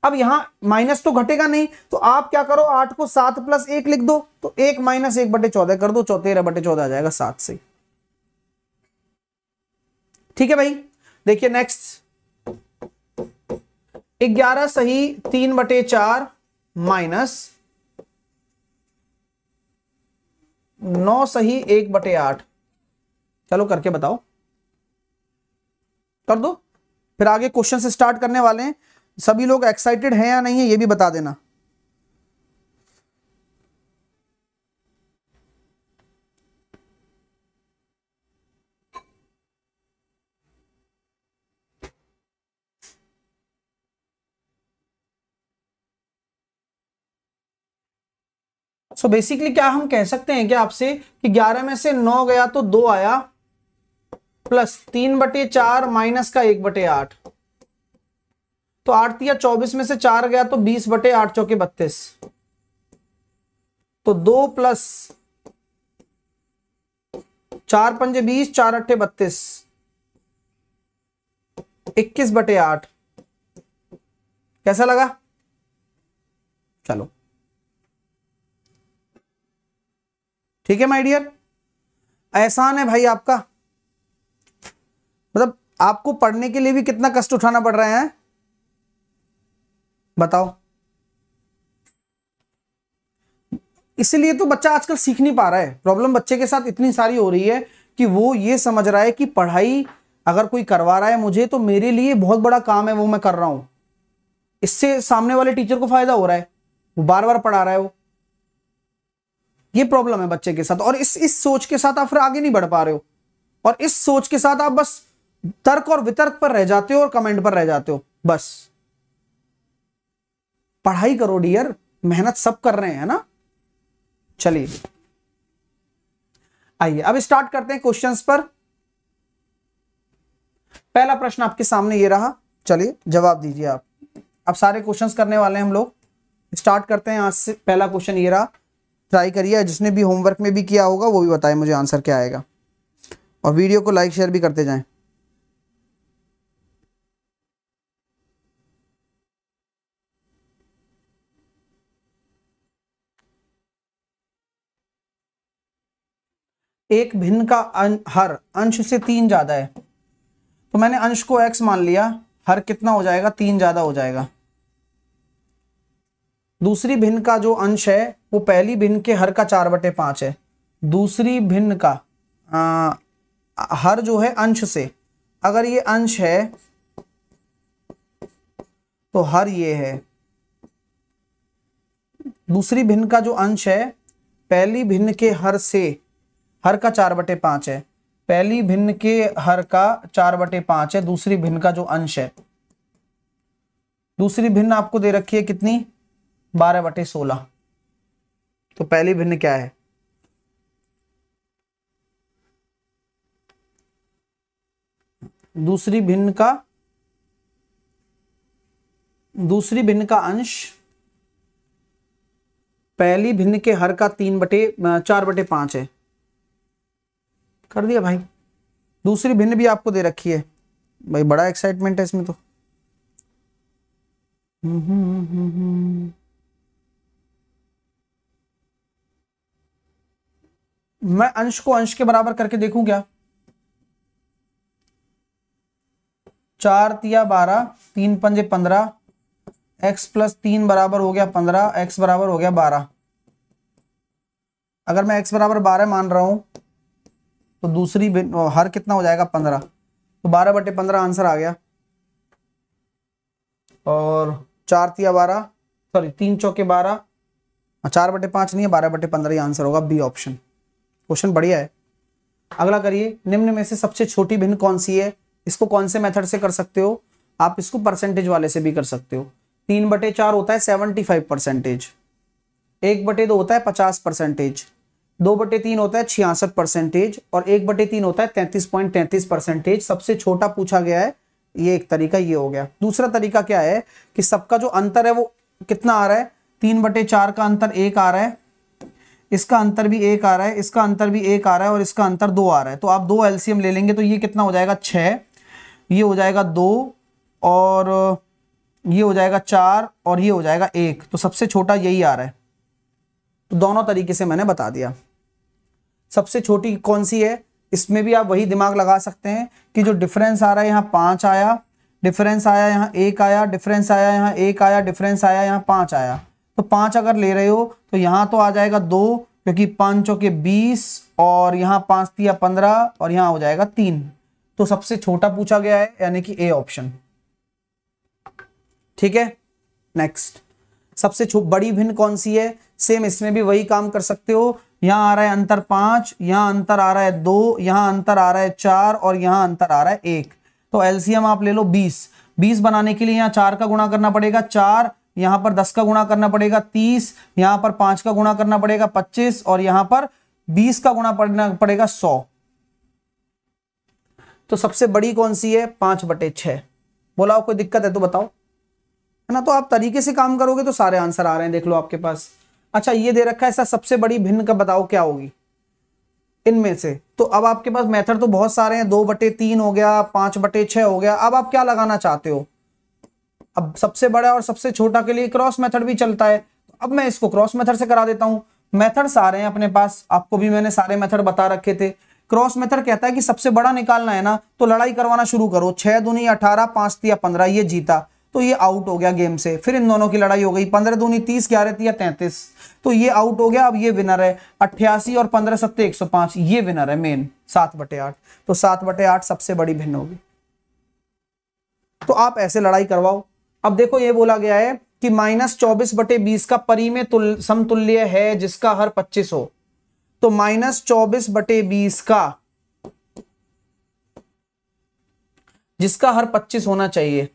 अब यहां माइनस तो घटेगा नहीं तो आप क्या करो आठ को सात प्लस एक लिख दो तो एक माइनस एक बटे चौदह कर दो चौतेरह बटे चौदह आ जाएगा सात से ठीक है भाई देखिए नेक्स्ट ग्यारह सही तीन बटे चार माइनस नौ सही एक बटे आठ चलो करके बताओ कर दो फिर आगे क्वेश्चन से स्टार्ट करने वाले हैं सभी लोग एक्साइटेड हैं या नहीं है ये भी बता देना सो so बेसिकली क्या हम कह सकते हैं क्या आपसे कि 11 में से 9 गया तो 2 आया प्लस तीन बटे चार माइनस का एक बटे आठ तो आठ या चौबीस में से चार गया तो बीस बटे आठ चौके बत्तीस तो दो प्लस चार पंजे बीस चार अट्ठे बत्तीस इक्कीस बटे आठ कैसा लगा चलो ठीक है माय डियर एहसान है भाई आपका मतलब आपको पढ़ने के लिए भी कितना कष्ट उठाना पड़ रहा है बताओ इसलिए तो बच्चा आजकल सीख नहीं पा रहा है प्रॉब्लम बच्चे के साथ इतनी सारी हो रही है कि वो ये समझ रहा है कि पढ़ाई अगर कोई करवा रहा है मुझे तो मेरे लिए बहुत बड़ा काम है वो मैं कर रहा हूं इससे सामने वाले टीचर को फायदा हो रहा है वो बार बार पढ़ा रहा है वो ये प्रॉब्लम है बच्चे के साथ और इस इस सोच के साथ आप फिर आगे नहीं बढ़ पा रहे हो और इस सोच के साथ आप बस तर्क और वितर्क पर रह जाते हो और कमेंट पर रह जाते हो बस पढ़ाई करो डियर मेहनत सब कर रहे हैं ना चलिए आइए अब स्टार्ट करते हैं क्वेश्चंस पर पहला प्रश्न आपके सामने ये रहा चलिए जवाब दीजिए आप अब सारे क्वेश्चंस करने वाले हैं हम लोग स्टार्ट करते हैं आज से पहला क्वेश्चन ये रहा ट्राई करिए जिसने भी होमवर्क में भी किया होगा वो भी बताए मुझे आंसर क्या आएगा और वीडियो को लाइक शेयर भी करते जाएं एक भिन्न का अन, अं-, हर अंश से तीन ज़्यादा है तो मैंने अंश को एक्स मान लिया हर कितना हो जाएगा तीन ज़्यादा हो जाएगा दूसरी भिन्न का जो अंश है वो पहली भिन्न के हर का चार बटे पांच है दूसरी भिन्न का आ, हर जो है अंश से अगर ये अंश है तो हर ये है दूसरी भिन्न का जो अंश है पहली भिन्न के हर से हर का चार बटे पांच है पहली भिन्न के हर का चार बटे पांच है दूसरी भिन्न का जो अंश है दूसरी भिन्न आपको दे रखी है कितनी बारह बटे सोलह तो पहली भिन्न क्या है दूसरी भिन्न का दूसरी भिन्न का अंश पहली भिन्न के हर का तीन बटे चार बटे पांच है कर दिया भाई दूसरी भिन्न भी आपको दे रखी है भाई बड़ा एक्साइटमेंट है इसमें तो हम्म हम्म हम्म हम्म, हम्म। मैं अंश को अंश के बराबर करके देखूं क्या चार तिया बारह तीन पंजे पंद्रह एक्स प्लस तीन बराबर हो गया पंद्रह एक्स बराबर हो गया बारह अगर मैं एक्स बराबर बारह मान रहा हूं तो दूसरी हर कितना हो जाएगा पंद्रह तो बारह बटे पंद्रह आंसर आ गया और चार तिया बारह सॉरी तीन चौके बारह चार बटे पांच नहीं है बारह बटे पंद्रह आंसर होगा बी ऑप्शन क्वेश्चन बढ़िया है अगला करिए निम्न में से सबसे छोटी भिन्न कौन सी है इसको कौन से मेथड से कर सकते हो आप इसको परसेंटेज वाले से भी कर सकते हो तीन बटे चार होता है सेवनटी फाइव परसेंटेज एक बटे दो होता है पचास परसेंटेज दो बटे तीन होता है छियासठ परसेंटेज और एक बटे तीन होता है तैंतीस पॉइंट तैंतीस परसेंटेज सबसे छोटा पूछा गया है ये एक तरीका ये हो गया दूसरा तरीका क्या है कि सबका जो अंतर है वो कितना आ रहा है तीन बटे चार का अंतर एक आ रहा है इसका अंतर भी एक आ रहा है इसका अंतर भी एक आ रहा है और इसका अंतर दो आ रहा है तो आप दो एलसीएम ले लेंगे तो ये कितना हो जाएगा छः ये हो जाएगा दो और ये हो जाएगा चार और ये हो जाएगा एक तो सबसे छोटा यही आ रहा है तो दोनों तरीके से मैंने बता दिया सबसे छोटी कौन सी है इसमें भी आप वही दिमाग लगा सकते हैं कि जो डिफरेंस आ रहा है यहाँ पाँच आया डिफरेंस आया यहाँ एक आया डिफरेंस आया यहाँ एक आया डिफरेंस आया यहाँ पाँच आया तो पांच अगर ले रहे हो तो यहां तो आ जाएगा दो क्योंकि पांचों के बीस और यहां पांच या पंद्रह और यहां हो जाएगा तीन तो सबसे छोटा पूछा गया है यानी कि ए ऑप्शन ठीक है नेक्स्ट सबसे बड़ी भिन्न कौन सी है सेम इसमें भी वही काम कर सकते हो यहां आ रहा है अंतर पांच यहां अंतर आ रहा है दो यहां अंतर आ रहा है चार और यहां अंतर आ रहा है एक तो एलसीएम आप ले लो बीस बीस बनाने के लिए यहां चार का गुणा करना पड़ेगा चार यहां पर दस का गुणा करना पड़ेगा तीस यहां पर पांच का गुणा करना पड़ेगा पच्चीस और यहां पर बीस का गुणा पड़ना पड़ेगा सौ तो सबसे बड़ी कौन सी है पांच बटे छ बोलाओ कोई दिक्कत है तो बताओ है ना तो आप तरीके से काम करोगे तो सारे आंसर आ रहे हैं देख लो आपके पास अच्छा ये दे रखा है ऐसा सबसे बड़ी भिन्न का बताओ क्या होगी इनमें से तो अब आपके पास मेथड तो बहुत सारे हैं दो बटे तीन हो गया पांच बटे छह हो गया अब आप क्या लगाना चाहते हो अब सबसे बड़ा और सबसे छोटा के लिए क्रॉस मेथड भी चलता है अब मैं इसको क्रॉस मेथड से करा देता हूं मेथड सारे हैं अपने पास आपको भी मैंने सारे मेथड बता रखे थे क्रॉस मेथड कहता है कि सबसे बड़ा निकालना है ना तो लड़ाई करवाना शुरू करो छह दूनी अठारह पांच या पंद्रह ये जीता तो ये आउट हो गया गेम से फिर इन दोनों की लड़ाई हो गई पंद्रह दूनी तीस ग्यारह तिया तैतीस तो ये आउट हो गया अब ये विनर है अट्ठासी और पंद्रह सत्ते एक सौ पांच ये विनर है मेन सात बटे आठ तो सात बटे आठ सबसे बड़ी भिन्न होगी तो आप ऐसे लड़ाई करवाओ अब देखो ये बोला गया है कि माइनस चौबीस बटे बीस का परी में तुल, समतुल्य है जिसका हर पच्चीस हो तो माइनस चौबीस बटे बीस का जिसका हर पच्चीस होना चाहिए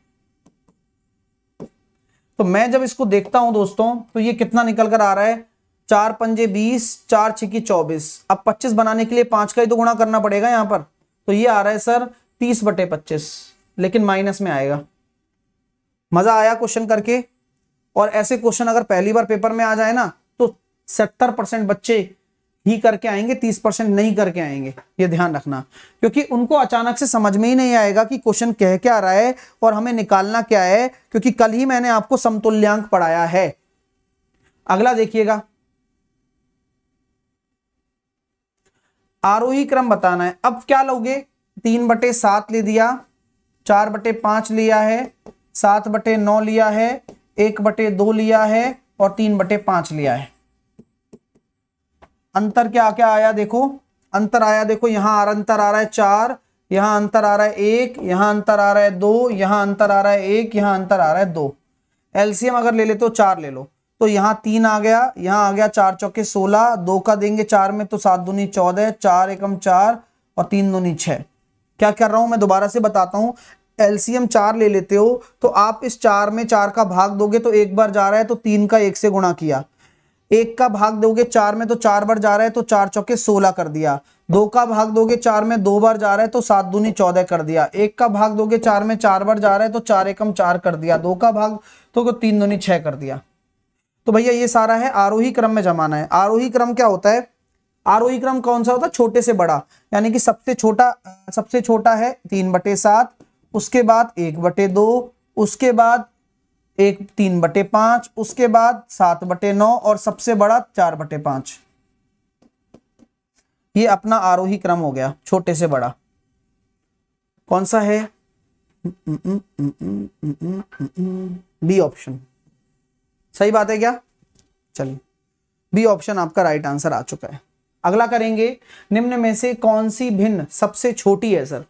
तो मैं जब इसको देखता हूं दोस्तों तो ये कितना निकल कर आ रहा है चार पंजे बीस चार छिकी चौबीस अब पच्चीस बनाने के लिए पांच का ही तो गुणा करना पड़ेगा यहां पर तो ये आ रहा है सर तीस बटे पच्चीस लेकिन माइनस में आएगा मज़ा आया क्वेश्चन करके और ऐसे क्वेश्चन अगर पहली बार पेपर में आ जाए ना तो सत्तर परसेंट बच्चे ही करके आएंगे तीस परसेंट नहीं करके आएंगे ये ध्यान रखना क्योंकि उनको अचानक से समझ में ही नहीं आएगा कि क्वेश्चन कह क्या रहा है और हमें निकालना क्या है क्योंकि कल ही मैंने आपको समतुल्यांक पढ़ाया है अगला देखिएगा आरोही क्रम बताना है अब क्या लोगे तीन बटे सात ले दिया चार बटे पांच लिया है सात बटे नौ लिया है एक बटे दो लिया है और तीन बटे पांच लिया है अंतर क्या क्या आया देखो अंतर आया देखो यहां अंतर आ रहा है चार यहां अंतर आ रहा है एक यहां अंतर आ रहा है दो यहां अंतर आ रहा है एक यहां अंतर आ रहा है दो एलसीएम अगर ले लेते तो हो चार ले लो तो यहां तीन आ गया यहां आ गया चार चौके सोलह दो का देंगे चार में तो सात दूनी चौदह चार एकम चार और तीन दूनी छह क्या कर रहा हूं मैं दोबारा से बताता हूं एलसीएम चार ले लेते हो तो आप इस चार में चार का भाग दोगे तो एक बार जा रहा है तो तीन का एक से गुणा किया एक का भाग दोगे चार में तो चार बार जा रहा है तो चार चौके सोलह कर दिया दो का भाग दोगे चार में दो बार जा रहा है तो सात दूनी चौदह कर दिया एक का भाग दोगे चार में चार बार जा रहा है तो चार एकम चार कर दिया दो का भाग तो तीन दूनी छह कर दिया तो भैया ये सारा है आरोही क्रम में जमाना है आरोही क्रम क्या होता है आरोही क्रम कौन सा होता है छोटे से बड़ा यानी कि सबसे छोटा सबसे छोटा है तीन बटे सात उसके बाद एक बटे दो उसके बाद एक तीन बटे पांच उसके बाद सात बटे नौ और सबसे बड़ा चार बटे पांच ये अपना आरोही क्रम हो गया छोटे से बड़ा कौन सा है बी ऑप्शन सही बात है क्या चलिए बी ऑप्शन आपका राइट आंसर आ चुका है अगला करेंगे निम्न में से कौन सी भिन्न सबसे छोटी है सर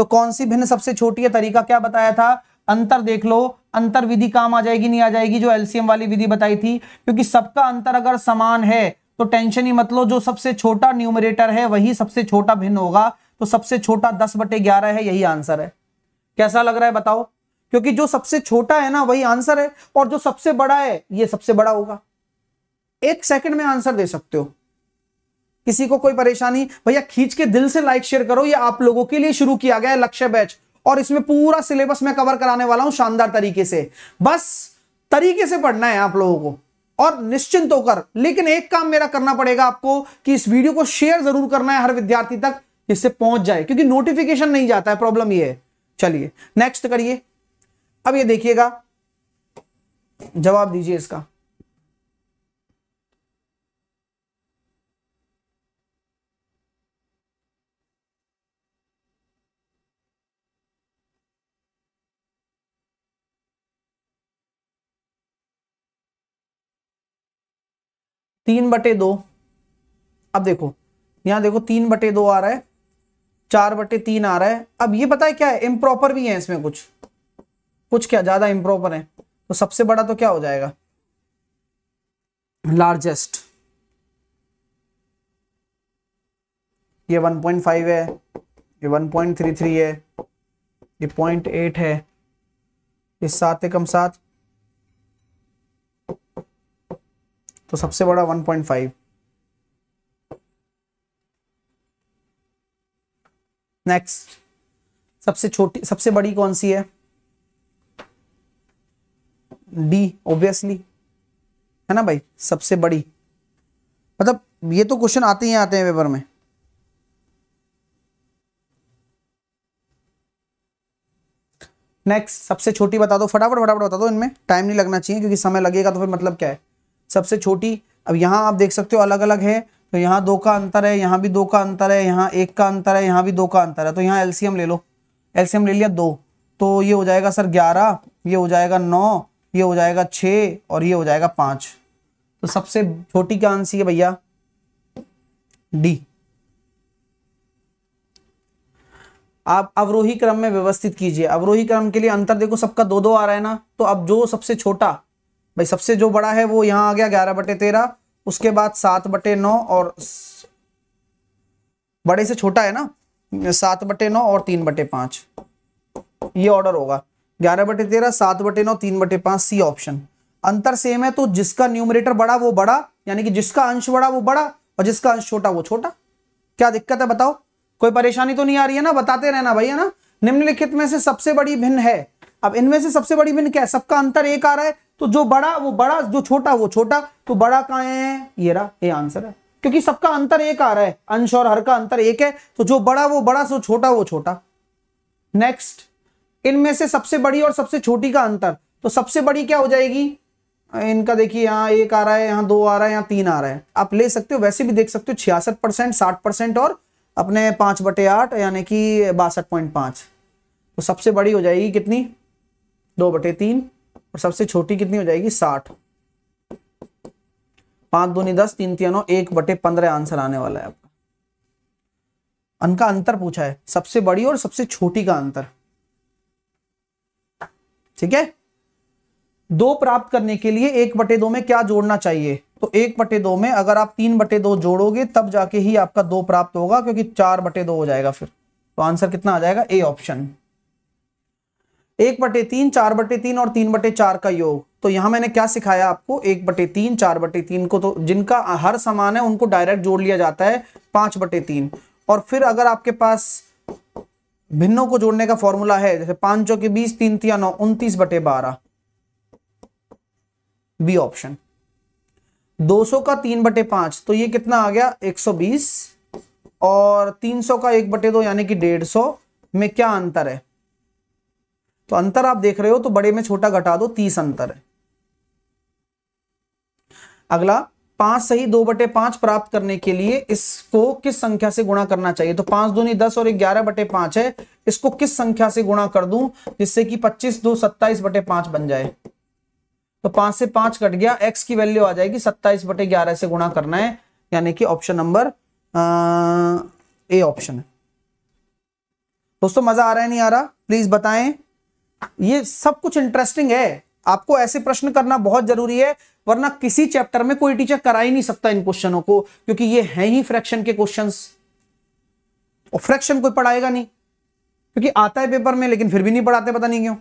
तो कौन सी भिन्न सबसे छोटी है तरीका क्या बताया था अंतर देख लो अंतर विधि काम आ जाएगी नहीं आ जाएगी जो एलसीएम वाली विधि बताई थी क्योंकि सबका अंतर अगर समान है तो टेंशन ही मतलब जो सबसे छोटा न्यूमरेटर है वही सबसे छोटा भिन्न होगा तो सबसे छोटा दस बटे ग्यारह है यही आंसर है कैसा लग रहा है बताओ क्योंकि जो सबसे छोटा है ना वही आंसर है और जो सबसे बड़ा है ये सबसे बड़ा होगा एक सेकंड में आंसर दे सकते हो किसी को कोई परेशानी भैया खींच के दिल से लाइक शेयर करो ये आप लोगों के लिए शुरू किया गया है लक्ष्य बैच और इसमें पूरा सिलेबस मैं कवर कराने वाला हूं शानदार तरीके से बस तरीके से पढ़ना है आप लोगों को और निश्चिंत होकर लेकिन एक काम मेरा करना पड़ेगा आपको कि इस वीडियो को शेयर जरूर करना है हर विद्यार्थी तक जिससे पहुंच जाए क्योंकि नोटिफिकेशन नहीं जाता है प्रॉब्लम यह है चलिए नेक्स्ट करिए अब ये देखिएगा जवाब दीजिए इसका तीन बटे दो अब देखो यहां देखो तीन बटे दो आ रहा है चार बटे तीन आ रहा है अब ये पता है क्या है इम्प्रॉपर भी है इसमें कुछ कुछ क्या ज्यादा इम्प्रॉपर है तो सबसे बड़ा तो क्या हो जाएगा लार्जेस्ट ये 1.5 है ये 1.33 है ये 0.8 है ये सात एकम सात तो सबसे बड़ा 1.5 नेक्स्ट सबसे छोटी सबसे बड़ी कौन सी है डी ऑब्वियसली है ना भाई सबसे बड़ी मतलब ये तो क्वेश्चन आते ही आते हैं पेपर में नेक्स्ट सबसे छोटी बता दो फटाफट फटाफट बता दो इनमें टाइम नहीं लगना चाहिए क्योंकि समय लगेगा तो फिर मतलब क्या है सबसे छोटी अब यहाँ आप देख सकते हो अलग अलग है तो यहाँ दो का अंतर है यहाँ भी दो का अंतर है यहाँ एक का अंतर है यहाँ भी दो का अंतर है तो यहाँ एलसीएम ले लो एल्सियम ले लिया दो तो ये हो जाएगा सर ग्यारह ये हो जाएगा नौ ये हो जाएगा छः और ये हो जाएगा पाँच तो सबसे छोटी क्या आंसर है भैया डी आप अवरोही क्रम में व्यवस्थित कीजिए अवरोही क्रम के लिए अंतर देखो सबका दो दो आ रहा है ना तो अब जो सबसे छोटा भाई सबसे जो बड़ा है वो यहाँ आ गया ग्यारह बटे तेरह उसके बाद सात बटे नौ और बड़े से छोटा है ना सात बटे नौ और तीन बटे पांच ये ऑर्डर होगा ग्यारह बटे तेरह सात बटे नौ तीन बटे पांच सी ऑप्शन अंतर सेम है तो जिसका न्यूमरेटर बड़ा वो बड़ा यानी कि जिसका अंश बड़ा वो बड़ा और जिसका अंश छोटा वो छोटा क्या दिक्कत है बताओ कोई परेशानी तो नहीं आ रही है ना बताते रहना भाई है ना निम्नलिखित में से सबसे बड़ी भिन्न है अब इनमें से सबसे बड़ी मिन क्या है सबका अंतर एक आ रहा है तो जो बड़ा वो बड़ा जो छोटा वो छोटा तो बड़ा कहा है ये रहा ये आंसर है क्योंकि सबका अंतर एक आ रहा है अंश और हर का अंतर एक है तो जो बड़ा वो बड़ा सो छोटा वो छोटा नेक्स्ट इनमें से सबसे बड़ी और सबसे छोटी का अंतर तो सबसे बड़ी क्या हो जाएगी इनका देखिए यहाँ एक आ रहा है यहाँ दो आ रहा है यहाँ तीन आ रहा है आप ले सकते हो वैसे भी देख सकते हो छियासठ परसेंट साठ परसेंट और अपने पांच बटे आठ यानी कि बासठ पॉइंट पांच तो सबसे बड़ी हो जाएगी कितनी दो बटे तीन और सबसे छोटी कितनी हो जाएगी साठ पांच दूनी दस तीन तीनों एक बटे पंद्रह आंसर आने वाला है आपका उनका अंतर पूछा है सबसे बड़ी और सबसे छोटी का अंतर ठीक है दो प्राप्त करने के लिए एक बटे दो में क्या जोड़ना चाहिए तो एक बटे दो में अगर आप तीन बटे दो जोड़ोगे तब जाके ही आपका दो प्राप्त होगा क्योंकि चार बटे दो हो जाएगा फिर तो आंसर कितना आ जाएगा ए ऑप्शन एक बटे तीन चार बटे तीन और तीन बटे चार का योग तो यहां मैंने क्या सिखाया आपको एक बटे तीन चार बटे तीन को तो जिनका हर समान है उनको डायरेक्ट जोड़ लिया जाता है पांच बटे तीन और फिर अगर आपके पास भिन्नों को जोड़ने का फॉर्मूला है जैसे पांच चौके बीस तीन तिया नौ उनतीस बटे बारह बी ऑप्शन सौ का तीन बटे पांच तो ये कितना आ गया बीस और सौ का एक बटे दो यानी कि सौ में क्या अंतर है तो अंतर आप देख रहे हो तो बड़े में छोटा घटा दो तीस अंतर है अगला पांच सही दो बटे पांच प्राप्त करने के लिए इसको किस संख्या से गुणा करना चाहिए तो पांच दूनी दस और ग्यारह बटे पांच है इसको किस संख्या से गुणा कर दूं जिससे कि पच्चीस दो सत्ताईस बटे पांच बन जाए तो पांच से पांच कट गया एक्स की वैल्यू आ जाएगी सत्ताईस बटे ग्यारह से गुणा करना है यानी कि ऑप्शन नंबर ए ऑप्शन है दोस्तों मजा आ रहा है नहीं आ रहा प्लीज बताएं ये सब कुछ इंटरेस्टिंग है आपको ऐसे प्रश्न करना बहुत जरूरी है वरना किसी चैप्टर में कोई टीचर करा ही नहीं सकता इन क्वेश्चनों को क्योंकि ये है ही फ्रैक्शन के क्वेश्चंस और फ्रैक्शन कोई पढ़ाएगा नहीं क्योंकि आता है पेपर में लेकिन फिर भी नहीं पढ़ाते पता नहीं क्यों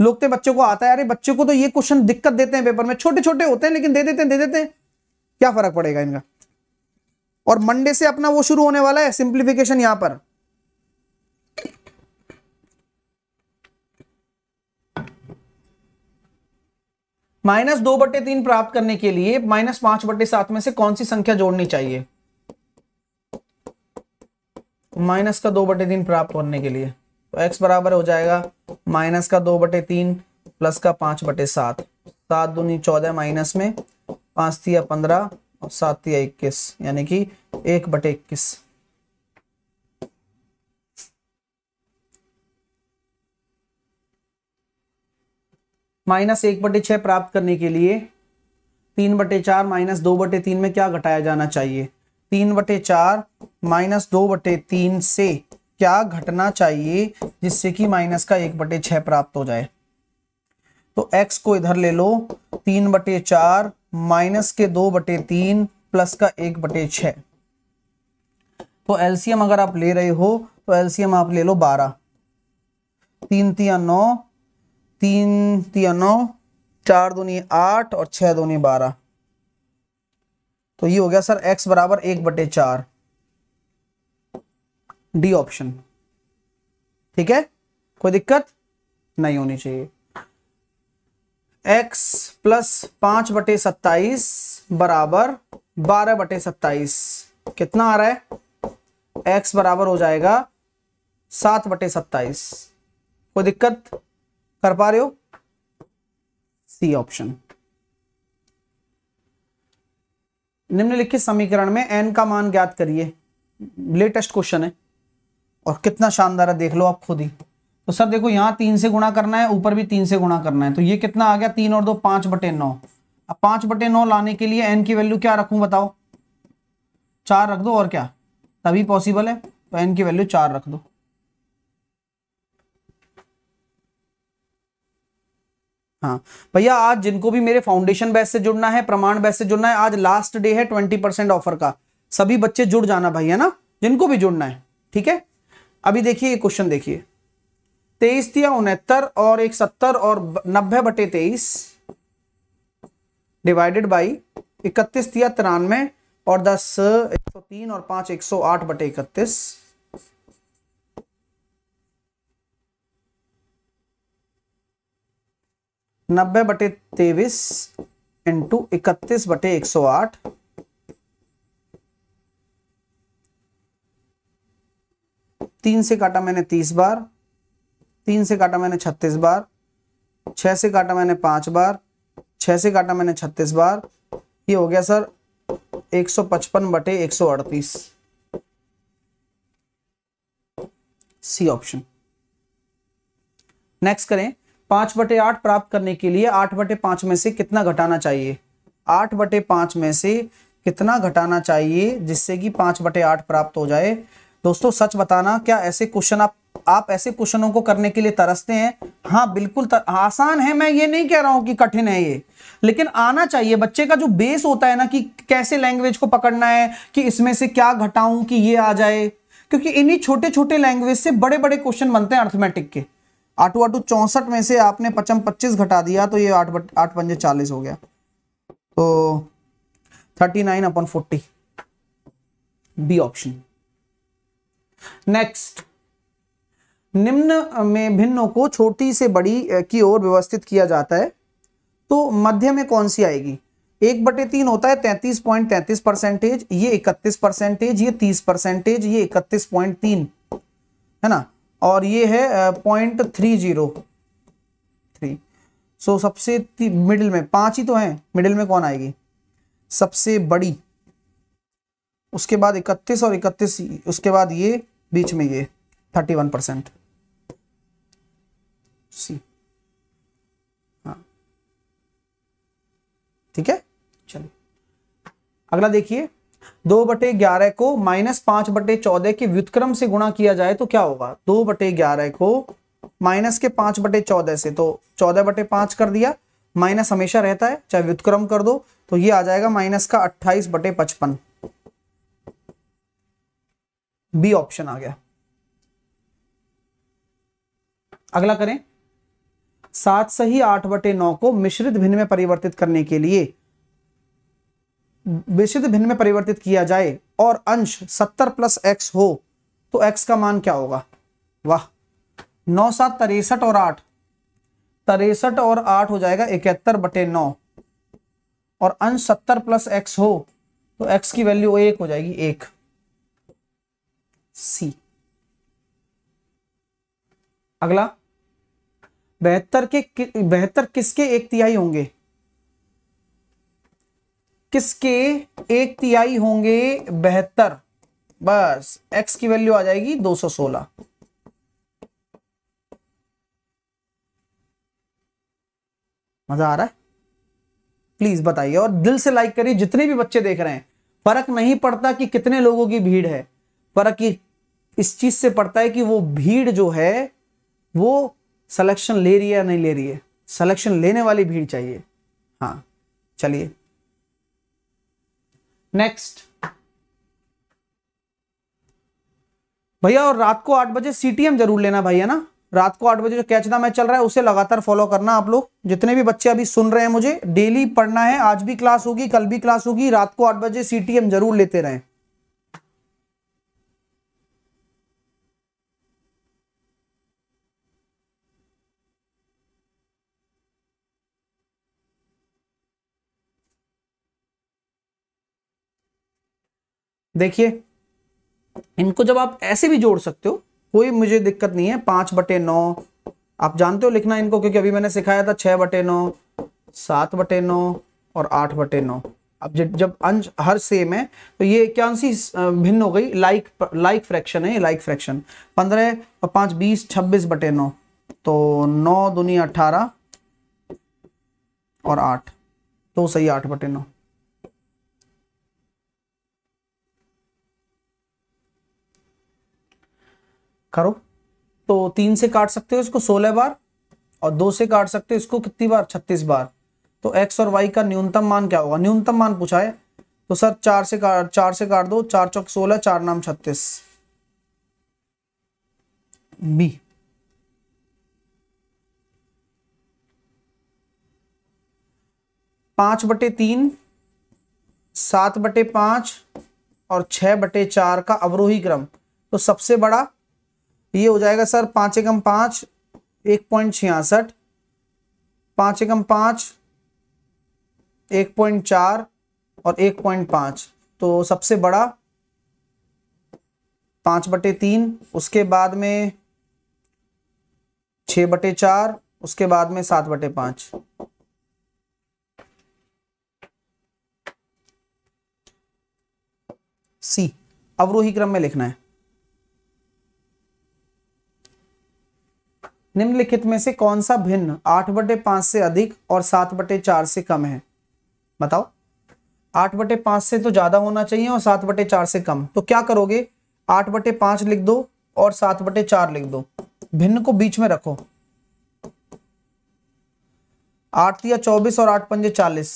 लोग तो बच्चों को आता है अरे बच्चों को तो ये क्वेश्चन दिक्कत देते हैं पेपर में छोटे छोटे होते हैं लेकिन दे देते हैं दे देते हैं क्या फर्क पड़ेगा इनका और मंडे से अपना वो शुरू होने वाला है सिंप्लीफिकेशन यहां पर माइनस दो बटे तीन प्राप्त करने के लिए माइनस पांच बटे सात में से कौन सी संख्या जोड़नी चाहिए माइनस का दो बटे तीन प्राप्त करने के लिए तो एक्स बराबर हो जाएगा माइनस का दो बटे तीन प्लस का पांच बटे सात सात दूनी चौदह माइनस में पांच तिया पंद्रह और सात थी इक्कीस यानी कि एक बटे इक्कीस माइनस एक बटे छः प्राप्त करने के लिए तीन बटे चार माइनस दो बटे तीन में क्या घटाया जाना चाहिए तीन बटे चार माइनस दो बटे तीन से क्या घटना चाहिए जिससे कि माइनस का एक बटे छः प्राप्त हो जाए तो एक्स को इधर ले लो तीन बटे चार माइनस के दो बटे तीन प्लस का एक बटे छः तो एलसीएम अगर आप ले रहे हो तो एलसीएम आप ले लो बारह तीन तिया नौ तीन तिया नौ चार दूनी आठ और छह दूनी बारह तो ये हो गया सर एक्स बराबर एक बटे चार डी ऑप्शन ठीक है कोई दिक्कत नहीं होनी चाहिए एक्स प्लस पांच बटे सत्ताईस बराबर बारह बटे सत्ताईस कितना आ रहा है एक्स बराबर हो जाएगा सात बटे सत्ताईस कोई दिक्कत कर पा रहे हो सी ऑप्शन निम्नलिखित समीकरण में एन का मान ज्ञात करिए लेटेस्ट क्वेश्चन है और कितना शानदार है देख लो आप खुद ही तो सर देखो यहां तीन से गुणा करना है ऊपर भी तीन से गुणा करना है तो ये कितना आ गया तीन और दो पांच बटे नौ अब पांच बटे नौ लाने के लिए एन की वैल्यू क्या रखूं बताओ चार रख दो और क्या तभी पॉसिबल है तो एन की वैल्यू चार रख दो हाँ भैया आज जिनको भी मेरे फाउंडेशन बैच से जुड़ना है प्रमाण बैच से जुड़ना है आज लास्ट डे है ट्वेंटी परसेंट ऑफर का सभी बच्चे जुड़ जाना है ना जिनको भी जुड़ना है ठीक है अभी देखिए क्वेश्चन देखिए तेईस दिया उनहत्तर और एक सत्तर और नब्बे बटे तेईस डिवाइडेड बाई इकतीस दिया तिरानवे और दस एक सौ तीन और पांच एक सौ आठ बटे इकतीस नब्बे बटे तेईस इंटू इकतीस बटे एक सौ आठ तीन से काटा मैंने तीस बार तीन से काटा मैंने छत्तीस बार छह से काटा मैंने पांच बार छह से काटा मैंने छत्तीस बार ये हो गया सर एक सौ पचपन बटे एक सौ अड़तीस सी ऑप्शन नेक्स्ट करें पांच बटे आठ प्राप्त करने के लिए आठ बटे पांच में से कितना घटाना चाहिए आठ बटे पांच में से कितना घटाना चाहिए जिससे कि पांच बटे आठ प्राप्त हो जाए दोस्तों सच बताना क्या ऐसे क्वेश्चन आप आप ऐसे क्वेश्चनों को करने के लिए तरसते हैं हाँ बिल्कुल तर, आसान है मैं ये नहीं कह रहा हूं कि कठिन है ये लेकिन आना चाहिए बच्चे का जो बेस होता है ना कि कैसे लैंग्वेज को पकड़ना है कि इसमें से क्या घटाऊं कि ये आ जाए क्योंकि इन्हीं छोटे छोटे लैंग्वेज से बड़े बड़े क्वेश्चन बनते हैं अर्थमेटिक के आठ आठ चौंसठ में से आपने पचम पच्चीस घटा दिया तो ये आठ आठ पंजे चालीस हो गया तो thirty nine upon forty B option next निम्न में भिन्नों को छोटी से बड़ी की ओर व्यवस्थित किया जाता है तो मध्य में कौन सी आएगी एक बटे तीन होता है तैतीस पॉइंट तैतीस परसेंटेज ये इकतीस परसेंटेज ये तीस परसेंटेज ये इकतीस पॉइंट तीन है ना और ये है point three zero three so सबसे मिडिल में पांच ही तो हैं मिडिल में कौन आएगी सबसे बड़ी उसके बाद इकतीस और इकतीस उसके बाद ये बीच में ये थर्टी वन परसेंट सी हाँ ठीक है चलो अगला देखिए दो बटे ग्यारह को माइनस पांच बटे चौदह के व्युतक्रम से गुणा किया जाए तो क्या होगा दो बटे ग्यारह को माइनस के पांच बटे चौदह से तो चौदह बटे पांच कर दिया माइनस हमेशा रहता है चाहे व्युतक्रम कर दो तो ये आ जाएगा माइनस का अट्ठाईस बटे पचपन बी ऑप्शन आ गया अगला करें सात सही आठ बटे नौ को मिश्रित भिन्न में परिवर्तित करने के लिए विशुद्ध भिन्न में परिवर्तित किया जाए और अंश सत्तर प्लस एक्स हो तो एक्स का मान क्या होगा वाह नौ सात तिरसठ और आठ तिरसठ और आठ हो जाएगा इकहत्तर बटे नौ और अंश सत्तर प्लस एक्स हो तो एक्स की वैल्यू एक हो जाएगी एक सी अगला बेहतर के बेहतर किसके एक तिहाई होंगे किसके एक तिहाई होंगे बेहतर बस एक्स की वैल्यू आ जाएगी 216 मजा आ रहा है प्लीज बताइए और दिल से लाइक करिए जितने भी बच्चे देख रहे हैं फर्क नहीं पड़ता कि कितने लोगों की भीड़ है फर्क इस चीज से पड़ता है कि वो भीड़ जो है वो सिलेक्शन ले रही है या नहीं ले रही है सिलेक्शन लेने वाली भीड़ चाहिए हाँ चलिए नेक्स्ट भैया और रात को आठ बजे सीटीएम जरूर लेना भाई है ना रात को आठ बजे जो कैच द मैच चल रहा है उसे लगातार फॉलो करना आप लोग जितने भी बच्चे अभी सुन रहे हैं मुझे डेली पढ़ना है आज भी क्लास होगी कल भी क्लास होगी रात को आठ बजे सीटीएम जरूर लेते रहें देखिए इनको जब आप ऐसे भी जोड़ सकते हो कोई मुझे दिक्कत नहीं है पांच बटे नौ आप जानते हो लिखना इनको क्योंकि अभी मैंने सिखाया था छह बटे नौ सात बटे नौ और आठ बटे नौ अब जब अंश हर सेम है तो ये इक्यासी भिन्न हो गई लाइक लाइक फ्रैक्शन है लाइक फ्रैक्शन पंद्रह और पांच बीस छब्बीस बटे नौ तो नौ दुनिया अठारह और आठ तो सही आठ बटे नौ करो तो तीन से काट सकते हो इसको सोलह बार और दो से काट सकते हो इसको कितनी बार छत्तीस बार तो एक्स और वाई का न्यूनतम मान क्या होगा न्यूनतम मान पूछा है तो सर चार से काट चार से काट दो चार चौक सोलह चार नाम छत्तीस बी पांच बटे तीन सात बटे पांच और छह बटे चार का अवरोही क्रम तो सबसे बड़ा ये हो जाएगा सर पांच एकम पांच एक पॉइंट छियासठ पांच एकम पांच एक पॉइंट चार और एक पॉइंट पांच तो सबसे बड़ा पांच बटे तीन उसके बाद में छ बटे चार उसके बाद में सात बटे पांच सी अवरोही क्रम में लिखना है निम्नलिखित में से कौन सा भिन्न आठ बटे पांच से अधिक और सात बटे चार से कम है बताओ आठ बटे पांच से तो ज्यादा होना चाहिए और सात बटे चार से कम तो क्या करोगे आठ बटे पांच लिख दो और सात बटे चार लिख दो भिन्न को बीच में रखो आठ या चौबीस और आठ पंजे चालीस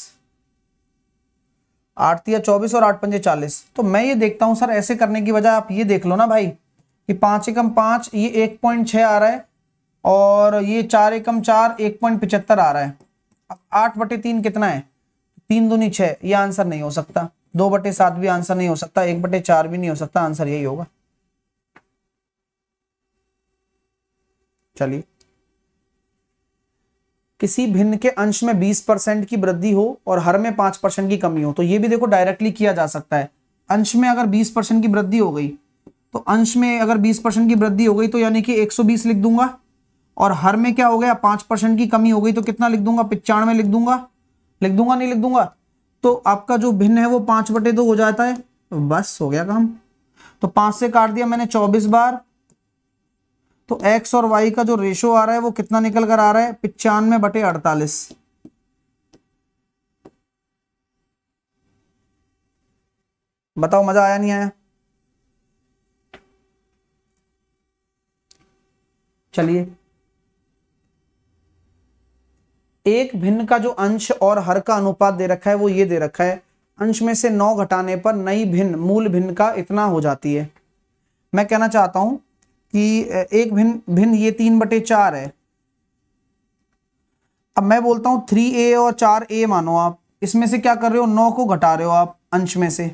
आठ या चौबीस और आठ पंजे चालीस तो मैं ये देखता हूं सर ऐसे करने की बजाय आप ये देख लो ना भाई कि पांच एकम पांच ये एक पॉइंट छह आ रहा है और ये चार एकम चार एक पॉइंट पिचहत्तर आ रहा है आठ बटे तीन कितना है तीन दूनी छह ये आंसर नहीं हो सकता दो बटे सात भी आंसर नहीं हो सकता एक बटे चार भी नहीं हो सकता आंसर यही होगा चलिए किसी भिन्न के अंश में 20 परसेंट की वृद्धि हो और हर में 5 परसेंट की कमी हो तो ये भी देखो डायरेक्टली किया जा सकता है अंश में अगर 20 परसेंट की वृद्धि हो गई तो अंश में अगर 20 परसेंट की वृद्धि हो गई तो यानी कि 120 लिख दूंगा और हर में क्या हो गया पांच परसेंट की कमी हो गई तो कितना लिख दूंगा पिचानवे लिख दूंगा लिख दूंगा नहीं लिख दूंगा तो आपका जो भिन्न है वो पांच बटे दो हो जाता है बस हो गया काम तो पांच से काट दिया मैंने चौबीस बार तो एक्स और वाई का जो रेशो आ रहा है वो कितना निकल कर आ रहा है पिचानवे बटे अड़तालीस बताओ मजा आया नहीं आया चलिए एक भिन्न का जो अंश और हर का अनुपात दे रखा है वो ये दे रखा है अंश में से नौ घटाने पर नई भिन्न मूल भिन्न का इतना हो जाती है मैं कहना चाहता हूं कि एक भिन्न भिन्न ये तीन बटे चार है अब मैं बोलता हूं थ्री ए और चार ए मानो आप इसमें से क्या कर रहे हो नौ को घटा रहे हो आप अंश में से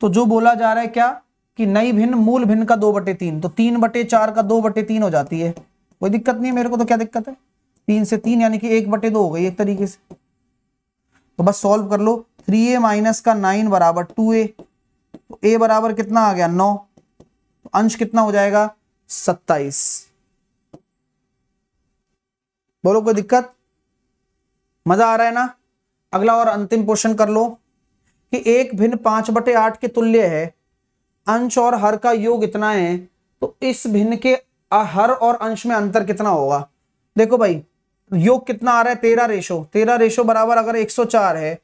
तो जो बोला जा रहा है क्या कि नई भिन्न मूल भिन्न का दो बटे तीन तो तीन बटे चार का दो बटे तीन हो जाती है कोई दिक्कत नहीं है मेरे को तो क्या दिक्कत है तीन से तीन यानी कि एक बटे दो हो गई एक तरीके से तो बस सॉल्व कर लो थ्री ए माइनस का नाइन बराबर टू ए तो ए बराबर कितना आ गया नौ तो अंश कितना हो जाएगा सत्ताईस बोलो कोई दिक्कत मजा आ रहा है ना अगला और अंतिम क्वेश्चन कर लो कि एक भिन्न पांच बटे आठ के तुल्य है अंश और हर का योग इतना है तो इस भिन्न के हर और अंश में अंतर कितना होगा देखो भाई तो योग कितना आ रहा है तेरह रेशो तेरह रेशो बराबर अगर 104 है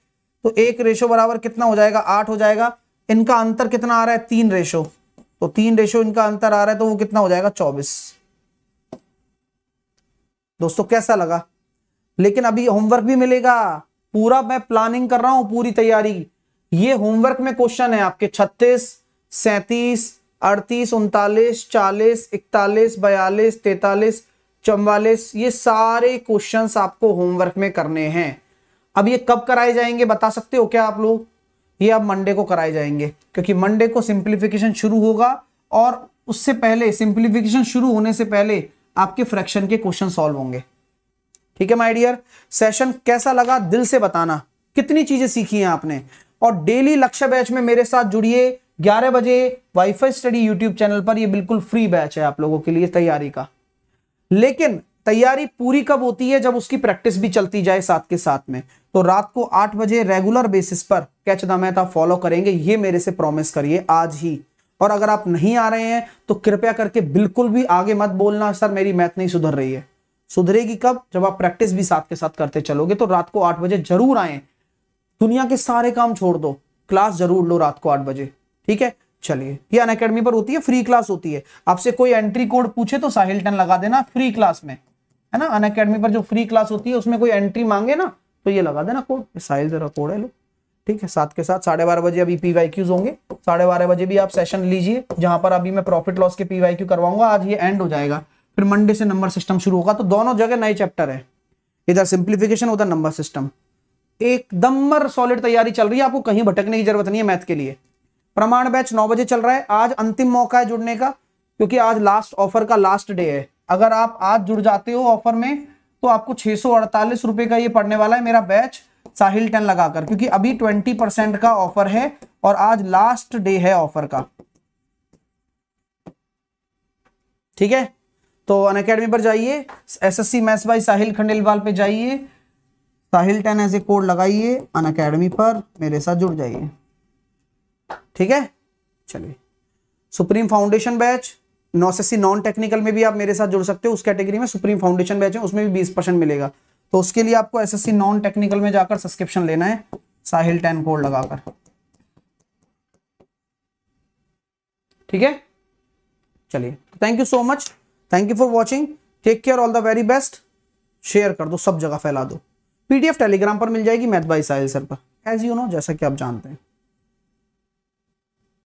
तो एक रेशो बराबर कितना हो जाएगा आठ हो जाएगा इनका अंतर कितना आ रहा है तीन रेशो तो तीन रेशो इनका अंतर आ रहा है तो वो कितना हो जाएगा चौबीस दोस्तों कैसा लगा लेकिन अभी होमवर्क भी मिलेगा पूरा मैं प्लानिंग कर रहा हूं पूरी तैयारी ये होमवर्क में क्वेश्चन है आपके छत्तीस सैतीस अड़तीस उनतालीस चालीस इकतालीस बयालीस तैतालीस चौवालीस ये सारे क्वेश्चन आपको होमवर्क में करने हैं अब ये कब कराए जाएंगे बता सकते हो क्या आप लोग ये अब मंडे को कराए जाएंगे क्योंकि मंडे को सिंप्लीफिकेशन शुरू होगा और उससे पहले सिंप्लीफिकेशन शुरू होने से पहले आपके फ्रैक्शन के क्वेश्चन सॉल्व होंगे ठीक है माय डियर सेशन कैसा लगा दिल से बताना कितनी चीजें सीखी हैं आपने और डेली लक्ष्य बैच में मेरे साथ जुड़िए 11 बजे वाईफाई स्टडी यूट्यूब चैनल पर यह बिल्कुल फ्री बैच है आप लोगों के लिए तैयारी का लेकिन तैयारी पूरी कब होती है जब उसकी प्रैक्टिस भी चलती जाए साथ के साथ में तो रात को आठ बजे रेगुलर बेसिस पर कैच द मेहता फॉलो करेंगे ये मेरे से प्रॉमिस करिए आज ही और अगर आप नहीं आ रहे हैं तो कृपया करके बिल्कुल भी आगे मत बोलना सर मेरी मैथ नहीं सुधर रही है सुधरेगी कब जब आप प्रैक्टिस भी साथ के साथ करते चलोगे तो रात को आठ बजे जरूर आए दुनिया के सारे काम छोड़ दो क्लास जरूर लो रात को आठ बजे ठीक है चलिए ये अन अकेडमी पर होती है फ्री क्लास होती है आपसे कोई एंट्री कोड पूछे तो साहिल टन लगा देना फ्री क्लास में है ना अन अकेडमी पर जो फ्री क्लास होती है उसमें कोई एंट्री मांगे ना तो ये लगा देना कोड साहिल जरा कोड है लो ठीक है साथ के साथ साढ़े बारह बजे अभी पीवाई क्यूज होंगे साढ़े बारह बजे भी आप सेशन लीजिए जहां पर अभी मैं प्रॉफिट लॉस के पीवाई क्यू करवाऊंगा आज ये एंड हो जाएगा फिर मंडे से नंबर सिस्टम शुरू होगा तो दोनों जगह नए चैप्टर है इधर सिंप्लीफिकेशन उधर नंबर सिस्टम एकदम सॉलिड तैयारी चल रही है आपको कहीं भटकने की जरूरत नहीं है मैथ के लिए प्रमाण बैच नौ बजे चल रहा है आज अंतिम मौका है जुड़ने का क्योंकि आज लास्ट ऑफर का लास्ट डे है अगर आप आज जुड़ जाते हो ऑफर में तो आपको छह सौ अड़तालीस रुपए का ये पड़ने वाला है मेरा बैच साहिल टन लगाकर क्योंकि अभी ट्वेंटी परसेंट का ऑफर है और आज लास्ट डे है ऑफर का ठीक है तो अन अकेडमी पर जाइए S S C maths Sahil Khandelwal पे जाइए Sahil ten as a code लगाइए अन अकेडमी पर मेरे साथ जुड़ जाइए ठीक है चलिए सुप्रीम फाउंडेशन बैच नौसेसी नॉन टेक्निकल में भी आप मेरे साथ जुड़ सकते हो उस कैटेगरी में सुप्रीम फाउंडेशन बैच है उसमें भी बीस परसेंट मिलेगा तो उसके लिए आपको एसएससी नॉन टेक्निकल में जाकर सब्सक्रिप्शन लेना है साहिल टेन कोड लगाकर ठीक है चलिए thank you so much thank you for watching take care all the very best share कर दो सब जगह फैला दो पीडीएफ टेलीग्राम पर मिल जाएगी मैथ बाई साहिल सर पर एज यू नो जैसा कि आप जानते हैं